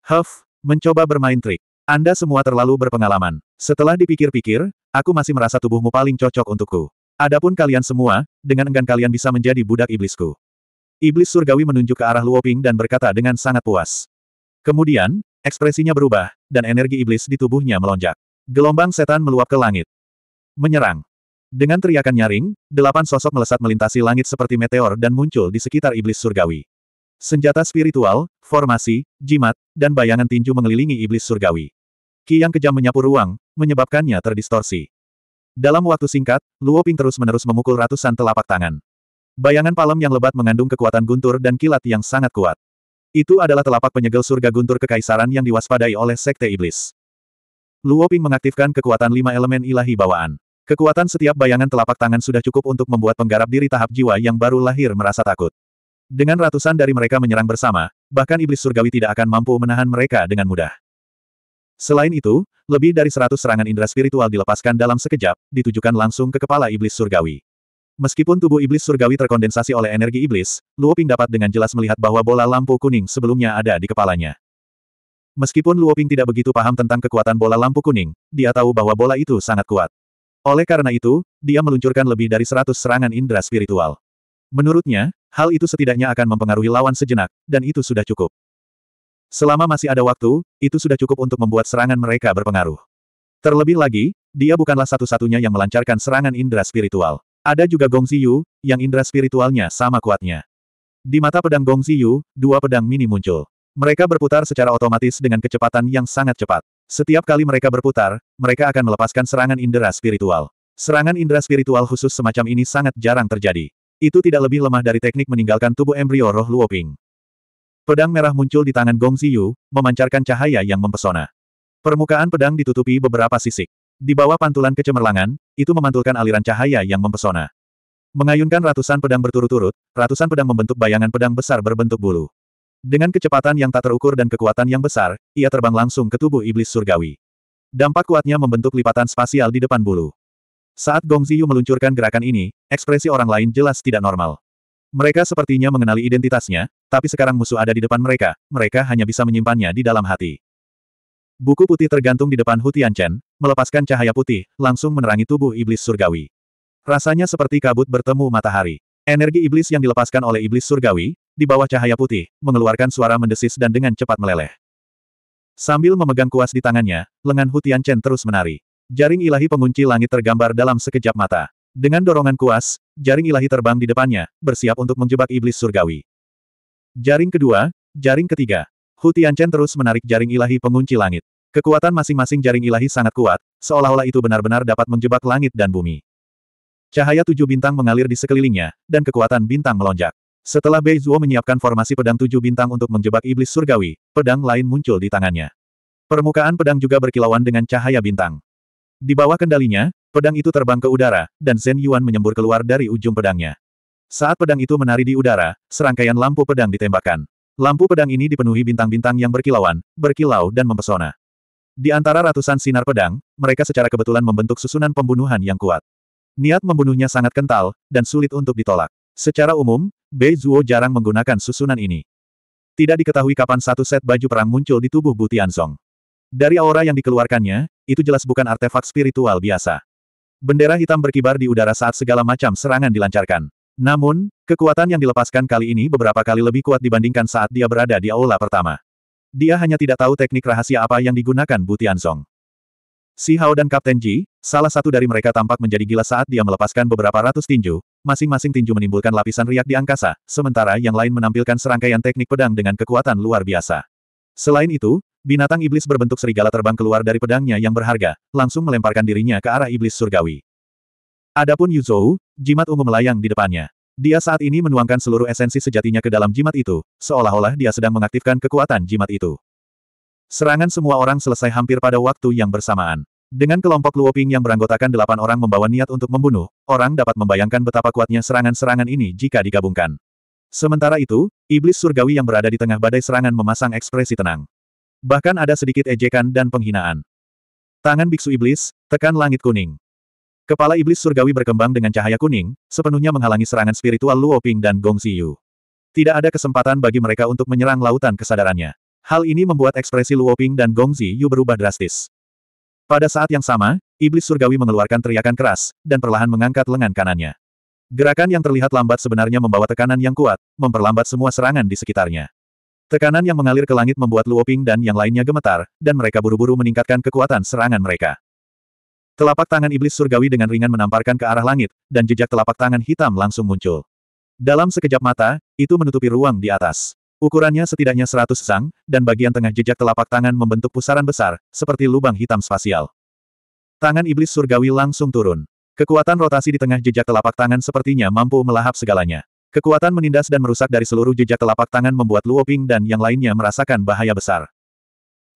Huff, mencoba bermain trik. Anda semua terlalu berpengalaman. Setelah dipikir-pikir, aku masih merasa tubuhmu paling cocok untukku. Adapun kalian semua, dengan enggan kalian bisa menjadi budak iblisku. Iblis surgawi menunjuk ke arah Luoping dan berkata dengan sangat puas. Kemudian, ekspresinya berubah, dan energi iblis di tubuhnya melonjak. Gelombang setan meluap ke langit. Menyerang. Dengan teriakan nyaring, delapan sosok melesat melintasi langit seperti meteor dan muncul di sekitar iblis surgawi. Senjata spiritual, formasi, jimat, dan bayangan tinju mengelilingi iblis surgawi. Ki yang kejam menyapu ruang, menyebabkannya terdistorsi. Dalam waktu singkat, Luo Ping terus-menerus memukul ratusan telapak tangan. Bayangan palem yang lebat mengandung kekuatan guntur dan kilat yang sangat kuat. Itu adalah telapak penyegel surga guntur kekaisaran yang diwaspadai oleh Sekte Iblis. Luo Ping mengaktifkan kekuatan lima elemen ilahi bawaan. Kekuatan setiap bayangan telapak tangan sudah cukup untuk membuat penggarap diri tahap jiwa yang baru lahir merasa takut. Dengan ratusan dari mereka menyerang bersama, bahkan iblis surgawi tidak akan mampu menahan mereka dengan mudah. Selain itu, lebih dari seratus serangan indera spiritual dilepaskan dalam sekejap, ditujukan langsung ke kepala iblis surgawi. Meskipun tubuh iblis surgawi terkondensasi oleh energi iblis, Luoping dapat dengan jelas melihat bahwa bola lampu kuning sebelumnya ada di kepalanya. Meskipun Luoping tidak begitu paham tentang kekuatan bola lampu kuning, dia tahu bahwa bola itu sangat kuat. Oleh karena itu, dia meluncurkan lebih dari seratus serangan indera spiritual. Menurutnya, hal itu setidaknya akan mempengaruhi lawan sejenak, dan itu sudah cukup. Selama masih ada waktu, itu sudah cukup untuk membuat serangan mereka berpengaruh. Terlebih lagi, dia bukanlah satu-satunya yang melancarkan serangan indera spiritual. Ada juga Gong Ziyu, yang indera spiritualnya sama kuatnya. Di mata pedang Gong Ziyu, dua pedang mini muncul. Mereka berputar secara otomatis dengan kecepatan yang sangat cepat. Setiap kali mereka berputar, mereka akan melepaskan serangan indera spiritual. Serangan indera spiritual khusus semacam ini sangat jarang terjadi. Itu tidak lebih lemah dari teknik meninggalkan tubuh embrio roh Luoping. Pedang merah muncul di tangan Gong Ziyu, memancarkan cahaya yang mempesona. Permukaan pedang ditutupi beberapa sisik. Di bawah pantulan kecemerlangan, itu memantulkan aliran cahaya yang mempesona. Mengayunkan ratusan pedang berturut-turut, ratusan pedang membentuk bayangan pedang besar berbentuk bulu. Dengan kecepatan yang tak terukur dan kekuatan yang besar, ia terbang langsung ke tubuh iblis surgawi. Dampak kuatnya membentuk lipatan spasial di depan bulu. Saat Gong Ziyu meluncurkan gerakan ini, ekspresi orang lain jelas tidak normal. Mereka sepertinya mengenali identitasnya, tapi sekarang musuh ada di depan mereka, mereka hanya bisa menyimpannya di dalam hati. Buku putih tergantung di depan Hu Tianchen, melepaskan cahaya putih, langsung menerangi tubuh iblis surgawi. Rasanya seperti kabut bertemu matahari. Energi iblis yang dilepaskan oleh iblis surgawi, di bawah cahaya putih, mengeluarkan suara mendesis dan dengan cepat meleleh. Sambil memegang kuas di tangannya, lengan Hu Tianchen terus menari. Jaring ilahi pengunci langit tergambar dalam sekejap mata. Dengan dorongan kuas, jaring ilahi terbang di depannya, bersiap untuk menjebak iblis surgawi. Jaring kedua, jaring ketiga. Hu Tianchen terus menarik jaring ilahi pengunci langit. Kekuatan masing-masing jaring ilahi sangat kuat, seolah-olah itu benar-benar dapat menjebak langit dan bumi. Cahaya tujuh bintang mengalir di sekelilingnya, dan kekuatan bintang melonjak. Setelah Bei Zuo menyiapkan formasi pedang tujuh bintang untuk menjebak iblis surgawi, pedang lain muncul di tangannya. Permukaan pedang juga berkilauan dengan cahaya bintang. Di bawah kendalinya, pedang itu terbang ke udara, dan Zen Yuan menyembur keluar dari ujung pedangnya. Saat pedang itu menari di udara, serangkaian lampu pedang ditembakkan. Lampu pedang ini dipenuhi bintang-bintang yang berkilauan, berkilau dan mempesona. Di antara ratusan sinar pedang, mereka secara kebetulan membentuk susunan pembunuhan yang kuat. Niat membunuhnya sangat kental, dan sulit untuk ditolak. Secara umum, Bei Zuo jarang menggunakan susunan ini. Tidak diketahui kapan satu set baju perang muncul di tubuh Bu Tianzong. Dari aura yang dikeluarkannya, itu jelas bukan artefak spiritual biasa. Bendera hitam berkibar di udara saat segala macam serangan dilancarkan. Namun, kekuatan yang dilepaskan kali ini beberapa kali lebih kuat dibandingkan saat dia berada di aula pertama. Dia hanya tidak tahu teknik rahasia apa yang digunakan Bu Tianzong. Si Hao dan Kapten Ji, salah satu dari mereka tampak menjadi gila saat dia melepaskan beberapa ratus tinju, masing-masing tinju menimbulkan lapisan riak di angkasa, sementara yang lain menampilkan serangkaian teknik pedang dengan kekuatan luar biasa. Selain itu, Binatang iblis berbentuk serigala terbang keluar dari pedangnya yang berharga, langsung melemparkan dirinya ke arah iblis surgawi. Adapun Yuzhou, jimat ungu melayang di depannya. Dia saat ini menuangkan seluruh esensi sejatinya ke dalam jimat itu, seolah-olah dia sedang mengaktifkan kekuatan jimat itu. Serangan semua orang selesai hampir pada waktu yang bersamaan. Dengan kelompok Luoping yang beranggotakan delapan orang membawa niat untuk membunuh, orang dapat membayangkan betapa kuatnya serangan-serangan ini jika digabungkan. Sementara itu, iblis surgawi yang berada di tengah badai serangan memasang ekspresi tenang. Bahkan ada sedikit ejekan dan penghinaan. Tangan biksu iblis, tekan langit kuning. Kepala iblis surgawi berkembang dengan cahaya kuning, sepenuhnya menghalangi serangan spiritual Luo Ping dan Gong Ziyu. Tidak ada kesempatan bagi mereka untuk menyerang lautan kesadarannya. Hal ini membuat ekspresi Luo Ping dan Gong Ziyu berubah drastis. Pada saat yang sama, iblis surgawi mengeluarkan teriakan keras, dan perlahan mengangkat lengan kanannya. Gerakan yang terlihat lambat sebenarnya membawa tekanan yang kuat, memperlambat semua serangan di sekitarnya. Tekanan yang mengalir ke langit membuat Luoping dan yang lainnya gemetar, dan mereka buru-buru meningkatkan kekuatan serangan mereka. Telapak tangan iblis surgawi dengan ringan menamparkan ke arah langit, dan jejak telapak tangan hitam langsung muncul. Dalam sekejap mata, itu menutupi ruang di atas. Ukurannya setidaknya seratus sang, dan bagian tengah jejak telapak tangan membentuk pusaran besar, seperti lubang hitam spasial. Tangan iblis surgawi langsung turun. Kekuatan rotasi di tengah jejak telapak tangan sepertinya mampu melahap segalanya. Kekuatan menindas dan merusak dari seluruh jejak telapak tangan membuat Luo Ping dan yang lainnya merasakan bahaya besar.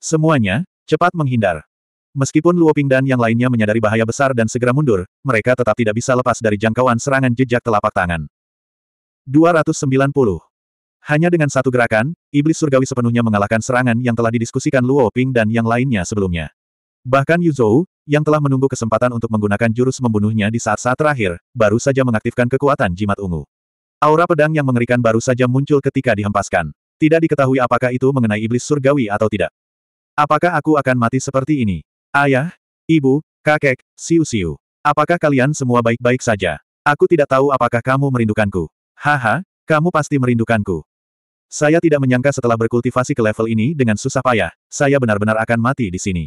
Semuanya, cepat menghindar. Meskipun Luo Ping dan yang lainnya menyadari bahaya besar dan segera mundur, mereka tetap tidak bisa lepas dari jangkauan serangan jejak telapak tangan. 290. Hanya dengan satu gerakan, iblis surgawi sepenuhnya mengalahkan serangan yang telah didiskusikan Luo Ping dan yang lainnya sebelumnya. Bahkan Yu Zhou, yang telah menunggu kesempatan untuk menggunakan jurus membunuhnya di saat-saat terakhir, baru saja mengaktifkan kekuatan jimat ungu. Aura pedang yang mengerikan baru saja muncul ketika dihempaskan. Tidak diketahui apakah itu mengenai iblis surgawi atau tidak. Apakah aku akan mati seperti ini? Ayah, ibu, kakek, siu-siu. Apakah kalian semua baik-baik saja? Aku tidak tahu apakah kamu merindukanku. Haha, kamu pasti merindukanku. Saya tidak menyangka setelah berkultivasi ke level ini dengan susah payah, saya benar-benar akan mati di sini.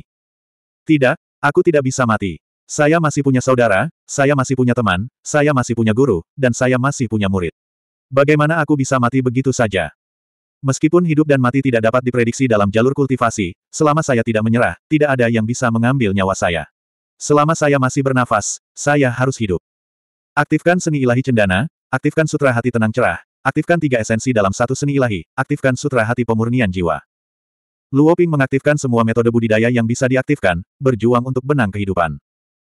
Tidak, aku tidak bisa mati. Saya masih punya saudara, saya masih punya teman, saya masih punya guru, dan saya masih punya murid. Bagaimana aku bisa mati begitu saja? Meskipun hidup dan mati tidak dapat diprediksi dalam jalur kultivasi, selama saya tidak menyerah, tidak ada yang bisa mengambil nyawa saya. Selama saya masih bernafas, saya harus hidup. Aktifkan seni ilahi cendana, aktifkan sutra hati tenang cerah, aktifkan tiga esensi dalam satu seni ilahi, aktifkan sutra hati pemurnian jiwa. Luoping mengaktifkan semua metode budidaya yang bisa diaktifkan, berjuang untuk benang kehidupan.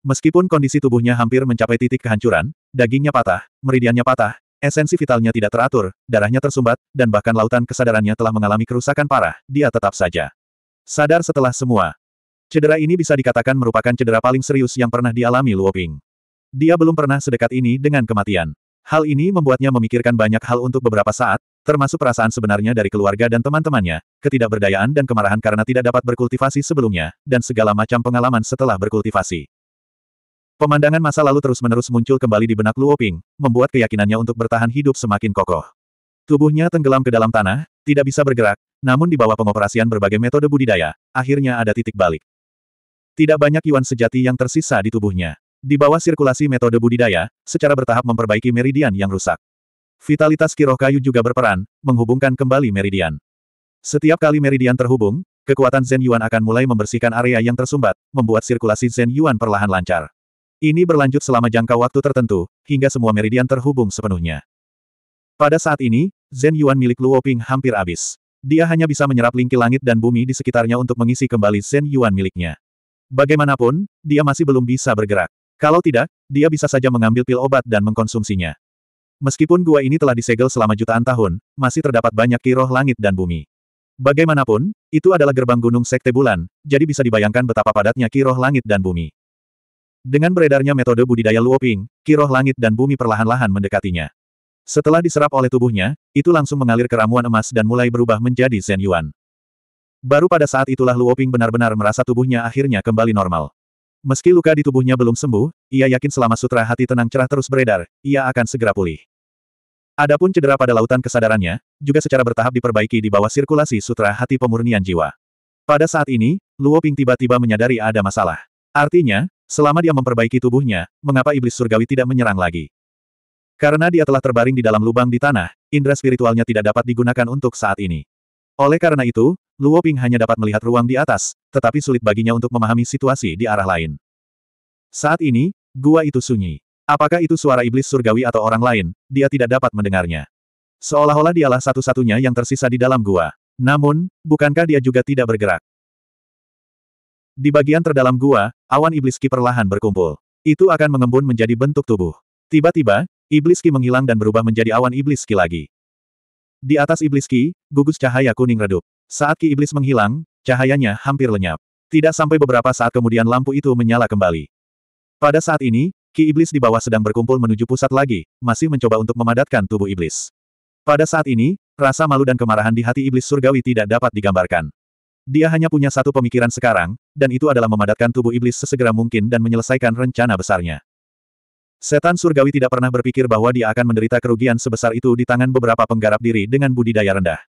Meskipun kondisi tubuhnya hampir mencapai titik kehancuran, dagingnya patah, meridiannya patah, Esensi vitalnya tidak teratur, darahnya tersumbat, dan bahkan lautan kesadarannya telah mengalami kerusakan parah, dia tetap saja. Sadar setelah semua. Cedera ini bisa dikatakan merupakan cedera paling serius yang pernah dialami Luoping. Dia belum pernah sedekat ini dengan kematian. Hal ini membuatnya memikirkan banyak hal untuk beberapa saat, termasuk perasaan sebenarnya dari keluarga dan teman-temannya, ketidakberdayaan dan kemarahan karena tidak dapat berkultivasi sebelumnya, dan segala macam pengalaman setelah berkultivasi. Pemandangan masa lalu terus-menerus muncul kembali di benak Luoping, membuat keyakinannya untuk bertahan hidup semakin kokoh. Tubuhnya tenggelam ke dalam tanah, tidak bisa bergerak, namun di bawah pengoperasian berbagai metode budidaya, akhirnya ada titik balik. Tidak banyak yuan sejati yang tersisa di tubuhnya. Di bawah sirkulasi metode budidaya, secara bertahap memperbaiki meridian yang rusak. Vitalitas kiroh kayu juga berperan, menghubungkan kembali meridian. Setiap kali meridian terhubung, kekuatan Zen Yuan akan mulai membersihkan area yang tersumbat, membuat sirkulasi Zen Yuan perlahan lancar. Ini berlanjut selama jangka waktu tertentu, hingga semua meridian terhubung sepenuhnya. Pada saat ini, Zen Yuan milik Luo Ping hampir habis. Dia hanya bisa menyerap lingki langit dan bumi di sekitarnya untuk mengisi kembali Zen Yuan miliknya. Bagaimanapun, dia masih belum bisa bergerak. Kalau tidak, dia bisa saja mengambil pil obat dan mengkonsumsinya. Meskipun gua ini telah disegel selama jutaan tahun, masih terdapat banyak kiroh langit dan bumi. Bagaimanapun, itu adalah gerbang gunung sekte bulan, jadi bisa dibayangkan betapa padatnya kiroh langit dan bumi. Dengan beredarnya metode budidaya Luoping, kiroh langit dan bumi perlahan-lahan mendekatinya. Setelah diserap oleh tubuhnya, itu langsung mengalir ke ramuan emas dan mulai berubah menjadi Zen Yuan. Baru pada saat itulah Luoping benar-benar merasa tubuhnya akhirnya kembali normal. Meski luka di tubuhnya belum sembuh, ia yakin selama sutra hati tenang cerah terus beredar, ia akan segera pulih. Adapun cedera pada lautan kesadarannya, juga secara bertahap diperbaiki di bawah sirkulasi sutra hati pemurnian jiwa. Pada saat ini, Luoping tiba-tiba menyadari ada masalah. Artinya, Selama dia memperbaiki tubuhnya, mengapa iblis surgawi tidak menyerang lagi? Karena dia telah terbaring di dalam lubang di tanah, indera spiritualnya tidak dapat digunakan untuk saat ini. Oleh karena itu, Luo Ping hanya dapat melihat ruang di atas, tetapi sulit baginya untuk memahami situasi di arah lain. Saat ini, gua itu sunyi. Apakah itu suara iblis surgawi atau orang lain, dia tidak dapat mendengarnya. Seolah-olah dialah satu-satunya yang tersisa di dalam gua. Namun, bukankah dia juga tidak bergerak? Di bagian terdalam gua, awan iblis Ki perlahan berkumpul. Itu akan mengembun menjadi bentuk tubuh. Tiba-tiba, iblis Ki menghilang dan berubah menjadi awan iblis Ki lagi. Di atas iblis Ki, gugus cahaya kuning redup. Saat Ki iblis menghilang, cahayanya hampir lenyap. Tidak sampai beberapa saat kemudian lampu itu menyala kembali. Pada saat ini, Ki iblis di bawah sedang berkumpul menuju pusat lagi, masih mencoba untuk memadatkan tubuh iblis. Pada saat ini, rasa malu dan kemarahan di hati iblis surgawi tidak dapat digambarkan. Dia hanya punya satu pemikiran sekarang, dan itu adalah memadatkan tubuh iblis sesegera mungkin dan menyelesaikan rencana besarnya. Setan surgawi tidak pernah berpikir bahwa dia akan menderita kerugian sebesar itu di tangan beberapa penggarap diri dengan budidaya rendah.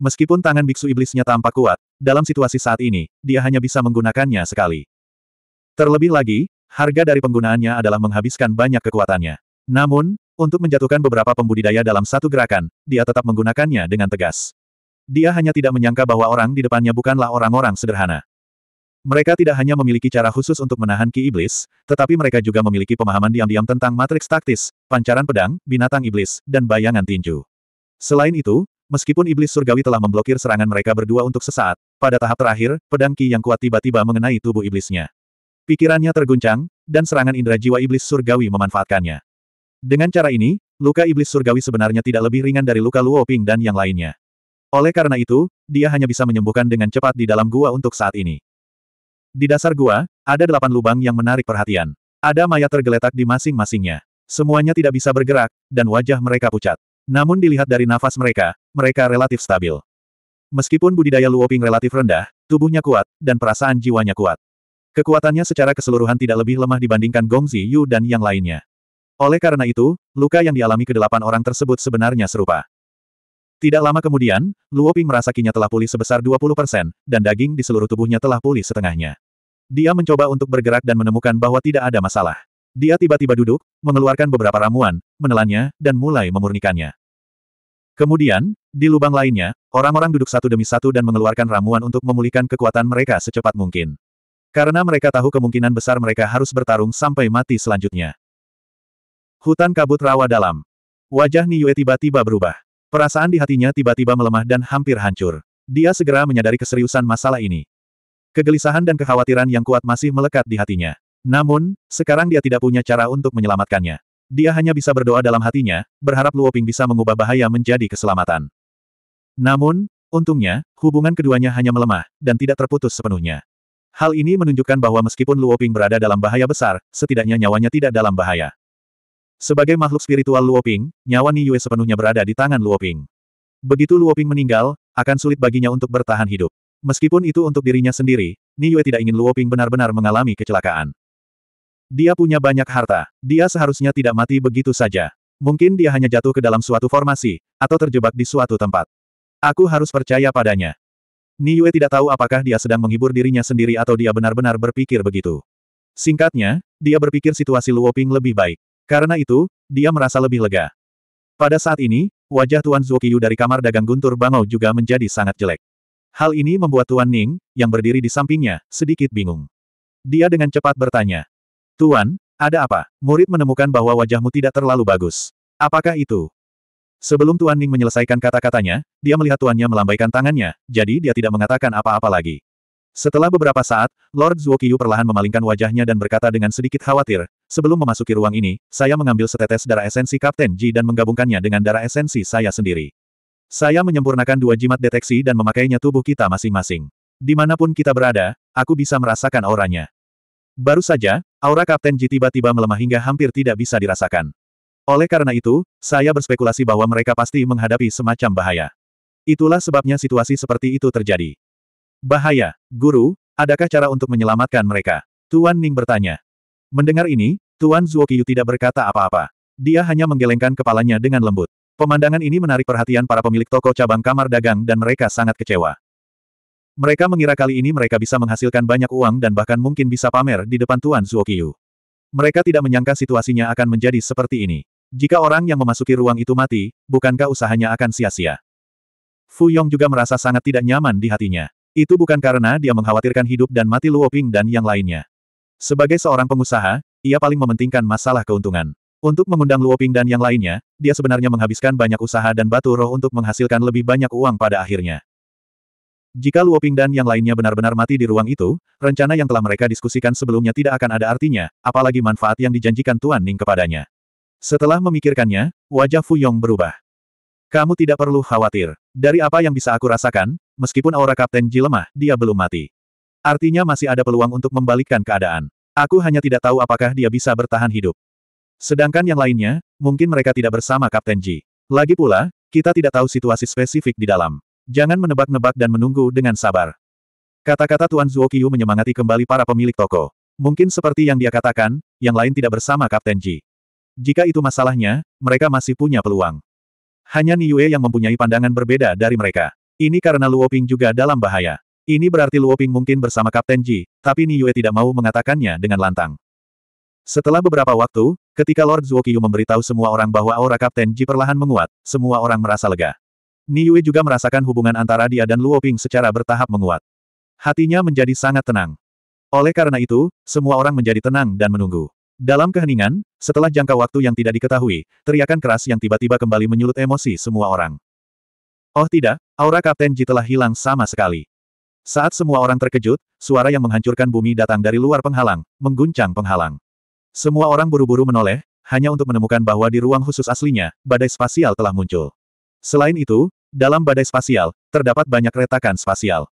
Meskipun tangan biksu iblisnya tampak kuat, dalam situasi saat ini, dia hanya bisa menggunakannya sekali. Terlebih lagi, harga dari penggunaannya adalah menghabiskan banyak kekuatannya. Namun, untuk menjatuhkan beberapa pembudidaya dalam satu gerakan, dia tetap menggunakannya dengan tegas. Dia hanya tidak menyangka bahwa orang di depannya bukanlah orang-orang sederhana. Mereka tidak hanya memiliki cara khusus untuk menahan ki iblis, tetapi mereka juga memiliki pemahaman diam-diam tentang matriks taktis, pancaran pedang, binatang iblis, dan bayangan tinju. Selain itu, meskipun iblis surgawi telah memblokir serangan mereka berdua untuk sesaat, pada tahap terakhir, pedang ki yang kuat tiba-tiba mengenai tubuh iblisnya. Pikirannya terguncang, dan serangan indera jiwa iblis surgawi memanfaatkannya. Dengan cara ini, luka iblis surgawi sebenarnya tidak lebih ringan dari luka Luo Ping dan yang lainnya. Oleh karena itu, dia hanya bisa menyembuhkan dengan cepat di dalam gua untuk saat ini. Di dasar gua, ada delapan lubang yang menarik perhatian. Ada mayat tergeletak di masing-masingnya. Semuanya tidak bisa bergerak, dan wajah mereka pucat. Namun dilihat dari nafas mereka, mereka relatif stabil. Meskipun budidaya Luoping relatif rendah, tubuhnya kuat, dan perasaan jiwanya kuat. Kekuatannya secara keseluruhan tidak lebih lemah dibandingkan Gong Yu dan yang lainnya. Oleh karena itu, luka yang dialami kedelapan orang tersebut sebenarnya serupa. Tidak lama kemudian, Luo Ping merasa telah pulih sebesar 20%, dan daging di seluruh tubuhnya telah pulih setengahnya. Dia mencoba untuk bergerak dan menemukan bahwa tidak ada masalah. Dia tiba-tiba duduk, mengeluarkan beberapa ramuan, menelannya, dan mulai memurnikannya. Kemudian, di lubang lainnya, orang-orang duduk satu demi satu dan mengeluarkan ramuan untuk memulihkan kekuatan mereka secepat mungkin. Karena mereka tahu kemungkinan besar mereka harus bertarung sampai mati selanjutnya. Hutan kabut rawa dalam. Wajah Yue tiba-tiba berubah. Perasaan di hatinya tiba-tiba melemah dan hampir hancur. Dia segera menyadari keseriusan masalah ini. Kegelisahan dan kekhawatiran yang kuat masih melekat di hatinya. Namun, sekarang dia tidak punya cara untuk menyelamatkannya. Dia hanya bisa berdoa dalam hatinya, berharap Luo Ping bisa mengubah bahaya menjadi keselamatan. Namun, untungnya, hubungan keduanya hanya melemah, dan tidak terputus sepenuhnya. Hal ini menunjukkan bahwa meskipun Luo Ping berada dalam bahaya besar, setidaknya nyawanya tidak dalam bahaya. Sebagai makhluk spiritual Luoping, nyawa Ni Yue sepenuhnya berada di tangan Luoping. Begitu Luoping meninggal, akan sulit baginya untuk bertahan hidup. Meskipun itu untuk dirinya sendiri, Ni Yue tidak ingin Luoping benar-benar mengalami kecelakaan. Dia punya banyak harta. Dia seharusnya tidak mati begitu saja. Mungkin dia hanya jatuh ke dalam suatu formasi, atau terjebak di suatu tempat. Aku harus percaya padanya. Ni Yue tidak tahu apakah dia sedang menghibur dirinya sendiri atau dia benar-benar berpikir begitu. Singkatnya, dia berpikir situasi Luoping lebih baik. Karena itu, dia merasa lebih lega. Pada saat ini, wajah Tuan Zuokiyu dari kamar dagang Guntur Bangau juga menjadi sangat jelek. Hal ini membuat Tuan Ning, yang berdiri di sampingnya, sedikit bingung. Dia dengan cepat bertanya, Tuan, ada apa? Murid menemukan bahwa wajahmu tidak terlalu bagus. Apakah itu? Sebelum Tuan Ning menyelesaikan kata-katanya, dia melihat tuannya melambaikan tangannya, jadi dia tidak mengatakan apa-apa lagi. Setelah beberapa saat, Lord Zuokiyu perlahan memalingkan wajahnya dan berkata dengan sedikit khawatir, Sebelum memasuki ruang ini, saya mengambil setetes darah esensi Kapten Ji dan menggabungkannya dengan darah esensi saya sendiri. Saya menyempurnakan dua jimat deteksi dan memakainya tubuh kita masing-masing. Dimanapun kita berada, aku bisa merasakan auranya. Baru saja, aura Kapten Ji tiba-tiba melemah hingga hampir tidak bisa dirasakan. Oleh karena itu, saya berspekulasi bahwa mereka pasti menghadapi semacam bahaya. Itulah sebabnya situasi seperti itu terjadi. Bahaya, Guru, adakah cara untuk menyelamatkan mereka? Tuan Ning bertanya. Mendengar ini, Tuan Zuokiyu tidak berkata apa-apa. Dia hanya menggelengkan kepalanya dengan lembut. Pemandangan ini menarik perhatian para pemilik toko cabang kamar dagang dan mereka sangat kecewa. Mereka mengira kali ini mereka bisa menghasilkan banyak uang dan bahkan mungkin bisa pamer di depan Tuan Zuokiyu. Mereka tidak menyangka situasinya akan menjadi seperti ini. Jika orang yang memasuki ruang itu mati, bukankah usahanya akan sia-sia? Fu Yong juga merasa sangat tidak nyaman di hatinya. Itu bukan karena dia mengkhawatirkan hidup dan mati Luo Ping dan yang lainnya. Sebagai seorang pengusaha, ia paling mementingkan masalah keuntungan. Untuk mengundang Luoping dan yang lainnya, dia sebenarnya menghabiskan banyak usaha dan batu roh untuk menghasilkan lebih banyak uang pada akhirnya. Jika Luoping dan yang lainnya benar-benar mati di ruang itu, rencana yang telah mereka diskusikan sebelumnya tidak akan ada artinya, apalagi manfaat yang dijanjikan Tuan Ning kepadanya. Setelah memikirkannya, wajah Fu Yong berubah. Kamu tidak perlu khawatir. Dari apa yang bisa aku rasakan, meskipun aura Kapten Ji lemah, dia belum mati. Artinya masih ada peluang untuk membalikkan keadaan. Aku hanya tidak tahu apakah dia bisa bertahan hidup. Sedangkan yang lainnya, mungkin mereka tidak bersama Kapten Ji. Lagi pula, kita tidak tahu situasi spesifik di dalam. Jangan menebak-nebak dan menunggu dengan sabar. Kata-kata Tuan Zuokiu menyemangati kembali para pemilik toko. Mungkin seperti yang dia katakan, yang lain tidak bersama Kapten Ji. Jika itu masalahnya, mereka masih punya peluang. Hanya Niue yang mempunyai pandangan berbeda dari mereka. Ini karena Luoping juga dalam bahaya. Ini berarti Luo Ping mungkin bersama Kapten Ji, tapi Ni Yue tidak mau mengatakannya dengan lantang. Setelah beberapa waktu, ketika Lord Qiu memberitahu semua orang bahwa aura Kapten Ji perlahan menguat, semua orang merasa lega. Ni Yue juga merasakan hubungan antara dia dan Luo Ping secara bertahap menguat. Hatinya menjadi sangat tenang. Oleh karena itu, semua orang menjadi tenang dan menunggu. Dalam keheningan, setelah jangka waktu yang tidak diketahui, teriakan keras yang tiba-tiba kembali menyulut emosi semua orang. Oh tidak, aura Kapten Ji telah hilang sama sekali. Saat semua orang terkejut, suara yang menghancurkan bumi datang dari luar penghalang, mengguncang penghalang. Semua orang buru-buru menoleh, hanya untuk menemukan bahwa di ruang khusus aslinya, badai spasial telah muncul. Selain itu, dalam badai spasial, terdapat banyak retakan spasial.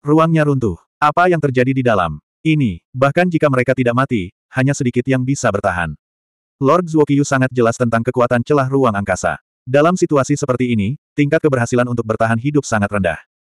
Ruangnya runtuh. Apa yang terjadi di dalam? Ini, bahkan jika mereka tidak mati, hanya sedikit yang bisa bertahan. Lord Zuokiyu sangat jelas tentang kekuatan celah ruang angkasa. Dalam situasi seperti ini, tingkat keberhasilan untuk bertahan hidup sangat rendah.